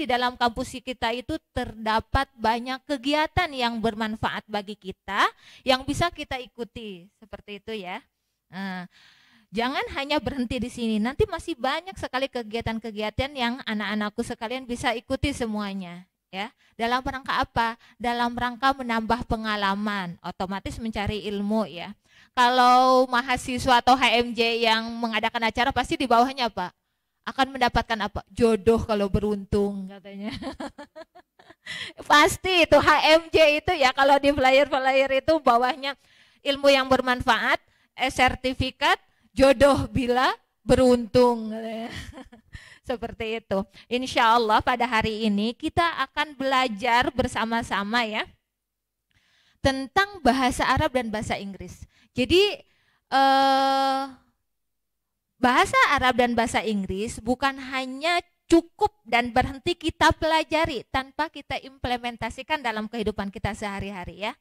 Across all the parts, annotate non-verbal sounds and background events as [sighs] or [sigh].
di dalam kampus kita itu terdapat banyak kegiatan yang bermanfaat bagi kita yang bisa kita ikuti seperti itu ya. Nah, jangan hanya berhenti di sini. Nanti masih banyak sekali kegiatan-kegiatan yang anak-anakku sekalian bisa ikuti semuanya ya. Dalam rangka apa? Dalam rangka menambah pengalaman, otomatis mencari ilmu ya. Kalau mahasiswa atau HMJ yang mengadakan acara pasti di bawahnya, Pak akan mendapatkan apa? Jodoh kalau beruntung katanya. [laughs] Pasti itu HMJ itu ya kalau di flyer-flyer itu bawahnya ilmu yang bermanfaat, eh, sertifikat, jodoh bila beruntung. [laughs] Seperti itu. Insya Allah pada hari ini kita akan belajar bersama-sama ya tentang bahasa Arab dan bahasa Inggris. Jadi eh, bahasa Arab dan bahasa Inggris bukan hanya cukup dan berhenti kita pelajari tanpa kita implementasikan dalam kehidupan kita sehari-hari ya.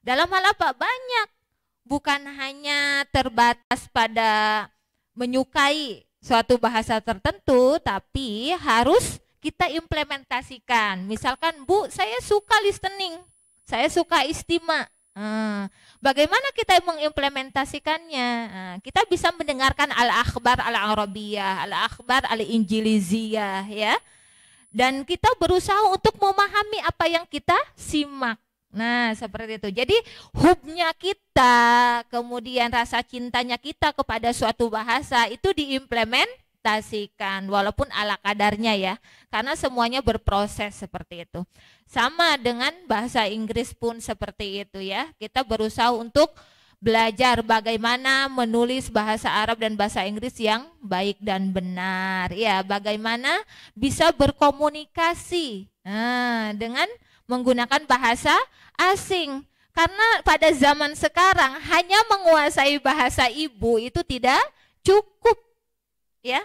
Dalam hal apa? Banyak. Bukan hanya terbatas pada menyukai suatu bahasa tertentu, tapi harus kita implementasikan. Misalkan, Bu, saya suka listening, saya suka istimewa bagaimana kita mengimplementasikannya? Nah, kita bisa mendengarkan al-akhbar al-arabiyah, al-akhbar al-injiliziyah ya. Dan kita berusaha untuk memahami apa yang kita simak. Nah, seperti itu. Jadi hubnya kita, kemudian rasa cintanya kita kepada suatu bahasa itu diimplement adaptasikan walaupun ala kadarnya ya karena semuanya berproses seperti itu sama dengan bahasa Inggris pun seperti itu ya kita berusaha untuk belajar bagaimana menulis bahasa Arab dan bahasa Inggris yang baik dan benar ya bagaimana bisa berkomunikasi nah, dengan menggunakan bahasa asing karena pada zaman sekarang hanya menguasai bahasa ibu itu tidak cukup ya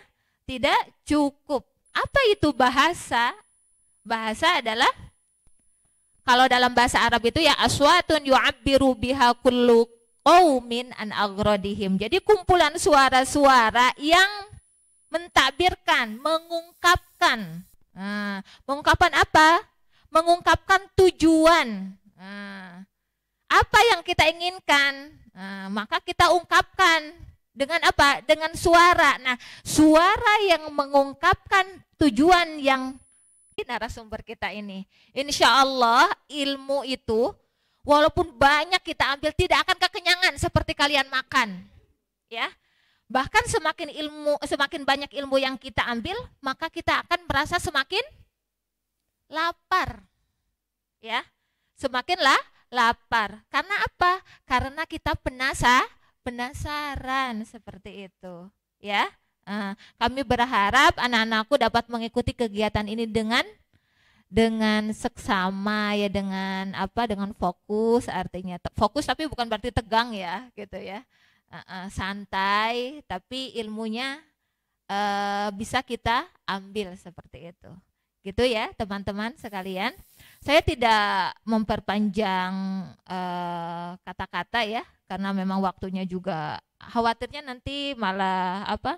tidak cukup. Apa itu bahasa? Bahasa adalah kalau dalam bahasa Arab itu ya aswatun yu'abbiru biha kullu qaumin an agrodihim. Jadi kumpulan suara-suara yang mentakbirkan, mengungkapkan. Nah, mengungkapkan apa? Mengungkapkan tujuan. Nah, apa yang kita inginkan? Nah, maka kita ungkapkan dengan apa? Dengan suara. Nah, suara yang mengungkapkan tujuan yang narasumber kita ini. Insya Allah ilmu itu walaupun banyak kita ambil tidak akan kekenyangan seperti kalian makan. Ya. Bahkan semakin ilmu semakin banyak ilmu yang kita ambil, maka kita akan merasa semakin lapar. Ya. semakinlah lapar. Karena apa? Karena kita penasaran penasaran seperti itu, ya. Eh, kami berharap anak-anakku dapat mengikuti kegiatan ini dengan dengan seksama ya dengan apa dengan fokus artinya fokus tapi bukan berarti tegang ya gitu ya eh, eh, santai tapi ilmunya bisa kita ambil seperti itu gitu ya teman-teman sekalian saya tidak memperpanjang kata-kata ya karena memang waktunya juga khawatirnya nanti malah apa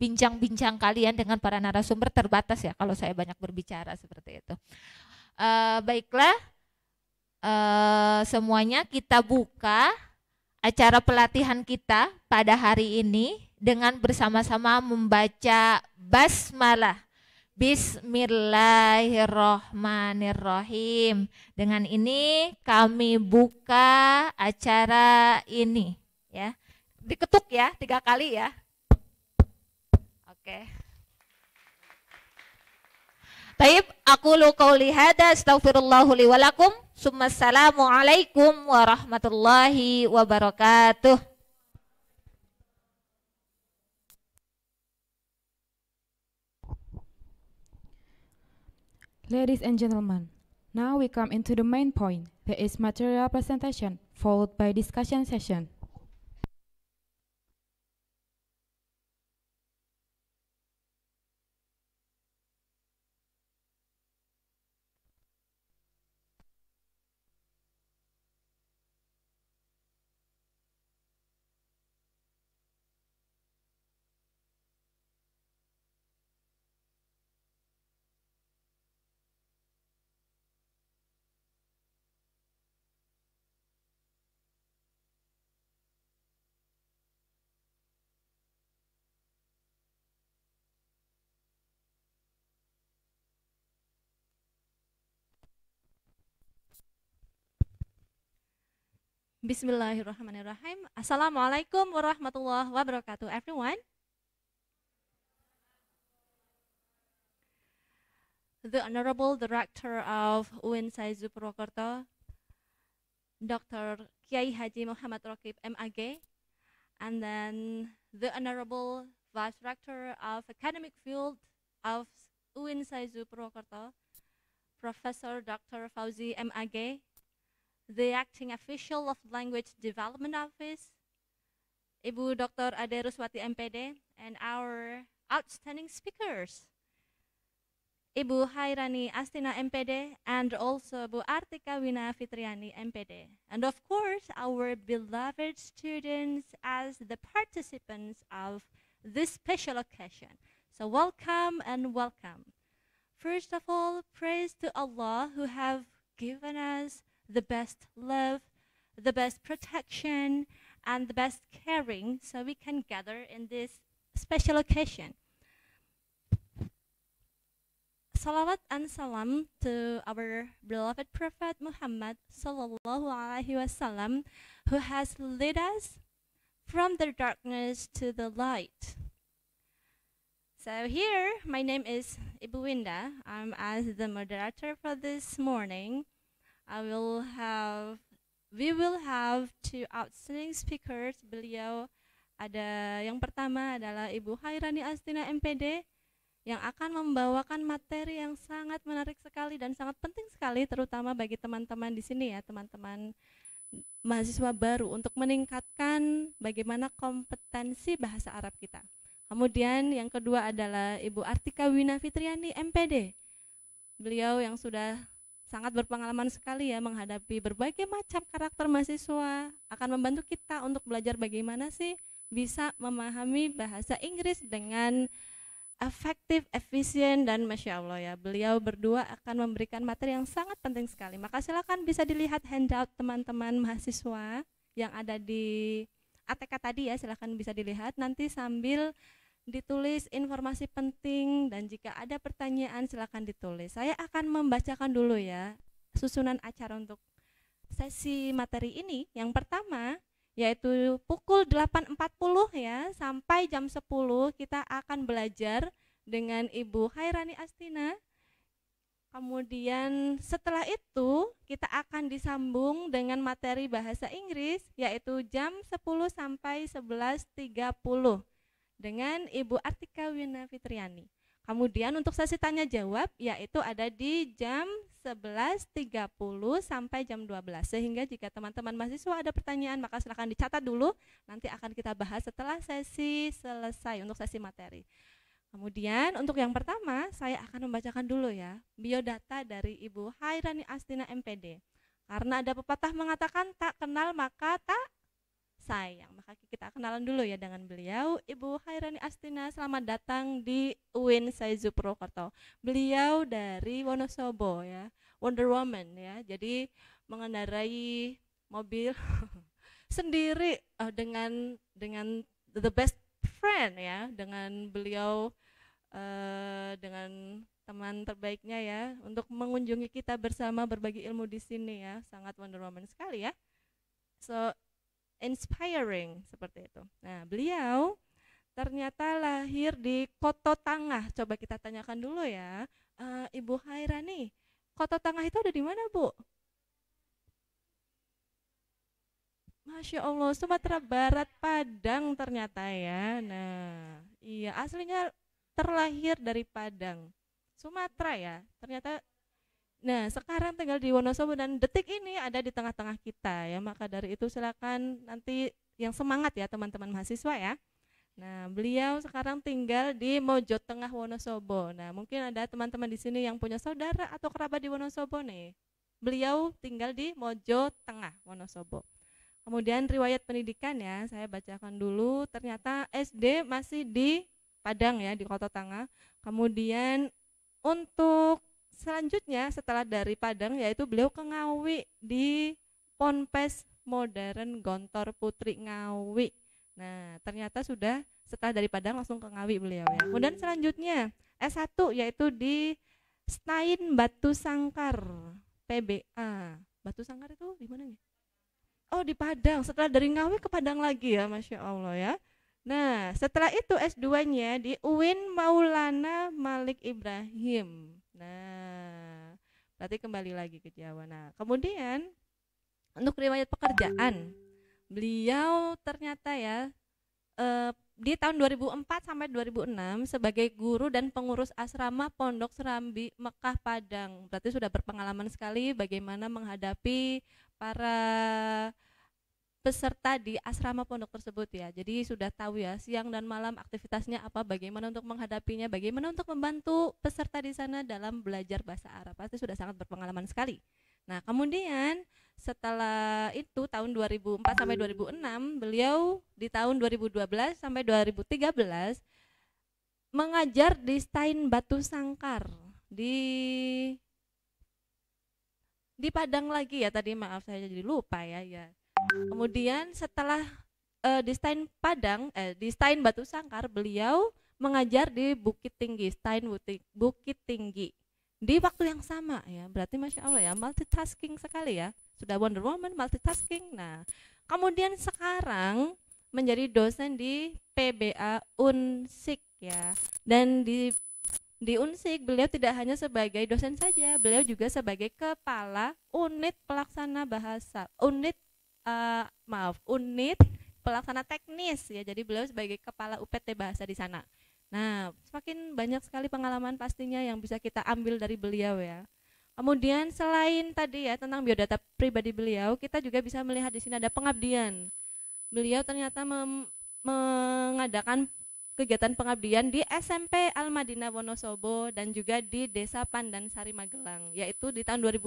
bincang-bincang kalian dengan para narasumber terbatas ya kalau saya banyak berbicara seperti itu. Uh, baiklah uh, semuanya kita buka acara pelatihan kita pada hari ini dengan bersama-sama membaca basmalah. Bismillahirrohmanirrohim. Dengan ini kami buka acara ini, ya. Diketuk ya tiga kali ya. Oke. Baik, aku lukau lihada hada astaghfirullahu wa warahmatullahi wabarakatuh. Ladies and gentlemen, now we come into the main point, that is material presentation, followed by discussion session. Bismillahirrahmanirrahim. Assalamualaikum warahmatullahi wabarakatuh, everyone. The Honorable Director of UIN Saizu Purwokerto, Dr. Kiai Haji Muhammad Rokib MAG, and then the Honorable Vice Director of Academic Field of UIN Saizu Purwokerto, Professor Dr. Fauzi MAG, the acting official of Language Development Office, Ibu Dr. Ade Ruswati MPD, and our outstanding speakers, Ibu Hairani Astina MPD, and also Ibu Artika Wina Fitriani MPD. And of course, our beloved students as the participants of this special occasion. So welcome and welcome. First of all, praise to Allah who have given us the best love, the best protection, and the best caring so we can gather in this special occasion. Salawat and salam to our beloved Prophet Muhammad sallallahu alaihi wasallam, who has led us from the darkness to the light. So here, my name is Ibu Winda. I'm as the moderator for this morning. I will have we will have two outstanding speakers. Beliau ada yang pertama adalah Ibu Hairani Astina MPD yang akan membawakan materi yang sangat menarik sekali dan sangat penting sekali terutama bagi teman-teman di sini ya, teman-teman mahasiswa baru untuk meningkatkan bagaimana kompetensi bahasa Arab kita. Kemudian yang kedua adalah Ibu Artika Wina Fitriani MPD. Beliau yang sudah sangat berpengalaman sekali ya menghadapi berbagai macam karakter mahasiswa akan membantu kita untuk belajar bagaimana sih bisa memahami bahasa Inggris dengan efektif, efisien dan masya Allah ya beliau berdua akan memberikan materi yang sangat penting sekali maka silakan bisa dilihat handout teman-teman mahasiswa yang ada di ATK tadi ya silakan bisa dilihat nanti sambil ditulis informasi penting dan jika ada pertanyaan silakan ditulis. Saya akan membacakan dulu ya susunan acara untuk sesi materi ini. Yang pertama yaitu pukul 8.40 ya sampai jam 10 kita akan belajar dengan Ibu Hairani Astina. Kemudian setelah itu kita akan disambung dengan materi bahasa Inggris yaitu jam 10 sampai 11.30 dengan Ibu Artika Wina Fitriani. Kemudian untuk sesi tanya jawab yaitu ada di jam 11.30 sampai jam 12. Sehingga jika teman-teman mahasiswa ada pertanyaan maka silakan dicatat dulu. Nanti akan kita bahas setelah sesi selesai untuk sesi materi. Kemudian untuk yang pertama saya akan membacakan dulu ya biodata dari Ibu Hairani Astina MPD. Karena ada pepatah mengatakan tak kenal maka tak sayang. Maka kita kenalan dulu ya dengan beliau, Ibu Hairani Astina. Selamat datang di UIN Saizu Purwokerto. Beliau dari Wonosobo ya, Wonder Woman ya. Jadi mengendarai mobil [laughs] sendiri uh, dengan dengan the best friend ya, dengan beliau uh, dengan teman terbaiknya ya untuk mengunjungi kita bersama berbagi ilmu di sini ya sangat Wonder Woman sekali ya so inspiring seperti itu. Nah, beliau ternyata lahir di Koto Tangah. Coba kita tanyakan dulu ya, uh, Ibu Hairani, Koto Tangah itu ada di mana, Bu? Masya Allah, Sumatera Barat, Padang ternyata ya. Nah, iya aslinya terlahir dari Padang, Sumatera ya. Ternyata Nah, sekarang tinggal di Wonosobo dan detik ini ada di tengah-tengah kita ya. Maka dari itu silakan nanti yang semangat ya teman-teman mahasiswa ya. Nah, beliau sekarang tinggal di Mojo Tengah Wonosobo. Nah, mungkin ada teman-teman di sini yang punya saudara atau kerabat di Wonosobo nih. Beliau tinggal di Mojo Tengah Wonosobo. Kemudian riwayat pendidikan ya, saya bacakan dulu. Ternyata SD masih di Padang ya, di Kota Tengah Kemudian untuk selanjutnya setelah dari Padang yaitu beliau ke Ngawi di Ponpes Modern Gontor Putri Ngawi. Nah, ternyata sudah setelah dari Padang langsung ke Ngawi beliau ya. Kemudian selanjutnya S1 yaitu di Stain Batu Sangkar PBA. Batu Sangkar itu di mana ya? Oh, di Padang. Setelah dari Ngawi ke Padang lagi ya, Masya Allah ya. Nah, setelah itu S2-nya di UIN Maulana Malik Ibrahim Nah, berarti kembali lagi ke Jawa. Nah, kemudian untuk riwayat pekerjaan, beliau ternyata ya eh, di tahun 2004 sampai 2006 sebagai guru dan pengurus asrama Pondok Serambi Mekah Padang. Berarti sudah berpengalaman sekali bagaimana menghadapi para peserta di asrama pondok tersebut ya. Jadi sudah tahu ya siang dan malam aktivitasnya apa, bagaimana untuk menghadapinya, bagaimana untuk membantu peserta di sana dalam belajar bahasa Arab. Pasti sudah sangat berpengalaman sekali. Nah, kemudian setelah itu tahun 2004 sampai 2006, beliau di tahun 2012 sampai 2013 mengajar di Stein Batu Sangkar di di Padang lagi ya tadi maaf saya jadi lupa ya ya Kemudian setelah uh, di Padang, eh, di Batu Sangkar, beliau mengajar di Bukit Tinggi, Stein Bukit, Bukit Tinggi di waktu yang sama ya. Berarti masya Allah ya, multitasking sekali ya. Sudah Wonder Woman multitasking. Nah, kemudian sekarang menjadi dosen di PBA Unsik ya. Dan di di Unsik beliau tidak hanya sebagai dosen saja, beliau juga sebagai kepala unit pelaksana bahasa, unit uh, maaf unit pelaksana teknis ya jadi beliau sebagai kepala UPT bahasa di sana nah semakin banyak sekali pengalaman pastinya yang bisa kita ambil dari beliau ya kemudian selain tadi ya tentang biodata pribadi beliau kita juga bisa melihat di sini ada pengabdian beliau ternyata mem- mengadakan kegiatan pengabdian di SMP Al Almadina Wonosobo dan juga di Desa Pandan Pandansari Magelang yaitu di tahun 2000,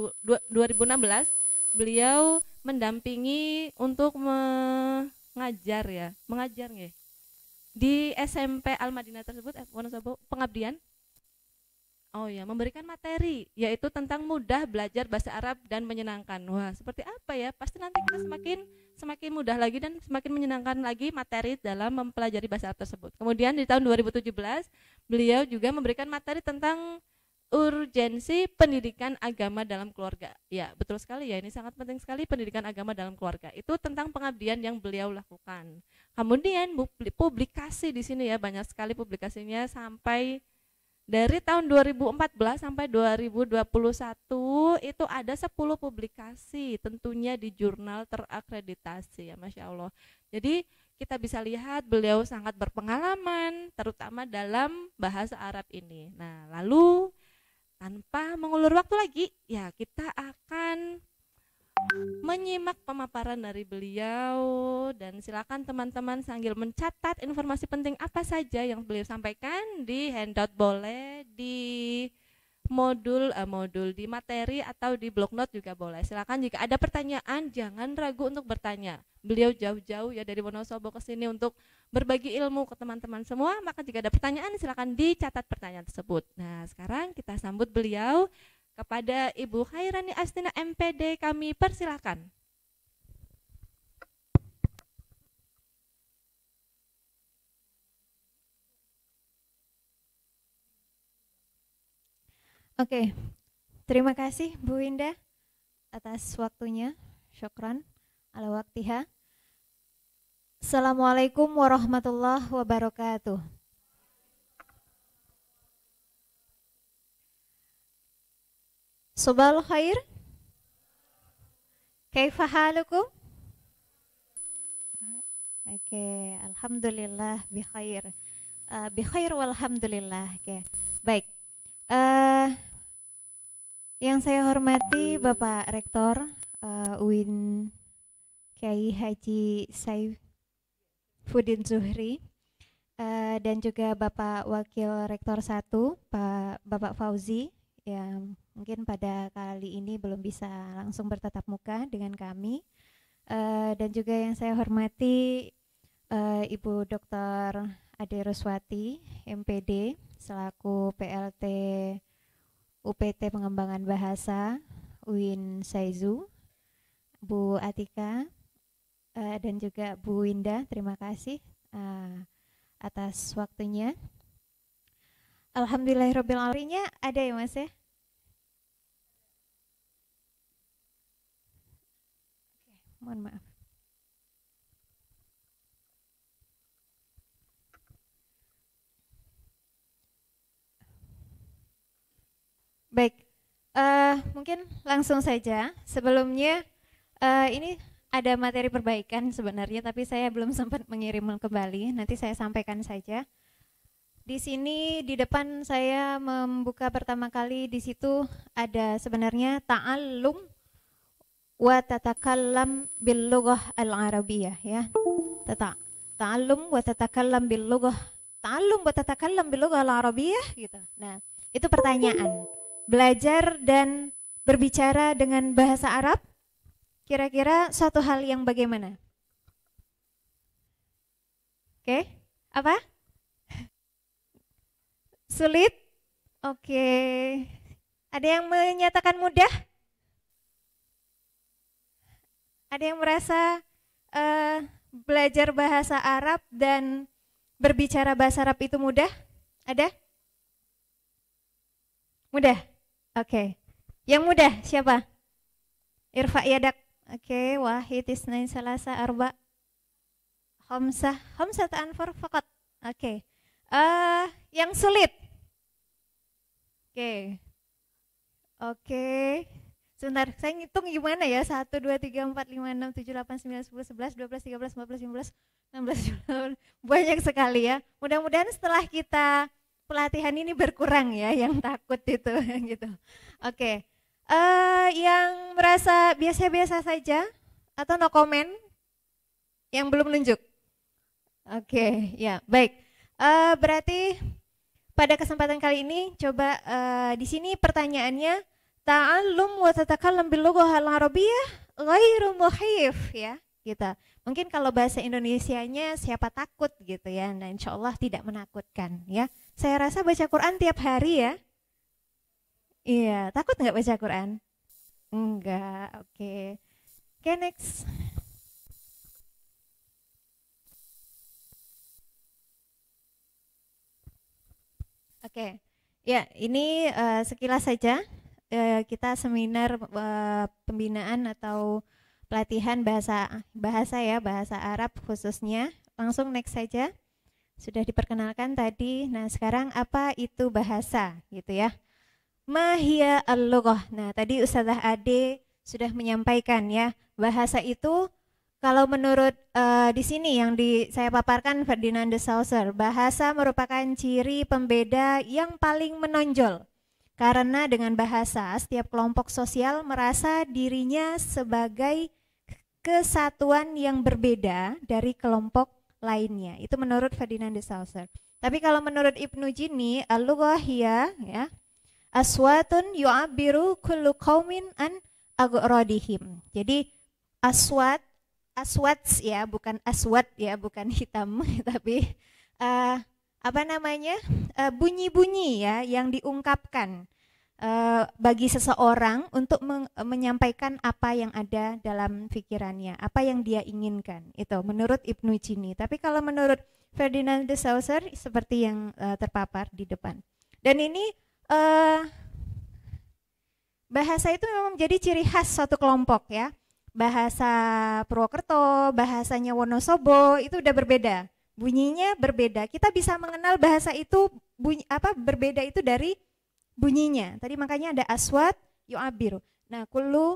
2016 beliau mendampingi untuk mengajar ya, mengajar nggih. Di SMP Al Madinah tersebut eh, Wonosobo pengabdian Oh ya, memberikan materi yaitu tentang mudah belajar bahasa Arab dan menyenangkan. Wah, seperti apa ya? Pasti nanti kita semakin semakin mudah lagi dan semakin menyenangkan lagi materi dalam mempelajari bahasa Arab tersebut. Kemudian di tahun 2017, beliau juga memberikan materi tentang urgensi pendidikan agama dalam keluarga. Ya, betul sekali ya, ini sangat penting sekali pendidikan agama dalam keluarga. Itu tentang pengabdian yang beliau lakukan. Kemudian publikasi di sini ya, banyak sekali publikasinya sampai dari tahun 2014 sampai 2021 itu ada 10 publikasi tentunya di jurnal terakreditasi ya Masya Allah. Jadi kita bisa lihat beliau sangat berpengalaman terutama dalam bahasa Arab ini. Nah lalu tanpa mengulur waktu lagi, ya kita akan menyimak pemaparan dari beliau dan silakan teman-teman sambil mencatat informasi penting apa saja yang beliau sampaikan di handout boleh di modul uh, modul di materi atau di blog note juga boleh. Silakan jika ada pertanyaan jangan ragu untuk bertanya. Beliau jauh-jauh ya dari Wonosobo ke sini untuk berbagi ilmu ke teman-teman semua. Maka jika ada pertanyaan silakan dicatat pertanyaan tersebut. Nah, sekarang kita sambut beliau kepada Ibu Khairani Astina MPD kami persilakan. Oke, okay. terima kasih Bu Winda atas waktunya. Syukran ala waktiha. Assalamualaikum warahmatullahi wabarakatuh. Sobal khair. Kaifahalukum? Oke, okay. alhamdulillah bi khair. Uh, bi khair walhamdulillah. Oke. Okay. Baik. Uh, yang saya hormati Bapak Rektor uh, UIN Kiai Haji Saifuddin Zuhri uh, dan juga Bapak Wakil Rektor 1 Pak Bapak Fauzi yang mungkin pada kali ini belum bisa langsung bertatap muka dengan kami uh, dan juga yang saya hormati uh, Ibu Dr. Ade Roswati, MPD, selaku PLT UPT Pengembangan Bahasa Win Saizu, Bu Atika, uh, dan juga Bu Winda, terima kasih uh, atas waktunya. Alhamdulillahirrahmanirrahim, ada ya mas ya? Oke, mohon maaf. Baik, uh, mungkin langsung saja. Sebelumnya uh, ini ada materi perbaikan sebenarnya, tapi saya belum sempat mengirim kembali. Nanti saya sampaikan saja. Di sini di depan saya membuka pertama kali di situ ada sebenarnya ta'allum wa tatakallam bil lughah al arabiyah ya. Tata ta'allum wa tatakallam bil lughah. Ta'allum wa tatakallam bil lughah al arabiyah gitu. Nah, itu pertanyaan belajar dan berbicara dengan bahasa Arab, kira-kira suatu hal yang bagaimana? Oke, okay. apa? [laughs] Sulit? Oke. Okay. Ada yang menyatakan mudah? Ada yang merasa uh, belajar bahasa Arab dan berbicara bahasa Arab itu mudah? Ada? Mudah? Oke. Okay. Yang mudah siapa? Irfa Yadak. Oke, okay. Wahid Isnain Salasa Arba. Homsa, Homsa Anfar Fakat. Oke. Okay. Uh, eh, yang sulit. Oke. Okay. Oke. Okay. Sebentar, saya ngitung gimana ya? Satu, dua, tiga, 1 2 3 4 5 6 7 dua belas, 10 belas, 12 belas, lima belas, 16 belas, [laughs] Banyak sekali ya. Mudah-mudahan setelah kita pelatihan ini berkurang ya yang takut itu [laughs] gitu. Oke. Okay. Uh, eh, yang merasa biasa-biasa saja atau no comment yang belum nunjuk. Oke, okay, ya, baik. Uh, berarti pada kesempatan kali ini coba uh, di sini pertanyaannya ta'allum wa tatakallam bil lughah al arabiyyah ghairu muhif ya kita. Gitu. Mungkin kalau bahasa Indonesianya siapa takut gitu ya. Nah, Allah tidak menakutkan ya. Saya rasa baca Quran tiap hari ya. Iya, takut nggak baca Quran? Enggak, oke. Okay. Oke, okay, next. Oke, okay. ya ini uh, sekilas saja uh, kita seminar uh, pembinaan atau pelatihan bahasa bahasa ya bahasa Arab khususnya. Langsung next saja. Sudah diperkenalkan tadi. Nah, sekarang apa itu bahasa gitu ya? Mahia al Nah, tadi Ustazah Ade sudah menyampaikan ya, bahasa itu kalau menurut uh, di sini yang di saya paparkan Ferdinand de Saussure, bahasa merupakan ciri pembeda yang paling menonjol. Karena dengan bahasa setiap kelompok sosial merasa dirinya sebagai kesatuan yang berbeda dari kelompok lainnya. Itu menurut Ferdinand de Saussure. Tapi kalau menurut Ibnu Jinni, al-lughah ya aswatun yu'abiru kullu qaumin an agrodihim. Jadi aswat aswats ya, bukan aswat ya, bukan hitam [laughs] tapi uh, apa namanya? Eh, bunyi-bunyi uh, bunyi -bunyi ya yang diungkapkan Eh, bagi seseorang untuk menyampaikan apa yang ada dalam pikirannya, apa yang dia inginkan. Itu menurut Ibnu Cini. Tapi kalau menurut Ferdinand de Saussure seperti yang uh, terpapar di depan. Dan ini uh, bahasa itu memang menjadi ciri khas suatu kelompok ya. Bahasa Purwokerto, bahasanya Wonosobo itu udah berbeda. Bunyinya berbeda. Kita bisa mengenal bahasa itu bunyi, apa berbeda itu dari bunyinya. Tadi makanya ada aswat yu'abiru. Nah, kullu uh,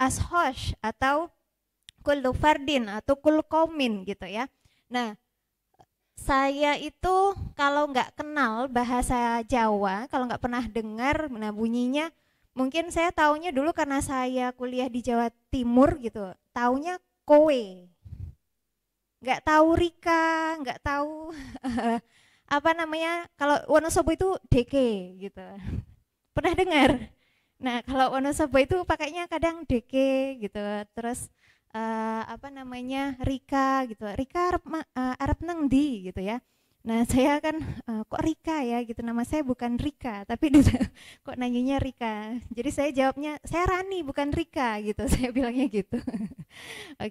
ashosh atau kullu fardin atau kullu komin gitu ya. Nah, saya itu kalau nggak kenal bahasa Jawa, kalau nggak pernah dengar, nah bunyinya mungkin saya taunya dulu karena saya kuliah di Jawa Timur gitu, taunya kowe. Nggak tahu Rika, nggak tahu [laughs] apa namanya kalau Wonosobo itu DK gitu [laughs] pernah dengar nah kalau Wonosobo itu pakainya kadang DK gitu terus uh, apa namanya Rika gitu Rika Arab, uh, eh, Arab Nengdi gitu ya nah [laughs] saya kan uh, kok Rika ya gitu nama saya bukan Rika tapi [laughs] kok nanyanya Rika jadi saya jawabnya saya Rani bukan Rika gitu saya bilangnya gitu oke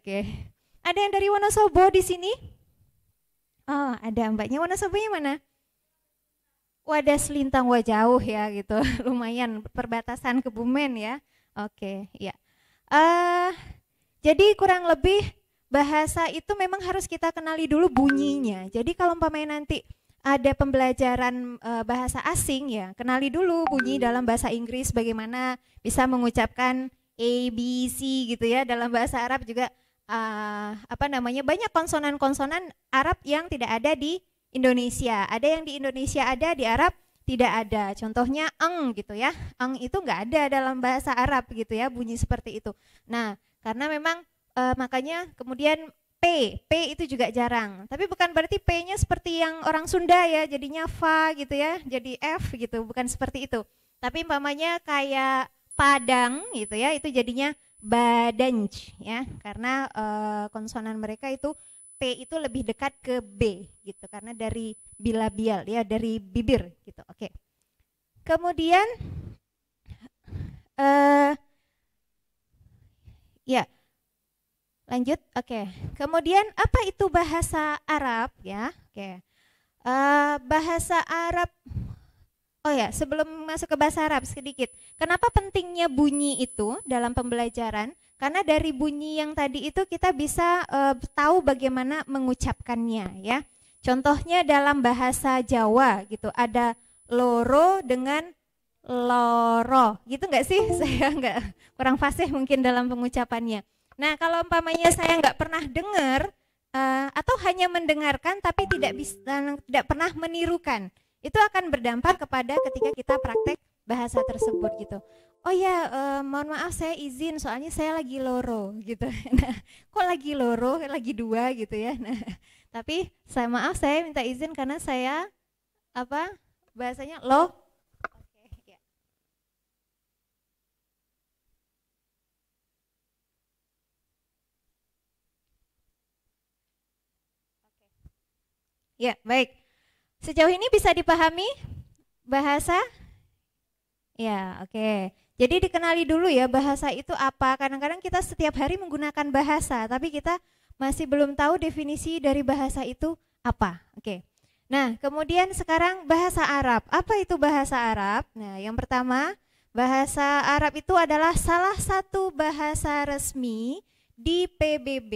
okay. ada yang dari Wonosobo di sini Oh, ada mbaknya. Wonosobonya mana? Wadah Selintang, wah jauh ya gitu. [laughs] Lumayan perbatasan Kebumen ya. Oke, ya. Uh, jadi kurang lebih bahasa itu memang harus kita kenali dulu bunyinya. Jadi kalau umpamanya nanti ada pembelajaran uh, bahasa asing ya, kenali dulu bunyi dalam bahasa Inggris bagaimana bisa mengucapkan A B C gitu ya. Dalam bahasa Arab juga uh, apa namanya banyak konsonan-konsonan Arab yang tidak ada di Indonesia. Ada yang di Indonesia ada di Arab tidak ada. Contohnya eng gitu ya. Eng itu enggak ada dalam bahasa Arab gitu ya bunyi seperti itu. Nah karena memang uh, makanya kemudian P, P itu juga jarang. Tapi bukan berarti P-nya seperti yang orang Sunda ya, jadinya fa gitu ya, jadi F gitu, bukan seperti itu. Tapi umpamanya kayak Padang gitu ya, itu jadinya badanj ya karena e, konsonan mereka itu P itu lebih dekat ke B gitu karena dari bilabial ya dari bibir gitu oke kemudian e, ya lanjut oke kemudian apa itu bahasa Arab ya oke e, bahasa Arab Oh ya, sebelum masuk ke bahasa Arab sedikit. Kenapa pentingnya bunyi itu dalam pembelajaran? Karena dari bunyi yang tadi itu kita bisa e, tahu bagaimana mengucapkannya ya. Contohnya dalam bahasa Jawa gitu ada loro dengan loro. Gitu enggak sih? [laughs] Saya enggak kurang fasih mungkin dalam pengucapannya. Nah, kalau umpamanya saya enggak pernah dengar e, atau hanya mendengarkan tapi tidak bisa tidak pernah menirukan itu akan berdampak kepada ketika kita praktek bahasa tersebut gitu. Oh ya, mohon maaf saya izin soalnya saya lagi loro gitu. [laughs] Nah, kok lagi loro, lagi dua gitu ya. Nah, tapi saya maaf saya minta izin karena saya apa bahasanya lo ya. ya, baik. Sejauh ini bisa dipahami bahasa? Ya, oke. Okay. Jadi dikenali dulu ya bahasa itu apa. Kadang-kadang kita setiap hari menggunakan bahasa, tapi kita masih belum tahu definisi dari bahasa itu apa. Oke. Okay. Nah, kemudian sekarang bahasa Arab. Apa itu bahasa Arab? Nah, yang pertama, bahasa Arab itu adalah salah satu bahasa resmi di PBB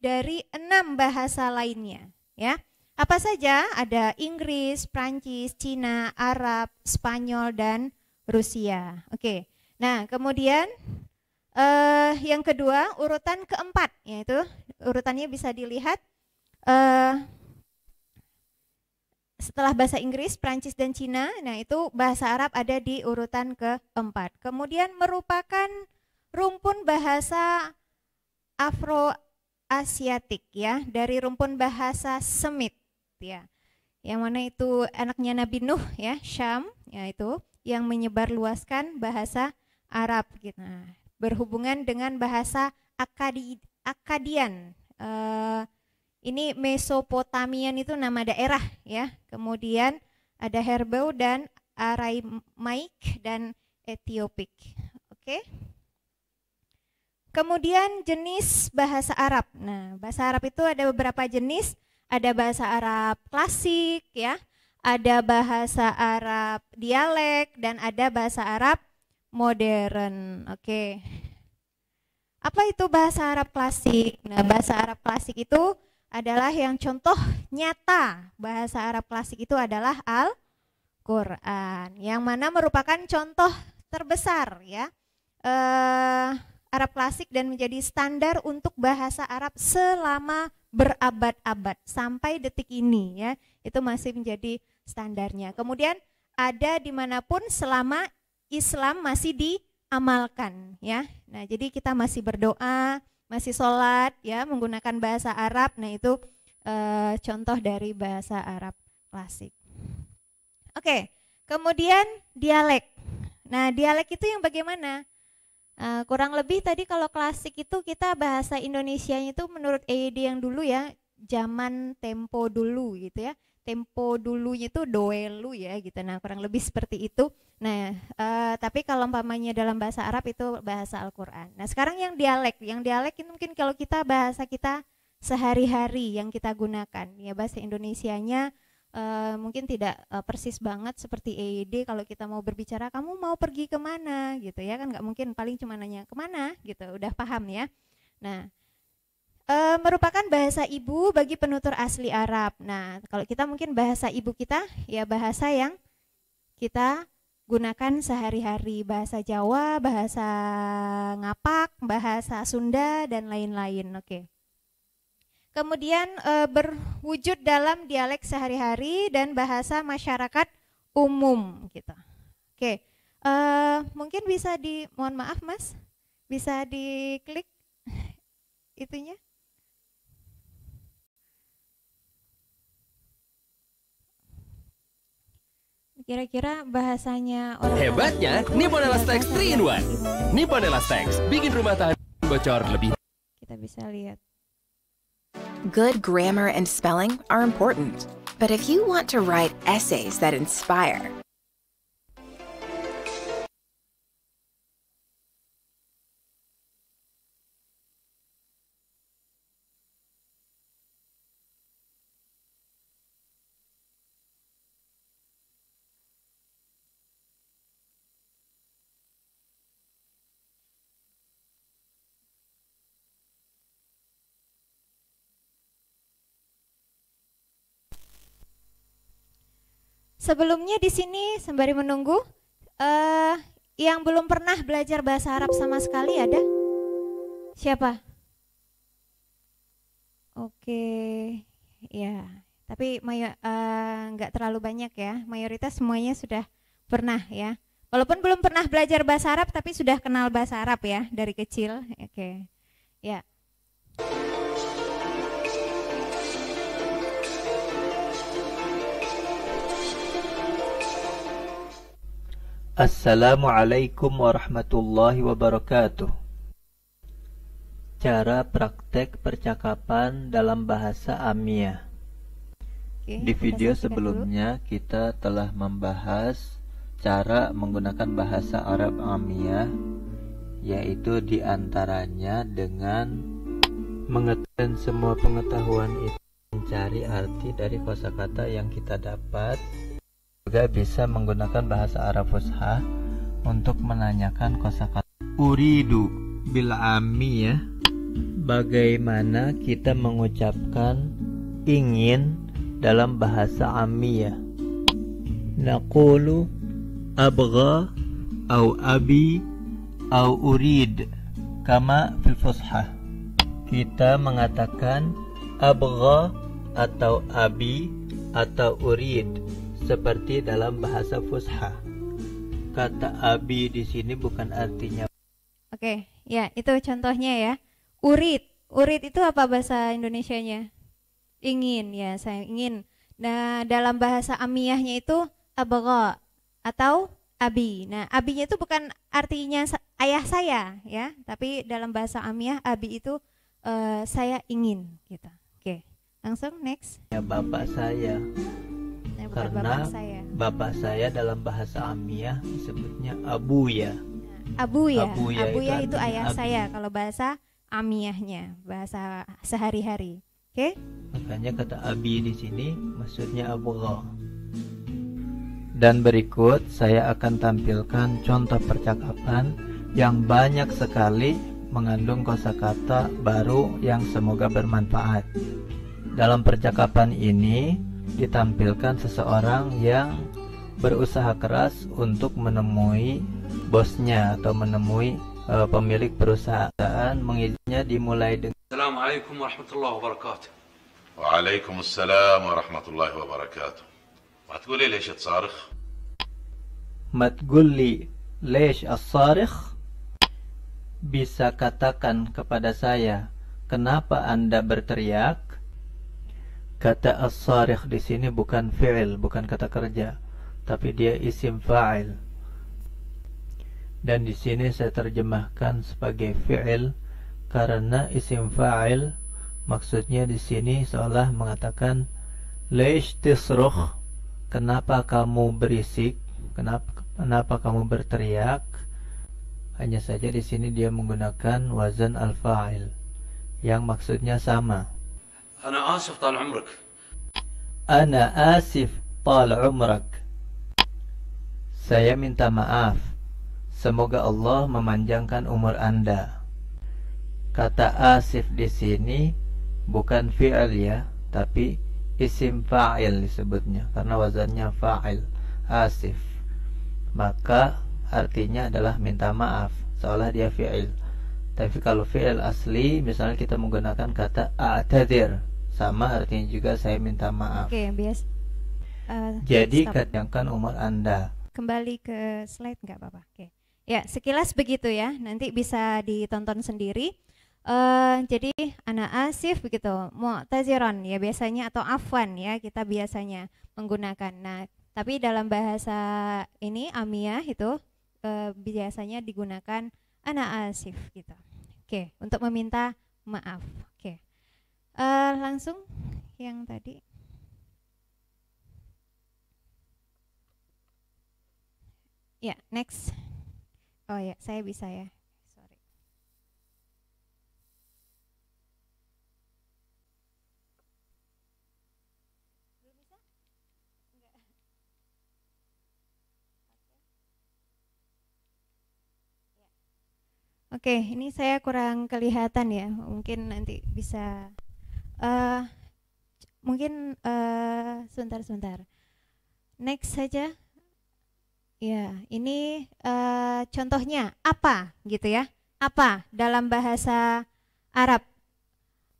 dari enam bahasa lainnya, ya. Apa saja? Ada Inggris, Prancis, Cina, Arab, Spanyol, dan Rusia. Oke. Nah, kemudian eh, yang kedua, urutan keempat, yaitu urutannya bisa dilihat eh, setelah bahasa Inggris, Prancis, dan Cina. Nah, itu bahasa Arab ada di urutan keempat. Kemudian merupakan rumpun bahasa Afro-Asiatik ya, dari rumpun bahasa Semit ya. Yang mana itu anaknya Nabi Nuh ya, Syam ya itu yang menyebar luaskan bahasa Arab gitu. Nah, berhubungan dengan bahasa Akadi, Akadian. Uh, eh, ini Mesopotamian itu nama daerah ya. Kemudian ada Herbau dan Aramaik dan Etiopik. Oke. Kemudian jenis bahasa Arab. Nah, bahasa Arab itu ada beberapa jenis ada bahasa Arab klasik ya, ada bahasa Arab dialek dan ada bahasa Arab modern. Oke. Apa itu bahasa Arab klasik? Nah, bahasa Arab klasik itu adalah yang contoh nyata. Bahasa Arab klasik itu adalah Al-Qur'an yang mana merupakan contoh terbesar ya. Eh Arab klasik dan menjadi standar untuk bahasa Arab selama berabad-abad sampai detik ini ya itu masih menjadi standarnya kemudian ada dimanapun selama Islam masih diamalkan ya nah jadi kita masih berdoa masih sholat ya menggunakan bahasa Arab nah itu e, contoh dari bahasa Arab klasik oke kemudian dialek nah dialek itu yang bagaimana Uh, kurang lebih tadi kalau klasik itu kita bahasa Indonesia itu menurut EYD yang dulu ya zaman tempo dulu gitu ya tempo dulunya itu doelu ya gitu nah kurang lebih seperti itu nah uh, tapi kalau umpamanya dalam bahasa Arab itu bahasa Al-Quran nah sekarang yang dialek yang dialek itu mungkin kalau kita bahasa kita sehari-hari yang kita gunakan ya bahasa Indonesianya Eh, mungkin tidak uh, persis banget seperti EID kalau kita mau berbicara kamu mau pergi kemana gitu ya kan nggak mungkin paling cuma nanya kemana gitu udah paham ya nah e, merupakan bahasa ibu bagi penutur asli Arab nah kalau kita mungkin bahasa ibu kita ya bahasa yang kita gunakan sehari-hari bahasa Jawa bahasa ngapak bahasa Sunda dan lain-lain oke okay kemudian e, berwujud dalam dialek sehari-hari dan bahasa masyarakat umum gitu. Oke, e, mungkin bisa di, mohon maaf mas, bisa diklik [laughs] itunya. Kira-kira bahasanya orang Hebatnya, Nippon Elastex 3 in 1 Nippon Elastex, bikin rumah tahan bocor lebih Kita bisa lihat Good grammar and spelling are important. But if you want to write essays that inspire, Sebelumnya di sini sembari menunggu, uh, yang belum pernah belajar bahasa Arab sama sekali ada? Siapa? Oke, ya. Tapi eh, nggak uh, terlalu banyak ya. Mayoritas semuanya sudah pernah ya. Walaupun belum pernah belajar bahasa Arab, tapi sudah kenal bahasa Arab ya dari kecil. Oke, ya. Assalamualaikum warahmatullahi wabarakatuh. Cara praktek percakapan dalam bahasa Amia. Di video sebelumnya kita telah membahas cara menggunakan bahasa Arab Amia, yaitu diantaranya dengan mengetahui semua pengetahuan itu mencari arti dari kosakata yang kita dapat juga bisa menggunakan bahasa Arab Fusha untuk menanyakan kosakata uridu bila ami ya bagaimana kita mengucapkan ingin dalam bahasa ami ya naqulu abgha au abi au urid kama fil fusha kita mengatakan abgha atau abi atau urid seperti dalam bahasa Fusha. Kata abi di sini bukan artinya. Oke, ya itu contohnya ya. Urit, urit itu apa bahasa Indonesia-nya? Ingin ya, saya ingin. Nah, dalam bahasa Amiyahnya itu abagha atau abi. Nah, abinya itu bukan artinya ayah saya ya, tapi dalam bahasa Amiyah abi itu uh, saya ingin gitu. Oke, langsung next. Ya bapak saya karena bapak saya. bapak saya dalam bahasa Amiah disebutnya Abu ya, Abu ya, ya itu, ya itu ayah Abu. saya kalau bahasa Amiahnya, bahasa sehari-hari. Oke? Okay? Makanya kata Abi di sini maksudnya Allah. Dan berikut saya akan tampilkan contoh percakapan yang banyak sekali mengandung kosakata baru yang semoga bermanfaat. Dalam percakapan ini, ditampilkan seseorang yang berusaha keras untuk menemui bosnya atau menemui uh, pemilik perusahaan mengizinnya dimulai dengan Assalamualaikum warahmatullahi wabarakatuh Waalaikumsalam warahmatullahi wabarakatuh. الله leish ما تقول لي ليش تصارخ ما bisa katakan kepada saya kenapa anda berteriak kata as-sarikh di sini bukan fi'il, bukan kata kerja, tapi dia isim fa'il. Dan di sini saya terjemahkan sebagai fi'il karena isim fa'il maksudnya di sini seolah mengatakan leish tisruh kenapa kamu berisik kenapa kenapa kamu berteriak hanya saja di sini dia menggunakan wazan al-fa'il yang maksudnya sama أنا آسف طال عمرك أنا آسف طال عمرك Saya minta maaf Semoga Allah memanjangkan umur Anda Kata asif di sini bukan fi'il ya Tapi isim fa'il disebutnya Karena wazannya fa'il Asif Maka artinya adalah minta maaf Seolah dia fi'il Tapi kalau fi'il asli Misalnya kita menggunakan kata a'tadir sama artinya juga saya minta maaf. Oke, okay, bias. Uh, Jadi stop. kadangkan umur Anda. Kembali ke slide nggak apa-apa. Oke. Okay. Ya, sekilas begitu ya. Nanti bisa ditonton sendiri. Uh, jadi anak asif begitu, mu'taziron ya biasanya atau afwan ya kita biasanya menggunakan. Nah, tapi dalam bahasa ini amiyah itu uh, biasanya digunakan anak asif gitu. Oke, okay, untuk meminta maaf uh, langsung yang tadi ya yeah, next oh ya yeah, saya bisa ya sorry belum bisa enggak Oke, okay, ini saya kurang kelihatan ya. Mungkin nanti bisa Eh, mungkin uh, sebentar sebentar next saja ya ini uh, contohnya apa gitu ya apa dalam bahasa Arab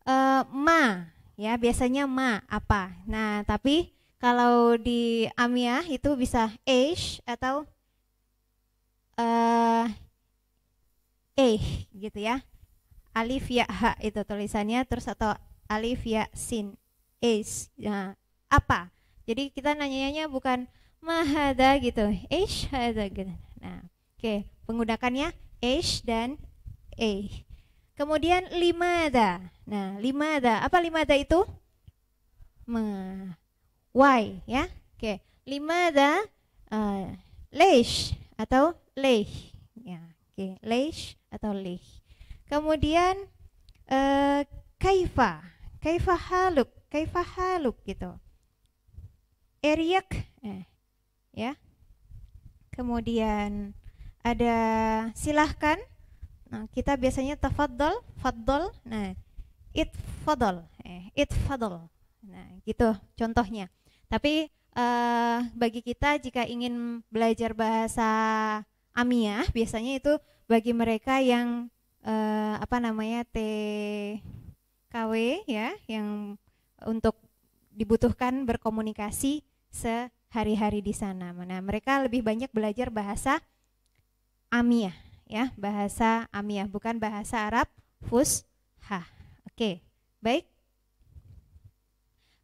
uh, ma ya biasanya ma apa nah tapi kalau di Amia itu bisa age atau uh, eh gitu ya alif ya ha itu tulisannya terus atau alif ya sin is nah, apa jadi kita nanyanya bukan mahada gitu ish hada gitu nah oke okay. penggunakannya ish dan a kemudian limada nah limada apa limada itu ma why ya oke okay. limada uh, eh, leish atau leih ya oke okay. leish atau leih kemudian uh, kaifa kaifa haluk gitu eriak eh, ya kemudian ada silahkan nah, kita biasanya fadol, fadol. nah it fadol, eh, it fadol. nah gitu contohnya tapi eh, bagi kita jika ingin belajar bahasa Amiyah biasanya itu bagi mereka yang eh, apa namanya t KW ya yang untuk dibutuhkan berkomunikasi sehari-hari di sana. Nah, mereka lebih banyak belajar bahasa Amiyah ya, bahasa Amiyah bukan bahasa Arab Fusha. Oke, baik.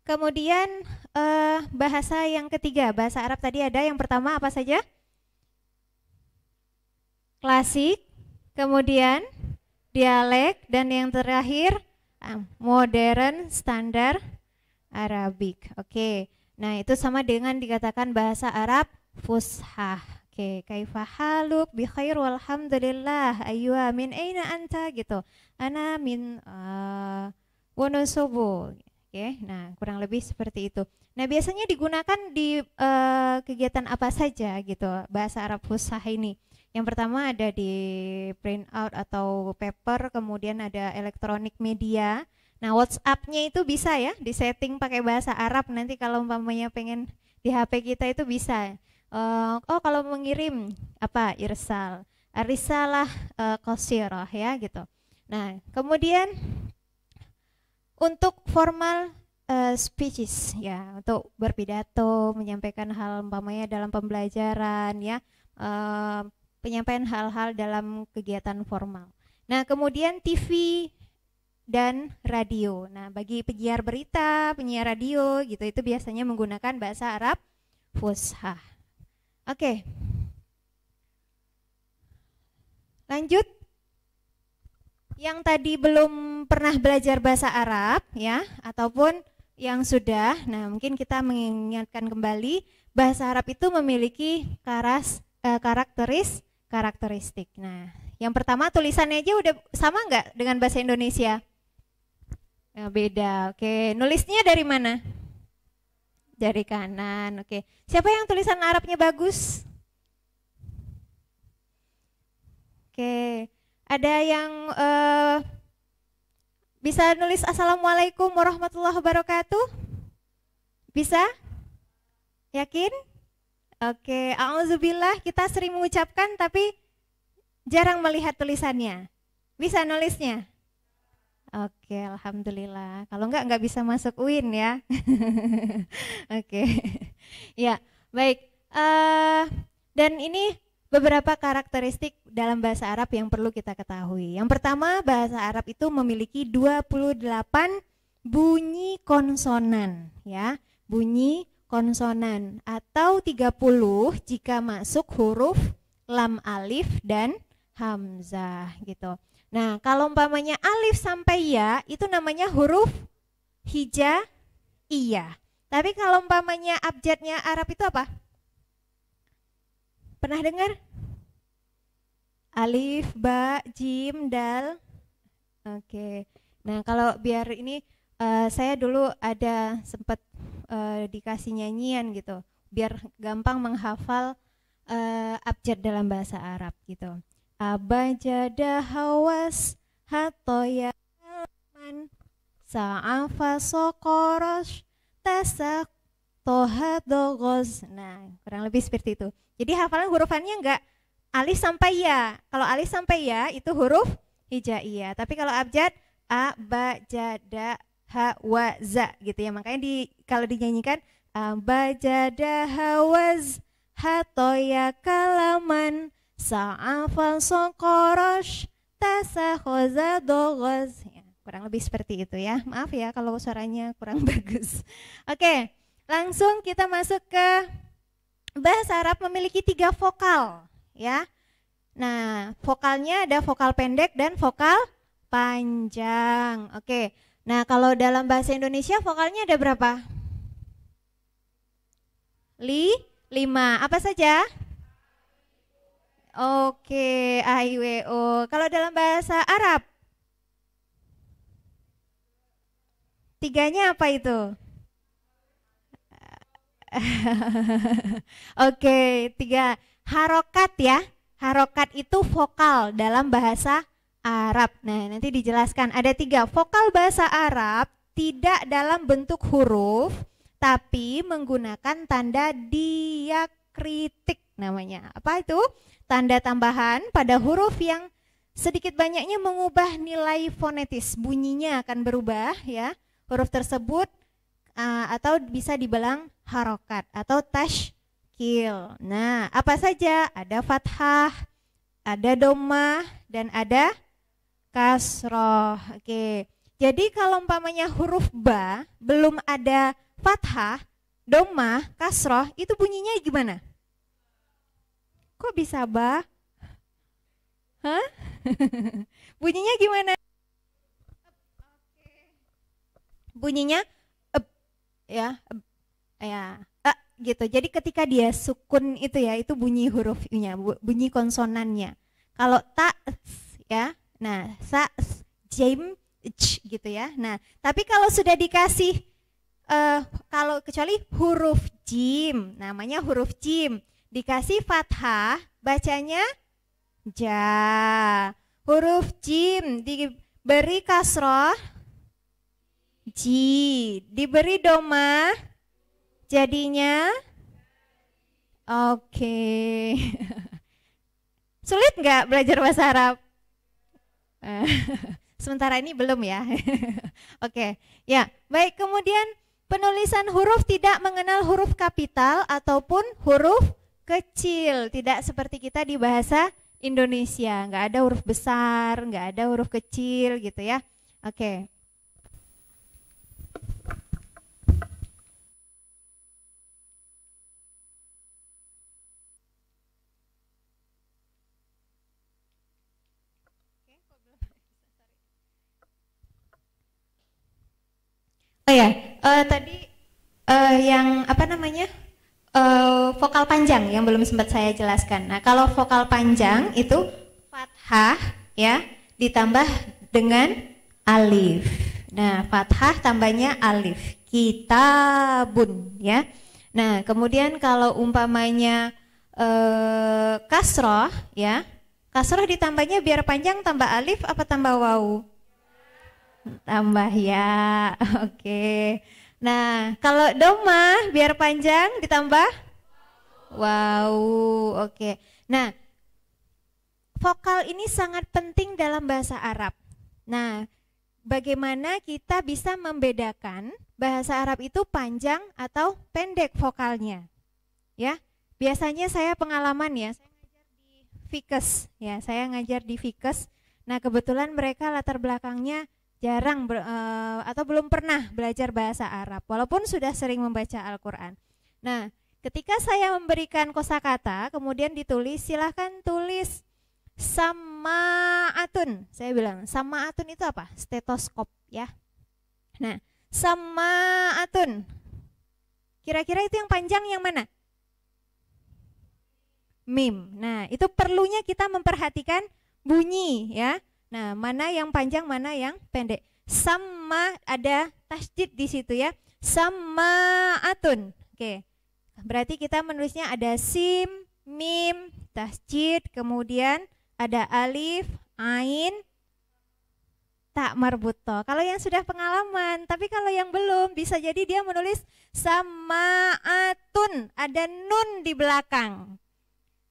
Kemudian eh, bahasa yang ketiga, bahasa Arab tadi ada yang pertama apa saja? Klasik, kemudian dialek dan yang terakhir Ah, modern standar Arabik. Oke. Okay. Nah, itu sama dengan dikatakan bahasa Arab fushah. Oke, okay. haluk? bi khair walhamdulillah. Ayuha min aina anta gitu. Ana min uh, ah, Wonosobo. Oke, okay. nah kurang lebih seperti itu. Nah, biasanya digunakan di uh, kegiatan apa saja gitu bahasa Arab fushah ini? Yang pertama ada di print out atau paper, kemudian ada elektronik media. Nah, WhatsApp-nya itu bisa ya di setting pakai bahasa Arab nanti kalau umpamanya pengen di HP kita itu bisa. Uh, oh, kalau mengirim apa? Irsal. Risalah uh, eh, kosiroh ya gitu. Nah, kemudian untuk formal uh, speeches ya, untuk berpidato, menyampaikan hal umpamanya dalam pembelajaran ya, uh, penyampaian hal-hal dalam kegiatan formal. Nah, kemudian TV dan radio. Nah, bagi penyiar berita, penyiar radio gitu itu biasanya menggunakan bahasa Arab Fusha. Oke. Lanjut. Yang tadi belum pernah belajar bahasa Arab ya ataupun yang sudah. Nah, mungkin kita mengingatkan kembali bahasa Arab itu memiliki karas eh, karakteris karakteristik. Nah, yang pertama tulisannya aja udah sama nggak dengan bahasa Indonesia? Ya, beda. Oke, nulisnya dari mana? Dari kanan. Oke. Siapa yang tulisan Arabnya bagus? Oke. Ada yang uh, bisa nulis Assalamualaikum warahmatullahi wabarakatuh? Bisa? Yakin? Oke, alhamdulillah kita sering mengucapkan tapi jarang melihat tulisannya. Bisa nulisnya? Oke, alhamdulillah. Kalau enggak enggak bisa masuk UIN ya. [laughs] Oke. ya, baik. Uh, dan ini beberapa karakteristik dalam bahasa Arab yang perlu kita ketahui. Yang pertama, bahasa Arab itu memiliki 28 bunyi konsonan ya bunyi konsonan atau 30 jika masuk huruf lam alif dan hamzah gitu. Nah, kalau umpamanya alif sampai ya itu namanya huruf hija iya. Tapi kalau umpamanya abjadnya Arab itu apa? Pernah dengar? Alif, ba, jim, dal. Oke. Nah, kalau biar ini uh, saya dulu ada sempat uh, dikasih nyanyian gitu biar gampang menghafal uh, abjad dalam bahasa Arab gitu abajada hawas hatoya man sa'afa sokoros tasak tohadogoz nah kurang lebih seperti itu jadi hafalan hurufannya enggak alif sampai ya kalau alif sampai ya itu huruf hijaiyah tapi kalau abjad a hawaza gitu ya. Makanya di kalau dinyanyikan abajada hawaz hatoya kalaman sa'afan songkorosh tasa dogaz. Ya, kurang lebih seperti itu ya. Maaf ya kalau suaranya kurang [laughs] bagus. Oke, langsung kita masuk ke bahasa Arab memiliki tiga vokal ya. Nah, vokalnya ada vokal pendek dan vokal panjang. Oke. Nah, kalau dalam bahasa Indonesia vokalnya ada berapa? Li, lima. Apa saja? Oke, A, I, W, O. Kalau dalam bahasa Arab? Tiganya apa itu? [laughs] Oke, tiga. Harokat ya. Harokat itu vokal dalam bahasa Arab. Nah, nanti dijelaskan ada tiga vokal bahasa Arab tidak dalam bentuk huruf tapi menggunakan tanda diakritik namanya. Apa itu? Tanda tambahan pada huruf yang sedikit banyaknya mengubah nilai fonetis, bunyinya akan berubah ya. Huruf tersebut uh, atau bisa dibilang harokat atau tashkil. Nah, apa saja? Ada fathah, ada domah, dan ada kasroh. Oke. Jadi kalau umpamanya huruf ba belum ada fathah, domah, kasroh, itu bunyinya gimana? Kok bisa ba? Hah? [laughs] bunyinya gimana? Bunyinya eb, ya, eb, ya, eh, gitu. Jadi ketika dia sukun itu ya, itu bunyi hurufnya, bunyi konsonannya. Kalau ta, ya, Nah, sa James gitu ya. Nah, tapi kalau sudah dikasih uh, kalau kecuali huruf jim, namanya huruf jim, dikasih fathah, bacanya ja. Huruf jim diberi kasroh ji, diberi doma jadinya oke. Okay. [laughs] Sulit nggak belajar bahasa Arab? Eh, [laughs] sementara ini belum ya. [laughs] Oke, okay. ya. Baik, kemudian penulisan huruf tidak mengenal huruf kapital ataupun huruf kecil, tidak seperti kita di bahasa Indonesia. nggak ada huruf besar, nggak ada huruf kecil gitu ya. Oke. Okay. Oh ya, uh, tadi uh, yang apa namanya uh, vokal panjang yang belum sempat saya jelaskan. Nah, kalau vokal panjang itu fathah ya ditambah dengan alif. Nah, fathah tambahnya alif. Kitabun ya. Nah, kemudian kalau umpamanya eh kasroh ya, kasroh ditambahnya biar panjang tambah alif apa tambah wau? Tambah ya. [laughs] Oke. Nah, kalau doma biar panjang ditambah wow. Oke. Nah, vokal ini sangat penting dalam bahasa Arab. Nah, bagaimana kita bisa membedakan bahasa Arab itu panjang atau pendek vokalnya? Ya. Biasanya saya pengalaman ya, Fikes ya, saya ngajar di Fikes. Nah, kebetulan mereka latar belakangnya jarang ber, uh, atau belum pernah belajar bahasa Arab walaupun sudah sering membaca Al-Qur'an. Nah, ketika saya memberikan kosakata kemudian ditulis silahkan tulis sama atun. Saya bilang sama atun itu apa? Stetoskop ya. Nah, sama atun. Kira-kira itu yang panjang yang mana? Mim. Nah, itu perlunya kita memperhatikan bunyi ya Nah, mana yang panjang, mana yang pendek. Sama ada tasjid di situ ya. Sama atun. Oke. Berarti kita menulisnya ada sim, mim, tasjid, kemudian ada alif, ain, tak marbuto. Kalau yang sudah pengalaman, tapi kalau yang belum bisa jadi dia menulis sama atun, ada nun di belakang.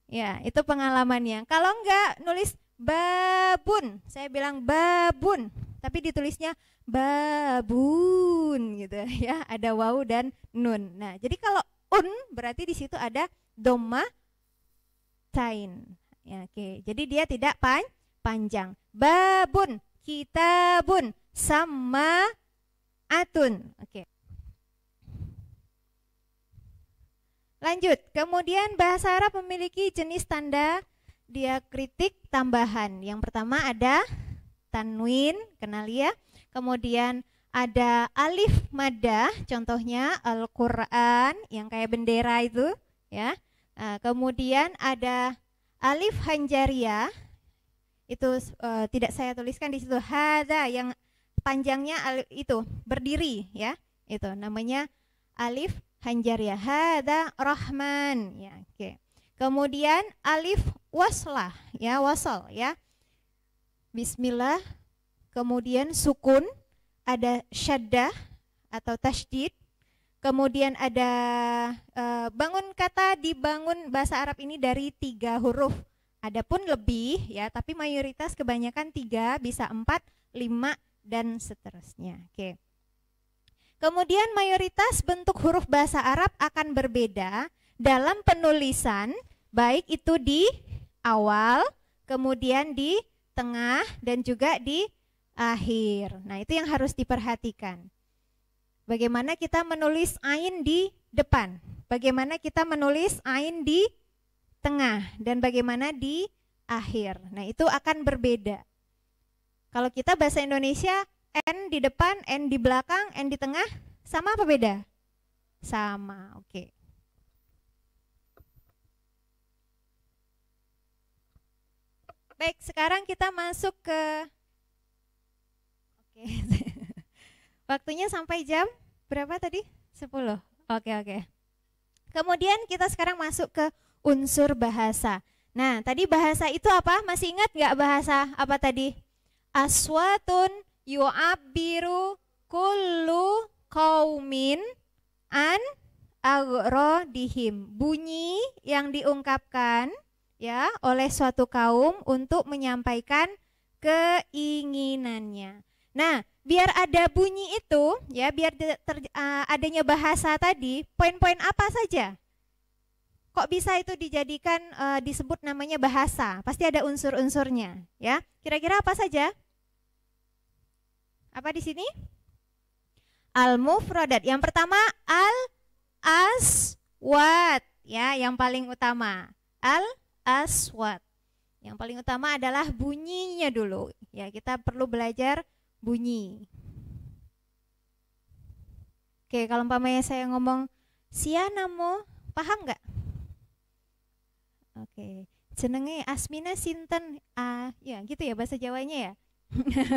Ya, itu pengalamannya. Kalau enggak nulis babun. Saya bilang babun, tapi ditulisnya babun gitu [laughs] ya. Ada wau dan nun. Nah, jadi kalau un berarti di situ ada doma tain. Ya, oke. Jadi dia tidak pan panjang. Babun, kitabun, sama atun. Oke. Lanjut, kemudian bahasa Arab memiliki jenis tanda diakritik tambahan. Yang pertama ada tanwin, kenal ya. Kemudian ada alif madah, contohnya Al-Qur'an yang kayak bendera itu, ya. Nah, kemudian ada alif hanjaria Itu uh, tidak saya tuliskan di situ. Hada yang panjangnya alif, itu berdiri, ya. Itu namanya alif hanjaria Hada Rahman, ya. Oke. Okay. Kemudian alif waslah ya, wasal ya. Bismillah. Kemudian sukun, ada syaddah atau tasydid. Kemudian ada e, bangun kata dibangun bahasa Arab ini dari tiga huruf. Adapun lebih ya, tapi mayoritas kebanyakan tiga, bisa empat, lima, dan seterusnya. Oke. Kemudian mayoritas bentuk huruf bahasa Arab akan berbeda dalam penulisan Baik itu di awal, kemudian di tengah, dan juga di akhir. Nah, itu yang harus diperhatikan. Bagaimana kita menulis ain di depan, bagaimana kita menulis ain di tengah, dan bagaimana di akhir. Nah, itu akan berbeda. Kalau kita bahasa Indonesia, N di depan, N di belakang, N di tengah, sama apa beda? Sama, oke. Okay. Baik, sekarang kita masuk ke Oke. [laughs] Waktunya sampai jam berapa tadi? 10. Oke, oke. Kemudian kita sekarang masuk ke unsur bahasa. Nah, tadi bahasa itu apa? Masih ingat nggak bahasa apa tadi? Aswatun yu'abiru kullu kaumin an agrodihim. Bunyi yang diungkapkan ya oleh suatu kaum untuk menyampaikan keinginannya. Nah, biar ada bunyi itu ya, biar ter, uh, adanya bahasa tadi, poin-poin apa saja? Kok bisa itu dijadikan uh, disebut namanya bahasa? Pasti ada unsur-unsurnya, ya. Kira-kira apa saja? Apa di sini? Al-mufradat. Yang pertama al aswat ya, yang paling utama. Al As what? Yang paling utama adalah bunyinya dulu. Ya, kita perlu belajar bunyi. Oke, kalau umpamanya saya ngomong Sianamo, paham nggak? Oke, jenenge Asmina Sinten. Ah, ya gitu ya bahasa Jawanya ya. [laughs]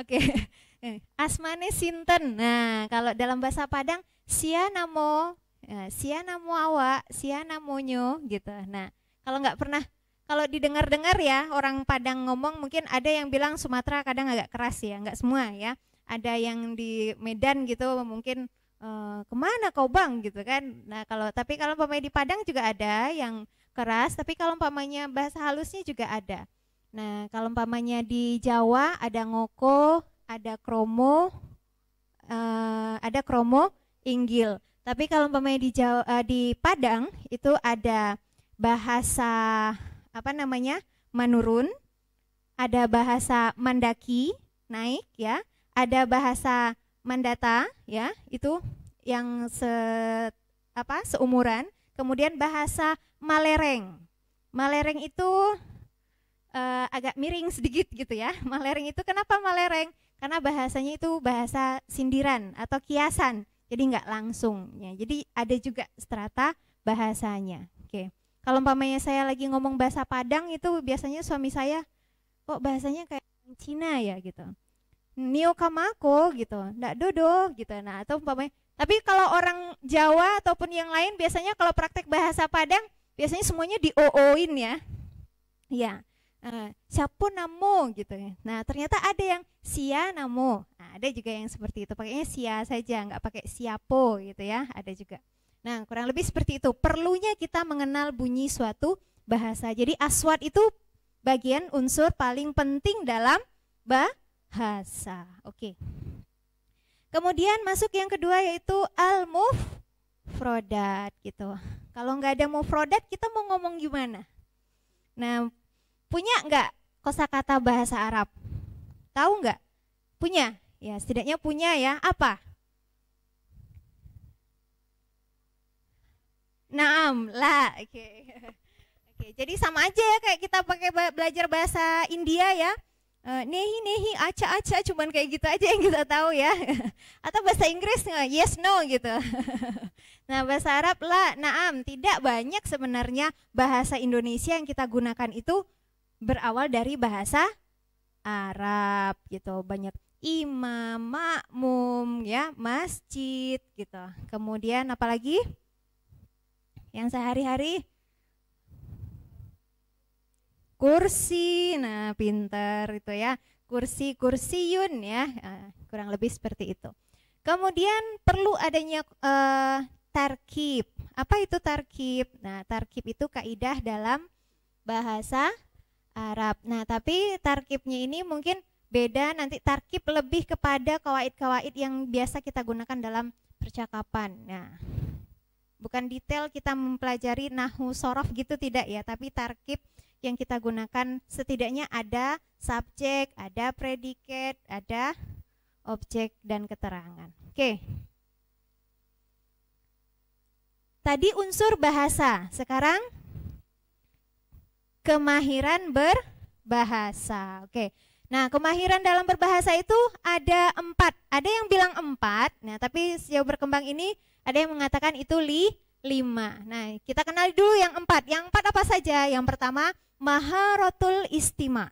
Oke. Eh, Asmane Sinten. Nah, kalau dalam bahasa Padang Sianamo, ya, Sianamo awak, Sianamonyo gitu. Nah, kalau nggak pernah, kalau didengar-dengar ya orang Padang ngomong mungkin ada yang bilang Sumatera kadang agak keras ya, nggak semua ya. Ada yang di Medan gitu mungkin e, kemana kau bang gitu kan. Nah kalau tapi kalau pemain di Padang juga ada yang keras, tapi kalau umpamanya bahasa halusnya juga ada. Nah, kalau umpamanya di Jawa ada ngoko, ada kromo, e, ada kromo, inggil. Tapi kalau umpamanya di Jawa, eh, di Padang itu ada bahasa apa namanya? menurun, ada bahasa mendaki, naik ya, ada bahasa mendata ya, itu yang se apa seumuran. Kemudian bahasa malereng. Malereng itu eh, agak miring sedikit gitu ya. [laughs] Malereng itu kenapa malereng? Karena bahasanya itu bahasa sindiran atau kiasan. Jadi nggak langsung ya. Jadi ada juga strata bahasanya. Oke. Okay. Kalau umpamanya saya lagi ngomong bahasa Padang itu biasanya suami saya kok bahasanya kayak Cina ya gitu. Nio kamako gitu, ndak dodo gitu. Nah, atau umpamanya tapi kalau orang Jawa ataupun yang lain biasanya kalau praktek bahasa Padang biasanya semuanya di in ya. Ya. Uh, eh, siapa namo gitu ya. Nah ternyata ada yang sia namo, nah, ada juga yang seperti itu pakainya sia saja, nggak pakai siapo gitu ya, ada juga. Nah, kurang lebih seperti itu. Perlunya kita mengenal bunyi suatu bahasa. Jadi aswat itu bagian unsur paling penting dalam bahasa. Oke. Kemudian masuk yang kedua yaitu al-mufrodat gitu. Kalau nggak ada mufrodat kita mau ngomong gimana? Nah, punya nggak kosakata bahasa Arab? Tahu nggak? Punya. Ya, setidaknya punya ya. Apa? Naam, la. Oke. Okay. [laughs] Oke, okay, jadi sama aja ya kayak kita pakai belajar bahasa India ya. Uh, nehi nehi aca aca cuman kayak gitu aja yang kita tahu ya. [laughs] Atau bahasa Inggris nggak? Eh, yes no gitu. [laughs] nah, bahasa Arab la, naam. Tidak banyak sebenarnya bahasa Indonesia yang kita gunakan itu berawal dari bahasa Arab gitu. Banyak imam, makmum ya, masjid gitu. Kemudian apalagi? yang sehari-hari kursi. Nah, pinter itu ya. Kursi kursiun ya. Eh, kurang lebih seperti itu. Kemudian perlu adanya uh, tarkib. Apa itu tarkib? Nah, tarkib itu kaidah dalam bahasa Arab. Nah, tapi tarkibnya ini mungkin beda nanti tarkib lebih kepada kawaid-kawaid yang biasa kita gunakan dalam percakapan. Nah, bukan detail kita mempelajari nahu sorof gitu tidak ya, tapi tarkib yang kita gunakan setidaknya ada subjek, ada predikat, ada objek dan keterangan. Oke. Tadi unsur bahasa, sekarang kemahiran berbahasa. Oke. Nah, kemahiran dalam berbahasa itu ada empat. Ada yang bilang empat, nah tapi sejauh berkembang ini ada yang mengatakan itu li, lima. Nah, kita kenali dulu yang empat. Yang empat apa saja? Yang pertama, maharotul istima.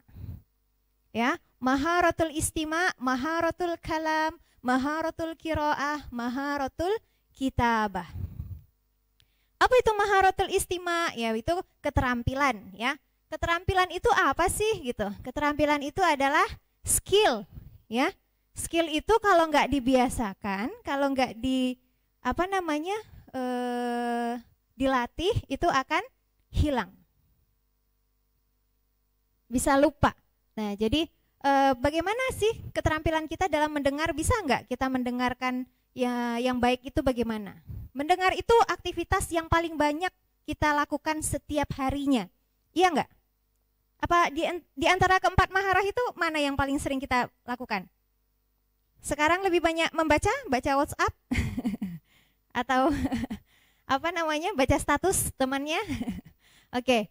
Ya, maharotul istima, maharotul kalam, maharotul kiroah, maharotul kitabah. Apa itu maharotul istima? Ya, itu keterampilan, ya. Keterampilan itu apa sih gitu? Keterampilan itu adalah skill, ya. Skill itu kalau nggak dibiasakan, kalau nggak di apa namanya eh, dilatih itu akan hilang bisa lupa nah jadi eh, bagaimana sih keterampilan kita dalam mendengar bisa nggak kita mendengarkan ya yang baik itu bagaimana mendengar itu aktivitas yang paling banyak kita lakukan setiap harinya iya nggak apa di, di antara keempat maharah itu mana yang paling sering kita lakukan sekarang lebih banyak membaca baca WhatsApp [laughs] atau [laughs] apa namanya baca status temannya. [laughs] Oke. Okay.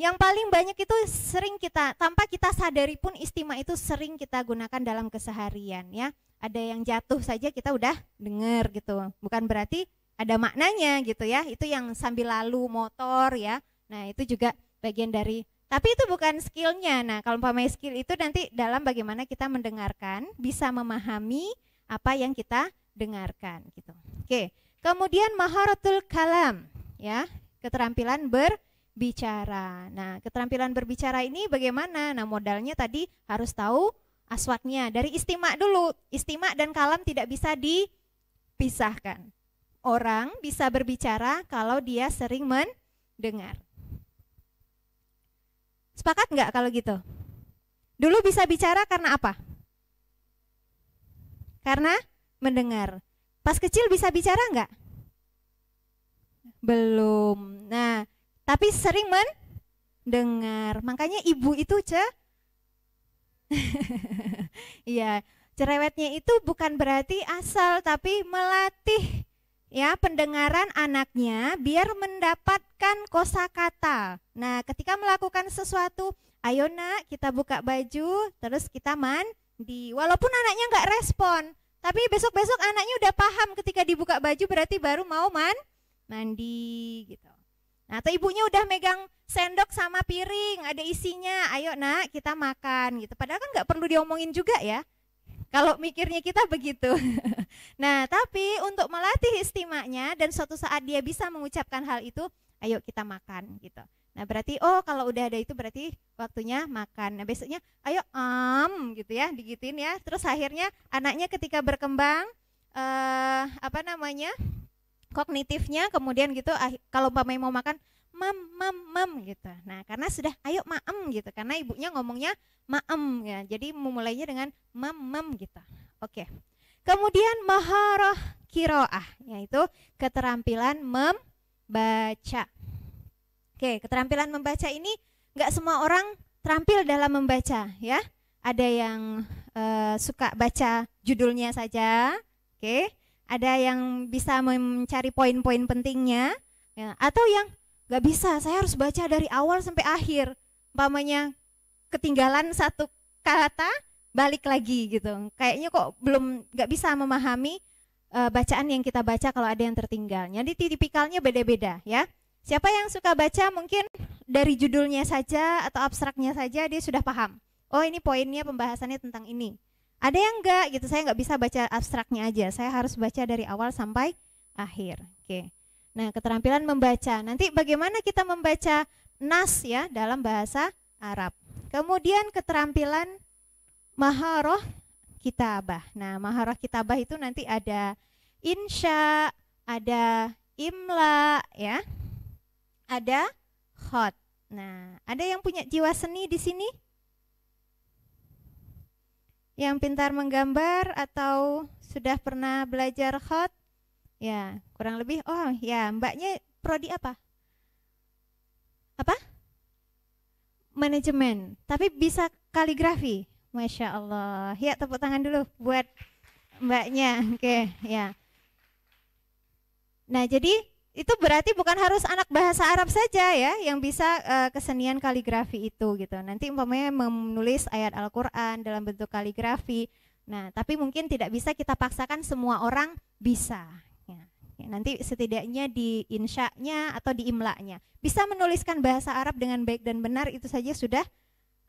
Yang paling banyak itu sering kita tanpa kita sadari pun istimewa itu sering kita gunakan dalam keseharian ya. Ada yang jatuh saja kita udah dengar gitu. Bukan berarti ada maknanya gitu ya. Itu yang sambil lalu motor ya. Nah, itu juga bagian dari tapi itu bukan skillnya. Nah, kalau umpamanya skill itu nanti dalam bagaimana kita mendengarkan, bisa memahami apa yang kita dengarkan gitu. Oke. Kemudian maharatul kalam, ya, keterampilan berbicara. Nah, keterampilan berbicara ini bagaimana? Nah, modalnya tadi harus tahu aswatnya. dari istimak dulu. Istimak dan kalam tidak bisa dipisahkan. Orang bisa berbicara kalau dia sering mendengar. Sepakat nggak kalau gitu? Dulu bisa bicara karena apa? Karena mendengar. Pas kecil bisa bicara nggak? Belum. Nah, tapi sering mendengar. Makanya ibu itu ce [laughs] Iya, cerewetnya itu bukan berarti asal tapi melatih ya pendengaran anaknya biar mendapatkan kosakata. Nah, ketika melakukan sesuatu, ayo nak kita buka baju, terus kita mandi. Walaupun anaknya nggak respon, tapi besok-besok anaknya udah paham ketika dibuka baju berarti baru mau man mandi gitu. Nah, atau ibunya udah megang sendok sama piring, ada isinya, ayo nak kita makan gitu. Padahal kan nggak perlu diomongin juga ya. Kalau mikirnya kita begitu. [laughs] nah, tapi untuk melatih istimanya dan suatu saat dia bisa mengucapkan hal itu, ayo kita makan gitu. Nah berarti oh kalau udah ada itu berarti waktunya makan. Nah besoknya ayo am um, gitu ya digitin ya. Terus akhirnya anaknya ketika berkembang eh, apa namanya kognitifnya kemudian gitu ah, kalau mbak mau makan mam mam mam gitu. Nah karena sudah ayo maem gitu karena ibunya ngomongnya maem ya. Jadi memulainya dengan mam mam gitu. Oke. Kemudian maharoh kiroah yaitu keterampilan membaca. Oke, keterampilan membaca ini nggak semua orang terampil dalam membaca, ya. Ada yang e, suka baca judulnya saja, oke. Ada yang bisa mencari poin-poin pentingnya, ya. atau yang nggak bisa. Saya harus baca dari awal sampai akhir. Umpamanya ketinggalan satu kata, balik lagi gitu. Kayaknya kok belum nggak bisa memahami eh, bacaan yang kita baca kalau ada yang tertinggal. Jadi tipikalnya beda-beda, ya. Siapa yang suka baca mungkin dari judulnya saja atau abstraknya saja dia sudah paham. Oh ini poinnya pembahasannya tentang ini. Ada yang enggak gitu, saya enggak bisa baca abstraknya aja, saya harus baca dari awal sampai akhir. Oke. Nah, keterampilan membaca. Nanti bagaimana kita membaca nas ya dalam bahasa Arab. Kemudian keterampilan maharoh kitabah. Nah, maharoh kitabah itu nanti ada insya, ada imla ya ada hot. Nah, ada yang punya jiwa seni di sini? Yang pintar menggambar atau sudah pernah belajar hot? Ya, kurang lebih. Oh, ya, mbaknya prodi apa? Apa? Manajemen. Tapi bisa kaligrafi. Masya Allah. Ya, tepuk tangan dulu buat mbaknya. Oke, okay, ya. Nah, jadi itu berarti bukan harus anak bahasa Arab saja ya yang bisa uh, kesenian kaligrafi itu gitu. Nanti umpamanya menulis ayat Al-Qur'an dalam bentuk kaligrafi. Nah, tapi mungkin tidak bisa kita paksakan semua orang bisa. Ya. ya nanti setidaknya di insya-nya atau di nya Bisa menuliskan bahasa Arab dengan baik dan benar itu saja sudah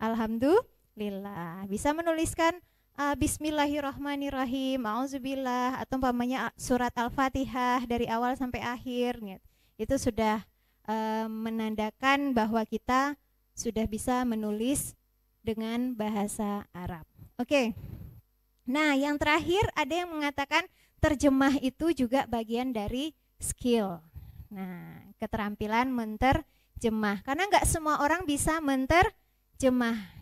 alhamdulillah. Bisa menuliskan uh, Bismillahirrahmanirrahim, Alhamdulillah, atau umpamanya ah, surat Al-Fatihah dari awal sampai akhir gitu. Itu sudah uh, menandakan bahwa kita sudah bisa menulis dengan bahasa Arab. Oke. Okay. Nah, yang terakhir ada yang mengatakan terjemah itu juga bagian dari skill. Nah, keterampilan menterjemah. Karena nggak semua orang bisa menterjemah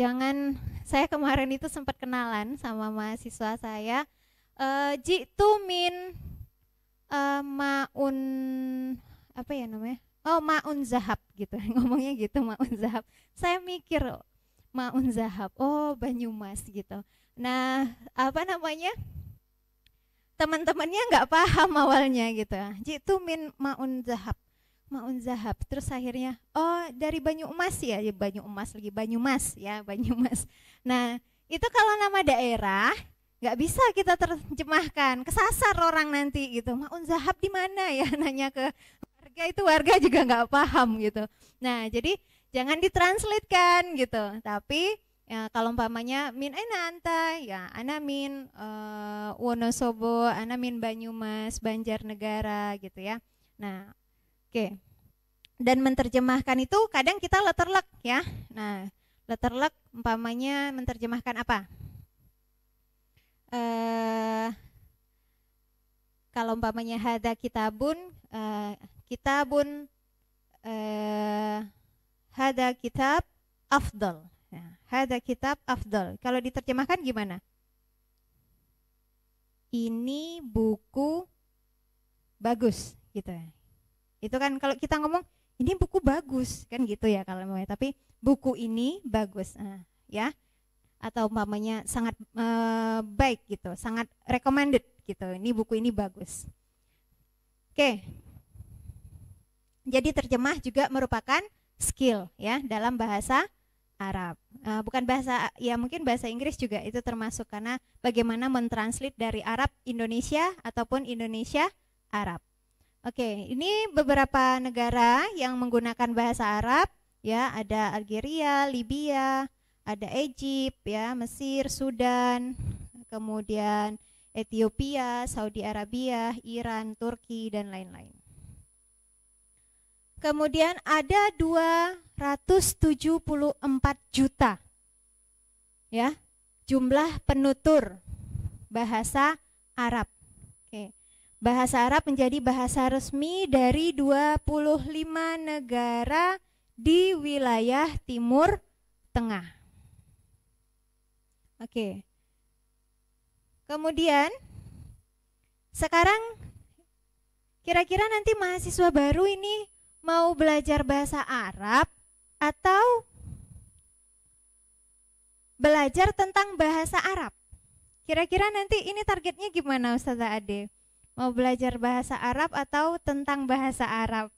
jangan saya kemarin itu sempat kenalan sama mahasiswa saya uh, eh, jitu min uh, eh, maun apa ya namanya oh maun zahab gitu [laughs] ngomongnya gitu maun zahab saya mikir maun zahab oh banyumas gitu nah apa namanya teman-temannya nggak paham awalnya gitu jitu min maun zahab maun zahab. Terus akhirnya, oh dari Banyu Emas ya, ya Banyu Emas lagi Banyu Mas ya, Banyu Mas. Nah itu kalau nama daerah nggak bisa kita terjemahkan, kesasar orang nanti gitu. Maun zahab di mana ya? [laughs] Nanya ke warga itu warga juga nggak paham gitu. Nah jadi jangan ditranslitkan gitu, tapi ya kalau umpamanya min aina anta ya ana min uh, Wonosobo, ana min Banyumas, Banjarnegara gitu ya. Nah, Oke. Dan menerjemahkan itu kadang kita letterlek ya. Nah, letterlek umpamanya menerjemahkan apa? Eh kalau umpamanya hada kitabun eh, kitabun eh, hada kitab afdal. Nah, hada kitab afdal. Kalau diterjemahkan gimana? Ini buku bagus gitu ya itu kan kalau kita ngomong ini buku bagus kan gitu ya kalau mau tapi buku ini bagus nah, ya atau umpamanya sangat uh, baik gitu sangat recommended gitu ini buku ini bagus oke jadi terjemah juga merupakan skill ya dalam bahasa Arab uh, bukan bahasa ya mungkin bahasa Inggris juga itu termasuk karena bagaimana mentranslate dari Arab Indonesia ataupun Indonesia Arab Oke, ini beberapa negara yang menggunakan bahasa Arab, ya, ada Algeria, Libya, ada Egypt, ya, Mesir, Sudan, kemudian Ethiopia, Saudi Arabia, Iran, Turki, dan lain-lain. Kemudian ada 274 juta ya jumlah penutur bahasa Arab bahasa Arab menjadi bahasa resmi dari 25 negara di wilayah Timur Tengah. Oke. Kemudian sekarang kira-kira nanti mahasiswa baru ini mau belajar bahasa Arab atau belajar tentang bahasa Arab? Kira-kira nanti ini targetnya gimana Ustazah Ade? Mau belajar bahasa Arab atau tentang bahasa Arab?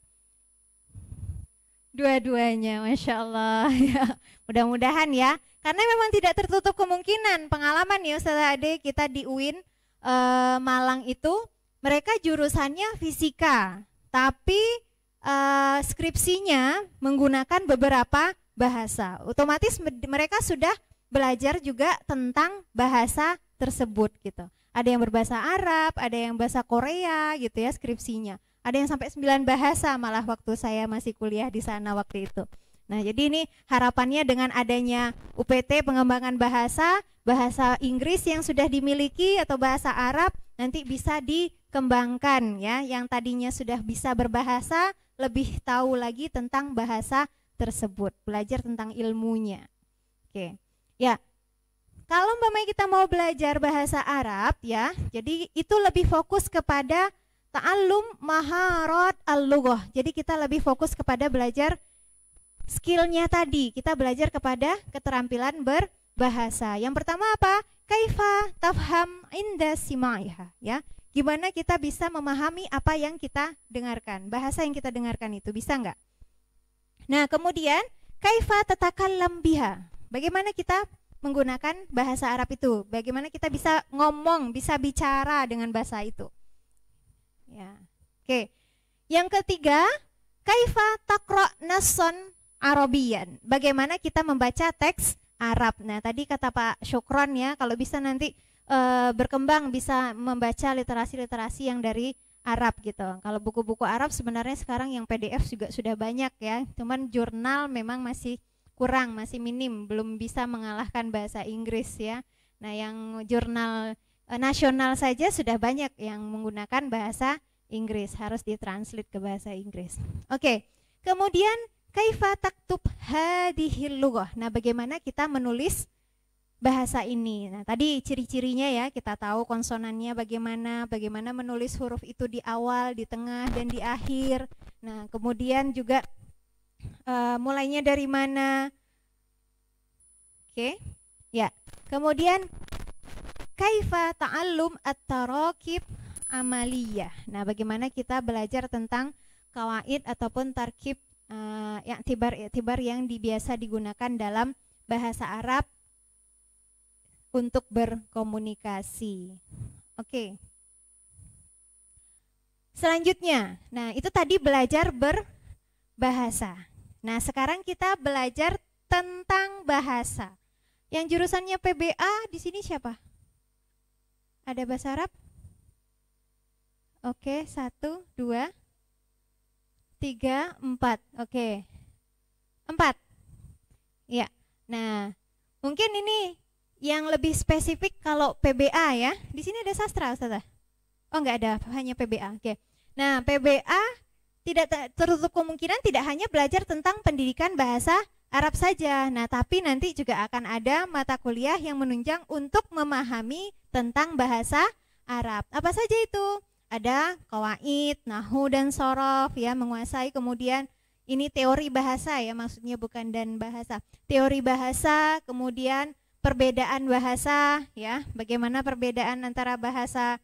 Dua-duanya, Masya Allah. [laughs] Ya, mudah-mudahan ya. Karena memang tidak tertutup kemungkinan pengalaman ya Ustaz Ade kita di UIN e, eh, Malang itu mereka jurusannya fisika, tapi e, skripsinya menggunakan beberapa bahasa. Otomatis mereka sudah belajar juga tentang bahasa tersebut gitu ada yang berbahasa Arab, ada yang bahasa Korea gitu ya skripsinya. Ada yang sampai sembilan bahasa malah waktu saya masih kuliah di sana waktu itu. Nah, jadi ini harapannya dengan adanya UPT pengembangan bahasa, bahasa Inggris yang sudah dimiliki atau bahasa Arab nanti bisa dikembangkan ya, yang tadinya sudah bisa berbahasa lebih tahu lagi tentang bahasa tersebut, belajar tentang ilmunya. Oke. Ya, kalau memang kita mau belajar bahasa Arab ya, jadi itu lebih fokus kepada ta'allum maharat al-lughah. Jadi kita lebih fokus kepada belajar skillnya tadi. Kita belajar kepada keterampilan berbahasa. Yang pertama apa? Kaifa tafham inda simaiha ya. Gimana kita bisa memahami apa yang kita dengarkan? Bahasa yang kita dengarkan itu bisa nggak? Nah, kemudian kaifa tatakallam biha. Bagaimana kita menggunakan bahasa Arab itu. Bagaimana kita bisa ngomong, bisa bicara dengan bahasa itu. Ya. Oke. Yang ketiga, kaifa takro nason Arabian. Bagaimana kita membaca teks Arab. Nah, tadi kata Pak Syukron ya, kalau bisa nanti e, berkembang bisa membaca literasi-literasi yang dari Arab gitu. Kalau buku-buku Arab sebenarnya sekarang yang PDF juga sudah banyak ya. Cuman jurnal memang masih kurang, masih minim, belum bisa mengalahkan bahasa Inggris ya. Nah, yang jurnal e, nasional saja sudah banyak yang menggunakan bahasa Inggris, harus ditranslate ke bahasa Inggris. Oke. Okay. Kemudian kaifa taktub hadhil lughah. Nah, bagaimana kita menulis bahasa ini. Nah, tadi ciri-cirinya ya, kita tahu konsonannya bagaimana, bagaimana menulis huruf itu di awal, di tengah, dan di akhir. Nah, kemudian juga uh, mulainya dari mana. Oke, okay. ya. Kemudian kaifa ta'allum at-tarakib amaliyah. Nah, bagaimana kita belajar tentang kawaid ataupun tarkib uh, yang tibar tibar yang biasa digunakan dalam bahasa Arab untuk berkomunikasi. Oke. Okay. Selanjutnya, nah itu tadi belajar berbahasa. Nah, sekarang kita belajar tentang bahasa. Yang jurusannya PBA di sini siapa? Ada bahasa Arab? Oke, satu, dua, tiga, empat. Oke, empat. Ya, nah mungkin ini yang lebih spesifik kalau PBA ya. Di sini ada sastra, Ustazah? Oh, enggak ada, hanya PBA. Oke. Nah, PBA tidak tertutup kemungkinan tidak hanya belajar tentang pendidikan bahasa Arab saja. Nah, tapi nanti juga akan ada mata kuliah yang menunjang untuk memahami tentang bahasa Arab. Apa saja itu? Ada kawaid, nahu dan sorof ya menguasai kemudian ini teori bahasa ya maksudnya bukan dan bahasa. Teori bahasa kemudian perbedaan bahasa ya, bagaimana perbedaan antara bahasa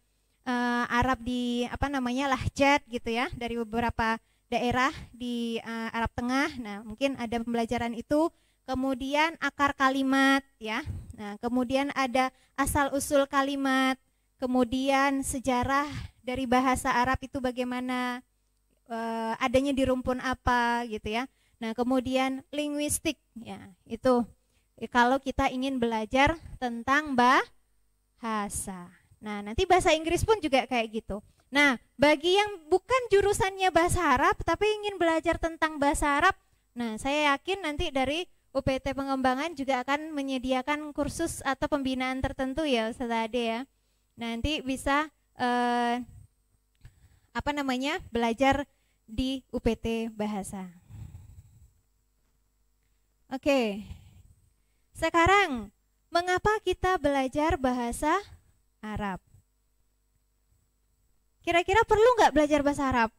uh, Arab di apa namanya lahjat gitu ya dari beberapa daerah di uh, Arab Tengah. Nah, mungkin ada pembelajaran itu. Kemudian akar kalimat ya. Nah, kemudian ada asal usul kalimat, kemudian sejarah dari bahasa Arab itu bagaimana uh, adanya di rumpun apa gitu ya. Nah, kemudian linguistik ya, itu kalau kita ingin belajar tentang bahasa. Nah, nanti bahasa Inggris pun juga kayak gitu. Nah, bagi yang bukan jurusannya bahasa Arab tapi ingin belajar tentang bahasa Arab, nah saya yakin nanti dari UPT Pengembangan juga akan menyediakan kursus atau pembinaan tertentu ya Ustaz Ade ya. Nanti bisa eh, apa namanya? belajar di UPT Bahasa. Oke. Sekarang mengapa kita belajar bahasa Arab. Kira-kira perlu nggak belajar bahasa Arab?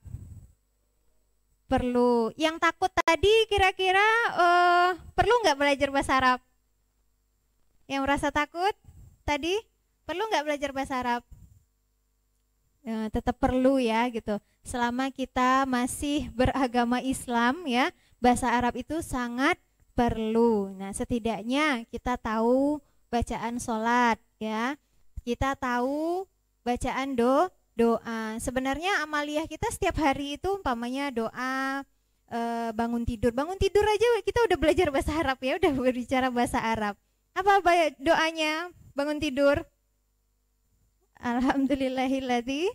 Perlu. Yang takut tadi kira-kira uh, perlu nggak belajar bahasa Arab? Yang merasa takut tadi perlu nggak belajar bahasa Arab? Ya, tetap perlu ya gitu. Selama kita masih beragama Islam ya, bahasa Arab itu sangat perlu. Nah, setidaknya kita tahu bacaan sholat ya kita tahu bacaan do, doa. Sebenarnya amaliah kita setiap hari itu umpamanya doa e, bangun tidur. Bangun tidur aja kita udah belajar bahasa Arab ya, udah berbicara bahasa Arab. Apa doanya bangun tidur? Alhamdulillahilladzi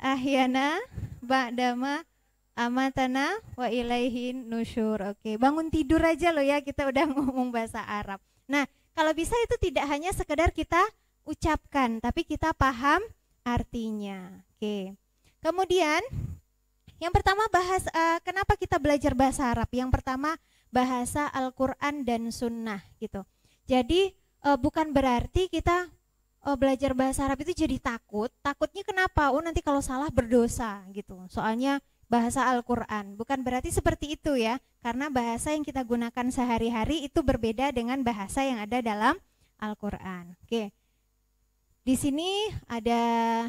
ahyana ba'dama amatana wa ilaihin nusyur. Oke, bangun tidur aja lo ya kita udah [laughs] ngomong bahasa Arab. Nah, kalau bisa itu tidak hanya sekedar kita ucapkan, tapi kita paham artinya. Oke. Kemudian yang pertama bahas uh, kenapa kita belajar bahasa Arab? Yang pertama bahasa Al-Qur'an dan Sunnah gitu. Jadi uh, bukan berarti kita uh, belajar bahasa Arab itu jadi takut. Takutnya kenapa? Oh nanti kalau salah berdosa gitu. Soalnya bahasa Al-Qur'an. Bukan berarti seperti itu ya. Karena bahasa yang kita gunakan sehari-hari itu berbeda dengan bahasa yang ada dalam Al-Qur'an. Oke. Okay. Di sini ada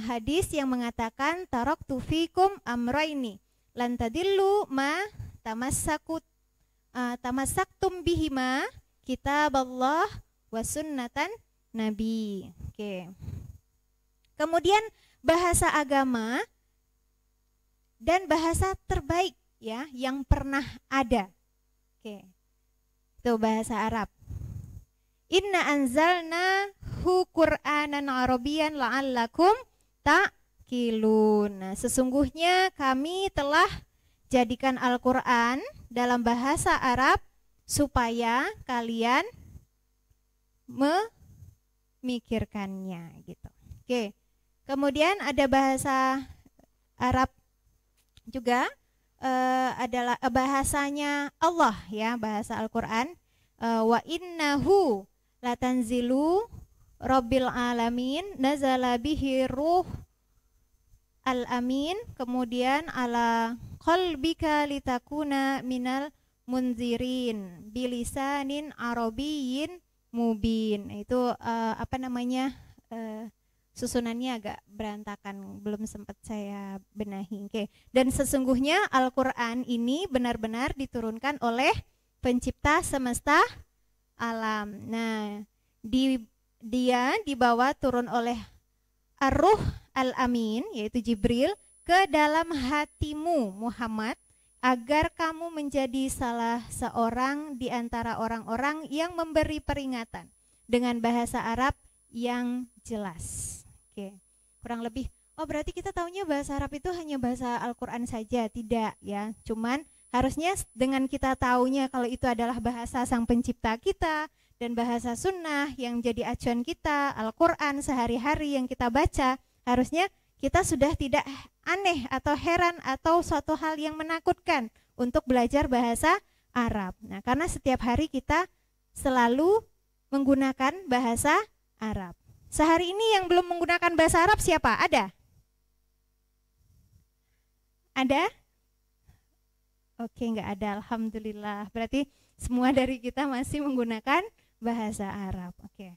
hadis yang mengatakan tarok tufikum amroini lantadillu ma tamassakut uh, tamassaktum bihima kitaballah wa sunnatan nabi. Oke. Kemudian bahasa agama dan bahasa terbaik ya yang pernah ada. Oke. Itu bahasa Arab. Inna anzalna hu Qur'anan Arabian la'allakum ta'kilun. Nah, sesungguhnya kami telah jadikan Al-Qur'an dalam bahasa Arab supaya kalian memikirkannya gitu. Oke. Kemudian ada bahasa Arab juga eh, adalah eh, bahasanya Allah ya, bahasa Al-Qur'an. Eh, wa innahu latanzilu Rabbil Alamin nazala bihi ruh al-amin kemudian ala qalbika litakuna minal munzirin bilisanin arabiyin mubin itu uh, apa namanya uh, susunannya agak berantakan belum sempat saya benahi oke okay. dan sesungguhnya Al-Qur'an ini benar-benar diturunkan oleh pencipta semesta alam nah di dia dibawa turun oleh Aruh Al-Amin yaitu Jibril ke dalam hatimu Muhammad agar kamu menjadi salah seorang di antara orang-orang yang memberi peringatan dengan bahasa Arab yang jelas. Oke. Kurang lebih oh berarti kita tahunya bahasa Arab itu hanya bahasa Al-Qur'an saja, tidak ya. Cuman harusnya dengan kita tahunya kalau itu adalah bahasa sang pencipta kita, dan bahasa sunnah yang jadi acuan kita, Al-Quran sehari-hari yang kita baca, harusnya kita sudah tidak aneh atau heran atau suatu hal yang menakutkan untuk belajar bahasa Arab. Nah, karena setiap hari kita selalu menggunakan bahasa Arab. Sehari ini yang belum menggunakan bahasa Arab siapa? Ada? Ada? Oke, nggak ada. Alhamdulillah. Berarti semua dari kita masih menggunakan bahasa Arab. Oke.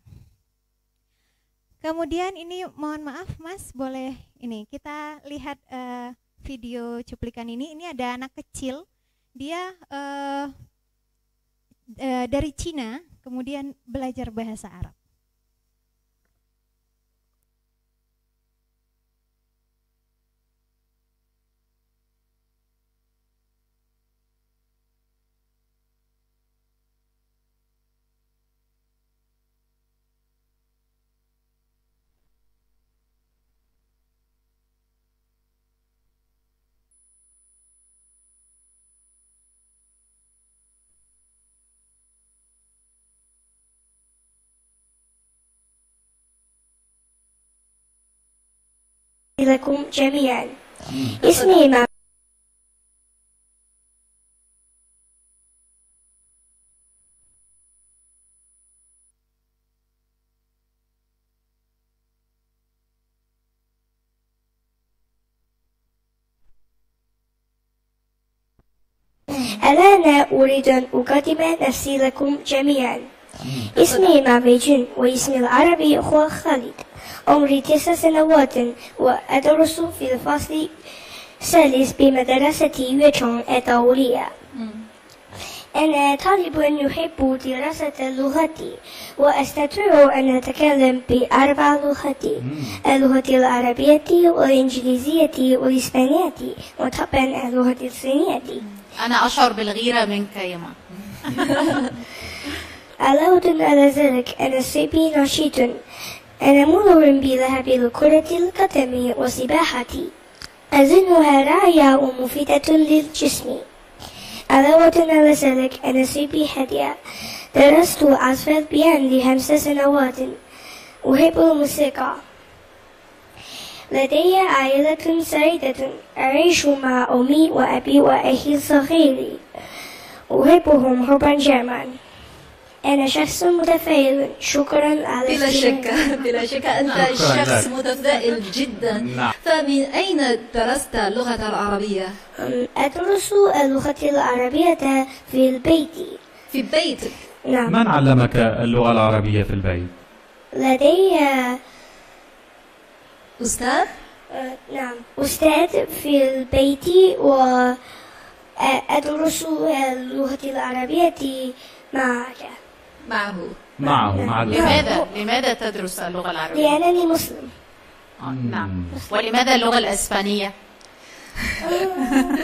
Kemudian ini mohon maaf Mas, boleh ini kita lihat uh, video cuplikan ini. Ini ada anak kecil, dia uh, uh, dari Cina, kemudian belajar bahasa Arab. لكم جميعا اسمي ما الآن أريد أن أقدم نفسي لكم جميعا اسمي ما جن واسمي العربي هو خالد عمري تسع سنوات وأدرس في الفصل الثالث بمدرسة ويتشون الدولية أنا طالب يحب دراسة اللغات وأستطيع أن أتكلم بأربع لغات اللغة العربية والإنجليزية والإسبانية وطبعا اللغة الصينية أنا أشعر بالغيرة منك يما علاوة [laughs] على ذلك أنا صبي نشيط أنا مضر بذهب الكرة القدم وسباحتي أظنها رعاية ومفيدة للجسم علاوة على سلك أنا سباحة درست عزف البيان لخمس سنوات أحب الموسيقى لدي عائلة سعيدة أعيش مع أمي وأبي وأخي الصغير أحبهم حبا جما أنا شخص متفائل شكرا على بلا شك بلا شك أنت شخص متفائل جدا نعم. فمن أين درست اللغة العربية؟ أدرس اللغة العربية في البيت في البيت؟ نعم من علمك اللغة العربية في البيت؟ لدي أستاذ؟ أه، نعم أستاذ في البيت و أدرس اللغة العربية معك معه معه مع لماذا لماذا تدرس اللغة العربية؟ لأنني مسلم نعم ولماذا اللغة الإسبانية؟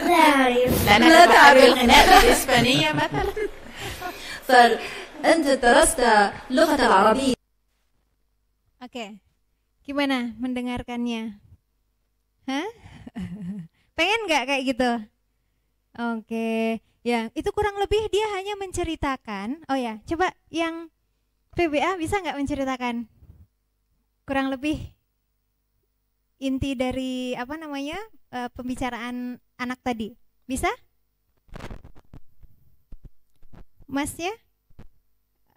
لا أعرف لا تعرف الغناء بالإسبانية مثلا فأنت درست اللغة العربية Oke, okay. gimana mendengarkannya? Hah? Pengen nggak kayak gitu? Oke, okay. Ya, itu kurang lebih dia hanya menceritakan. Oh ya, coba yang PBA bisa nggak menceritakan? Kurang lebih inti dari apa namanya e, pembicaraan anak tadi. Bisa? Mas ya?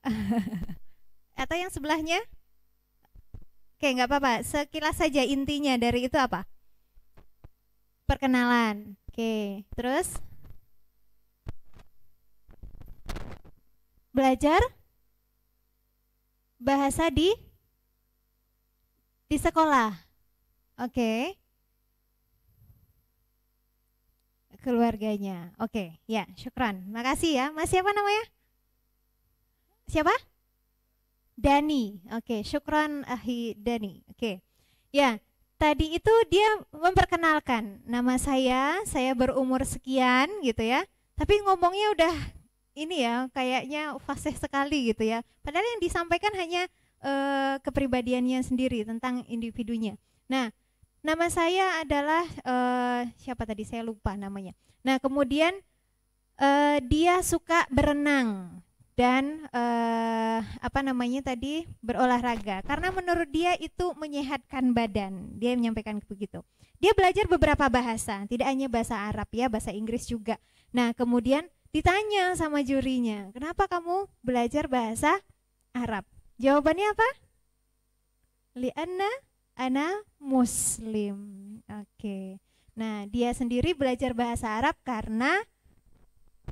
[laughs] Atau yang sebelahnya? Oke, nggak apa-apa. Sekilas saja intinya dari itu apa? Perkenalan. Oke, terus? belajar bahasa di di sekolah. Oke. Okay. Keluarganya. Oke, okay. ya, syukran. Makasih ya. Mas siapa namanya? Siapa? Dani. Oke, okay. syukran Ahi Dani. Oke. Okay. Ya, tadi itu dia memperkenalkan nama saya, saya berumur sekian gitu ya. Tapi ngomongnya udah ini ya kayaknya fase sekali gitu ya. Padahal yang disampaikan hanya e, kepribadiannya sendiri tentang individunya. Nah, nama saya adalah e, siapa tadi saya lupa namanya. Nah, kemudian e, dia suka berenang dan e, apa namanya tadi berolahraga karena menurut dia itu menyehatkan badan. Dia menyampaikan begitu. Dia belajar beberapa bahasa, tidak hanya bahasa Arab ya, bahasa Inggris juga. Nah, kemudian ditanya sama jurinya, kenapa kamu belajar bahasa Arab? Jawabannya apa? Lianna ana muslim. Oke. Okay. Nah, dia sendiri belajar bahasa Arab karena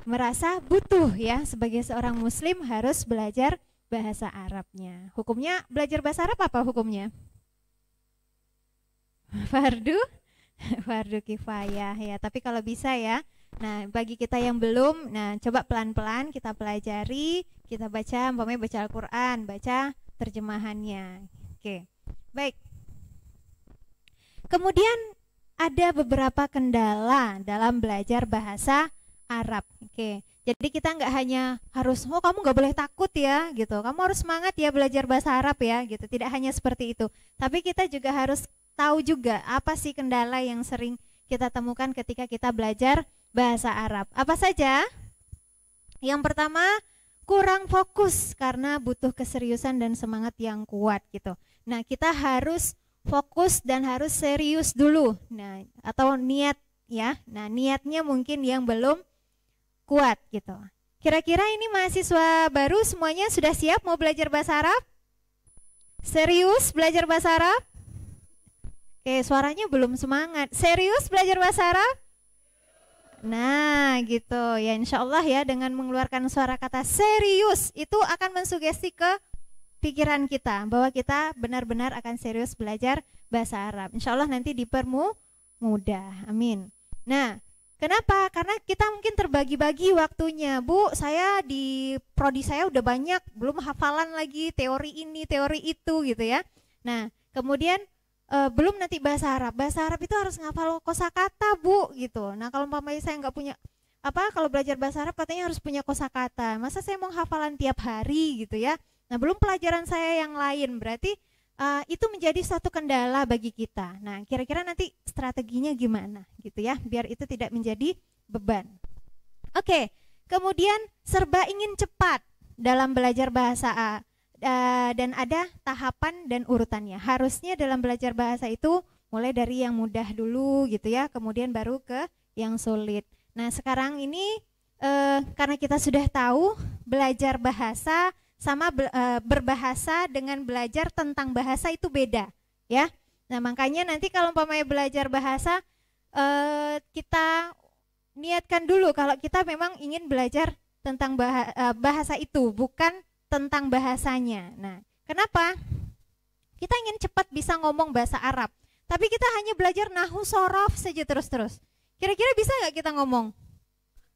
merasa butuh ya sebagai seorang muslim harus belajar bahasa Arabnya. Hukumnya belajar bahasa Arab apa hukumnya? Fardu? [laughs] Fardu kifayah ya, tapi kalau bisa ya Nah, bagi kita yang belum, nah coba pelan-pelan kita pelajari, kita baca, umpamanya baca Al-Qur'an, baca terjemahannya. Oke. Baik. Kemudian ada beberapa kendala dalam belajar bahasa Arab. Oke. Jadi kita nggak hanya harus, oh kamu nggak boleh takut ya, gitu. Kamu harus semangat ya belajar bahasa Arab ya, gitu. Tidak hanya seperti itu, tapi kita juga harus tahu juga apa sih kendala yang sering kita temukan ketika kita belajar bahasa Arab. Apa saja? Yang pertama, kurang fokus karena butuh keseriusan dan semangat yang kuat gitu. Nah, kita harus fokus dan harus serius dulu. Nah, atau niat ya. Nah, niatnya mungkin yang belum kuat gitu. Kira-kira ini mahasiswa baru semuanya sudah siap mau belajar bahasa Arab? Serius belajar bahasa Arab? Oke, suaranya belum semangat. Serius belajar bahasa Arab? Nah, gitu ya. Insya Allah ya, dengan mengeluarkan suara kata serius itu akan mensugesti ke pikiran kita bahwa kita benar-benar akan serius belajar bahasa Arab. Insya Allah nanti dipermu mudah. Amin. Nah, kenapa? Karena kita mungkin terbagi-bagi waktunya. Bu, saya di prodi saya udah banyak, belum hafalan lagi teori ini, teori itu gitu ya. Nah, kemudian uh, belum nanti bahasa Arab. Bahasa Arab itu harus ngafal kosakata, Bu, gitu. Nah, kalau umpamanya saya nggak punya apa kalau belajar bahasa Arab katanya harus punya kosakata. Masa saya mau hafalan tiap hari gitu ya. Nah, belum pelajaran saya yang lain. Berarti uh, itu menjadi suatu kendala bagi kita. Nah, kira-kira nanti strateginya gimana gitu ya biar itu tidak menjadi beban. Oke. Okay. Kemudian serba ingin cepat dalam belajar bahasa A Eh, dan ada tahapan dan urutannya. Harusnya dalam belajar bahasa itu mulai dari yang mudah dulu gitu ya, kemudian baru ke yang sulit. Nah, sekarang ini eh, karena kita sudah tahu belajar bahasa sama be, eh, berbahasa dengan belajar tentang bahasa itu beda, ya. Nah, makanya nanti kalau umpamanya belajar bahasa eh, kita niatkan dulu kalau kita memang ingin belajar tentang eh, bahasa itu, bukan tentang bahasanya. Nah, kenapa? Kita ingin cepat bisa ngomong bahasa Arab, tapi kita hanya belajar nahu sorof saja terus-terus. Kira-kira bisa nggak kita ngomong?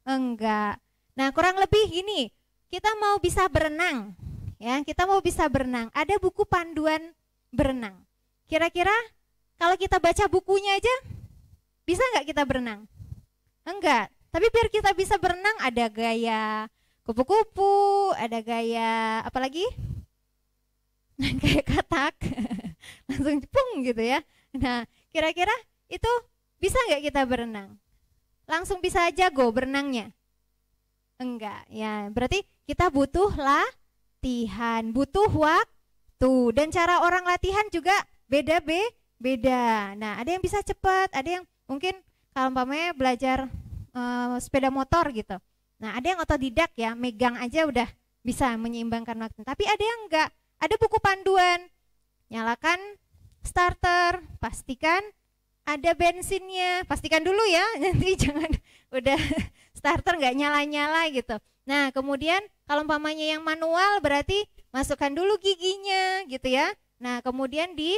Enggak. Nah, kurang lebih ini kita mau bisa berenang, ya, kita mau bisa berenang. Ada buku panduan berenang. Kira-kira kalau kita baca bukunya aja, bisa nggak kita berenang? Enggak. Tapi biar kita bisa berenang ada gaya, kupu-kupu, ada gaya apa lagi? kayak [laughs] katak, [laughs] langsung cepung gitu ya. Nah, kira-kira itu bisa nggak kita berenang? Langsung bisa aja go berenangnya? Enggak, ya berarti kita butuh latihan, butuh waktu. Dan cara orang latihan juga beda be beda. Nah, ada yang bisa cepat, ada yang mungkin kalau pamannya belajar uh, sepeda motor gitu Nah, ada yang otodidak ya, megang aja udah bisa menyeimbangkan waktu. Tapi ada yang enggak. Ada buku panduan. Nyalakan starter, pastikan ada bensinnya. Pastikan dulu ya, [laughs] nanti jangan udah starter enggak nyala-nyala gitu. Nah, kemudian kalau umpamanya yang manual berarti masukkan dulu giginya gitu ya. Nah, kemudian di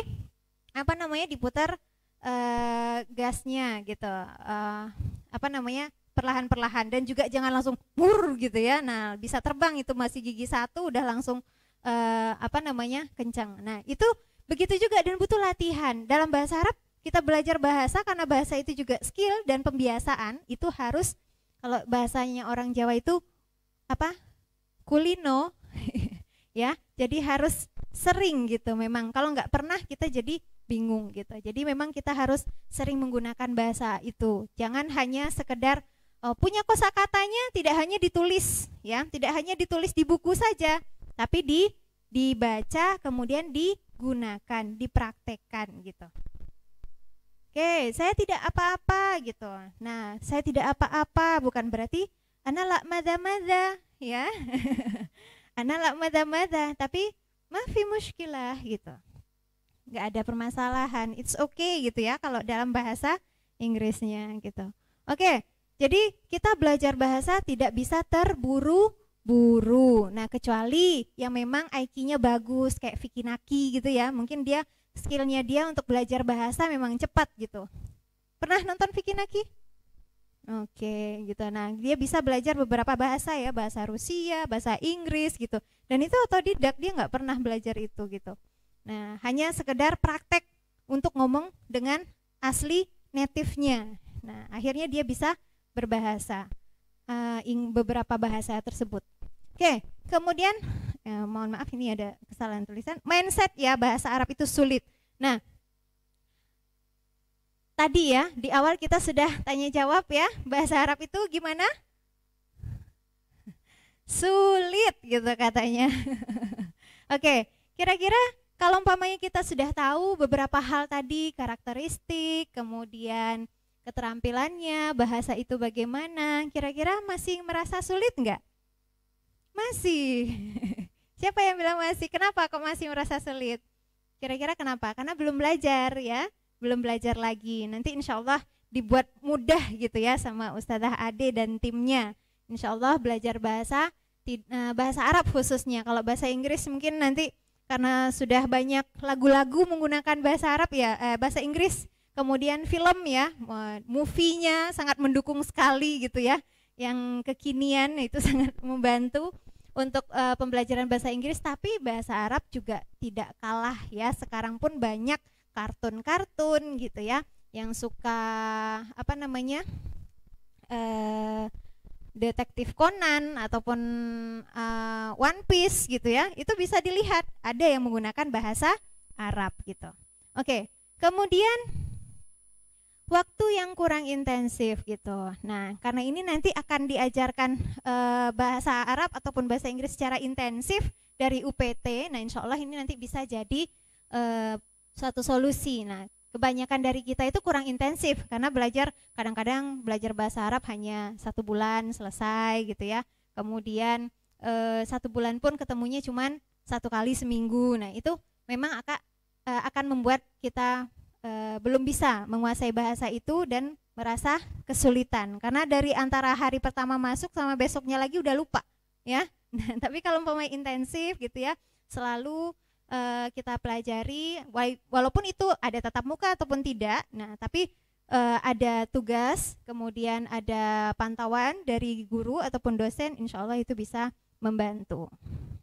apa namanya diputar uh, gasnya gitu. Uh, apa namanya? perlahan-perlahan dan juga jangan langsung mur gitu ya. Nah, bisa terbang itu masih gigi satu udah langsung uh, apa namanya? kencang. Nah, itu begitu juga dan butuh latihan. Dalam bahasa Arab kita belajar bahasa karena bahasa itu juga skill dan pembiasaan itu harus kalau bahasanya orang Jawa itu apa? kulino [laughs] ya. Jadi harus sering gitu memang kalau nggak pernah kita jadi bingung gitu jadi memang kita harus sering menggunakan bahasa itu jangan hanya sekedar E, punya kosakatanya tidak hanya ditulis ya, tidak hanya ditulis di buku saja, tapi di dibaca kemudian digunakan, dipraktekkan gitu. Oke, saya tidak apa-apa gitu. Nah, saya tidak apa-apa bukan berarti ana la madza-madza ya. [laughs] ana la madza-madza, tapi mafi muskilah gitu. Enggak ada permasalahan. It's okay gitu ya kalau dalam bahasa Inggrisnya gitu. Oke, jadi kita belajar bahasa tidak bisa terburu-buru. Nah, kecuali yang memang IQ-nya bagus kayak Vicky Naki gitu ya. Mungkin dia skillnya dia untuk belajar bahasa memang cepat gitu. Pernah nonton Vicky Naki? Oke, gitu. Nah, dia bisa belajar beberapa bahasa ya, bahasa Rusia, bahasa Inggris gitu. Dan itu otodidak, dia nggak pernah belajar itu gitu. Nah, hanya sekedar praktek untuk ngomong dengan asli native-nya. Nah, akhirnya dia bisa berbahasa uh, ing beberapa bahasa tersebut. Oke, kemudian ya, mohon maaf ini ada kesalahan tulisan. Mindset ya bahasa Arab itu sulit. Nah, tadi ya di awal kita sudah tanya jawab ya bahasa Arab itu gimana? Sulit gitu katanya. [laughs] Oke, kira-kira kalau umpamanya kita sudah tahu beberapa hal tadi karakteristik, kemudian keterampilannya, bahasa itu bagaimana, kira-kira masih merasa sulit enggak? Masih. [laughs] Siapa yang bilang masih? Kenapa kok masih merasa sulit? Kira-kira kenapa? Karena belum belajar ya, belum belajar lagi. Nanti insya Allah dibuat mudah gitu ya sama Ustazah Ade dan timnya. Insya Allah belajar bahasa eh, bahasa Arab khususnya. Kalau bahasa Inggris mungkin nanti karena sudah banyak lagu-lagu menggunakan bahasa Arab ya eh, bahasa Inggris Kemudian film ya, movie-nya sangat mendukung sekali gitu ya. Yang kekinian itu [laughs] sangat membantu untuk uh, pembelajaran bahasa Inggris tapi bahasa Arab juga tidak kalah ya. Sekarang pun banyak kartun-kartun gitu ya yang suka apa namanya? eh detektif Conan ataupun uh, One Piece gitu ya, itu bisa dilihat ada yang menggunakan bahasa Arab gitu. Oke, kemudian waktu yang kurang intensif gitu. Nah, karena ini nanti akan diajarkan e, bahasa Arab ataupun bahasa Inggris secara intensif dari UPT. Nah, insya Allah ini nanti bisa jadi e, suatu solusi. Nah, kebanyakan dari kita itu kurang intensif karena belajar kadang-kadang belajar bahasa Arab hanya satu bulan selesai gitu ya. Kemudian e, satu bulan pun ketemunya cuman satu kali seminggu. Nah, itu memang akan akan membuat kita Eh, belum bisa menguasai bahasa itu dan merasa kesulitan karena dari antara hari pertama masuk sama besoknya lagi udah lupa ya [laughs] nah, tapi kalau pemain intensif gitu ya selalu e, kita pelajari walaupun itu ada tatap muka ataupun tidak nah tapi e, ada tugas kemudian ada pantauan dari guru ataupun dosen insyaallah itu bisa membantu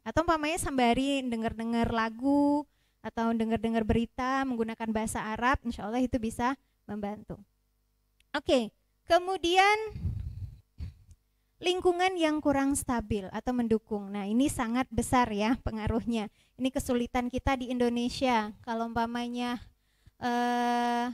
atau umpamanya sembari dengar-dengar lagu atau dengar-dengar berita menggunakan bahasa Arab, insya Allah itu bisa membantu. Oke, kemudian lingkungan yang kurang stabil atau mendukung. Nah, ini sangat besar ya pengaruhnya. Ini kesulitan kita di Indonesia. Kalau umpamanya eh,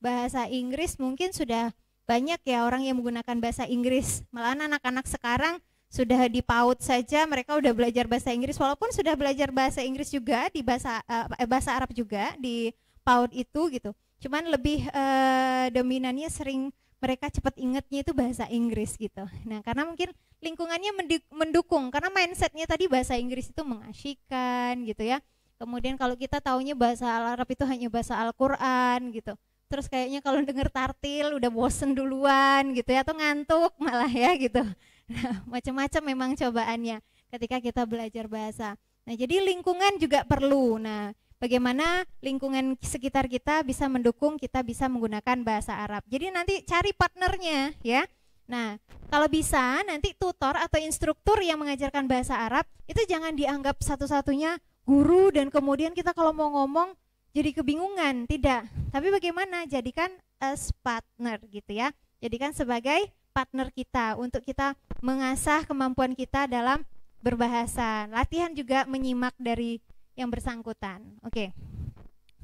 bahasa Inggris mungkin sudah banyak ya orang yang menggunakan bahasa Inggris. Malah anak-anak sekarang sudah di PAUD saja mereka udah belajar bahasa Inggris walaupun sudah belajar bahasa Inggris juga di bahasa eh, eh bahasa Arab juga di PAUD itu gitu. Cuman lebih eh, dominannya sering mereka cepat ingetnya itu bahasa Inggris gitu. Nah, karena mungkin lingkungannya mendukung karena mindsetnya tadi bahasa Inggris itu mengasyikan gitu ya. Kemudian kalau kita taunya bahasa Arab itu hanya bahasa Al-Qur'an gitu. Terus kayaknya kalau denger tartil udah bosen duluan gitu ya atau ngantuk malah ya gitu. [laughs] macam-macam memang cobaannya ketika kita belajar bahasa. Nah, jadi lingkungan juga perlu. Nah, bagaimana lingkungan sekitar kita bisa mendukung kita bisa menggunakan bahasa Arab. Jadi nanti cari partnernya ya. Nah, kalau bisa nanti tutor atau instruktur yang mengajarkan bahasa Arab itu jangan dianggap satu-satunya guru dan kemudian kita kalau mau ngomong jadi kebingungan, tidak. Tapi bagaimana jadikan as partner gitu ya. Jadikan sebagai partner kita untuk kita mengasah kemampuan kita dalam berbahasa. Latihan juga menyimak dari yang bersangkutan. Oke.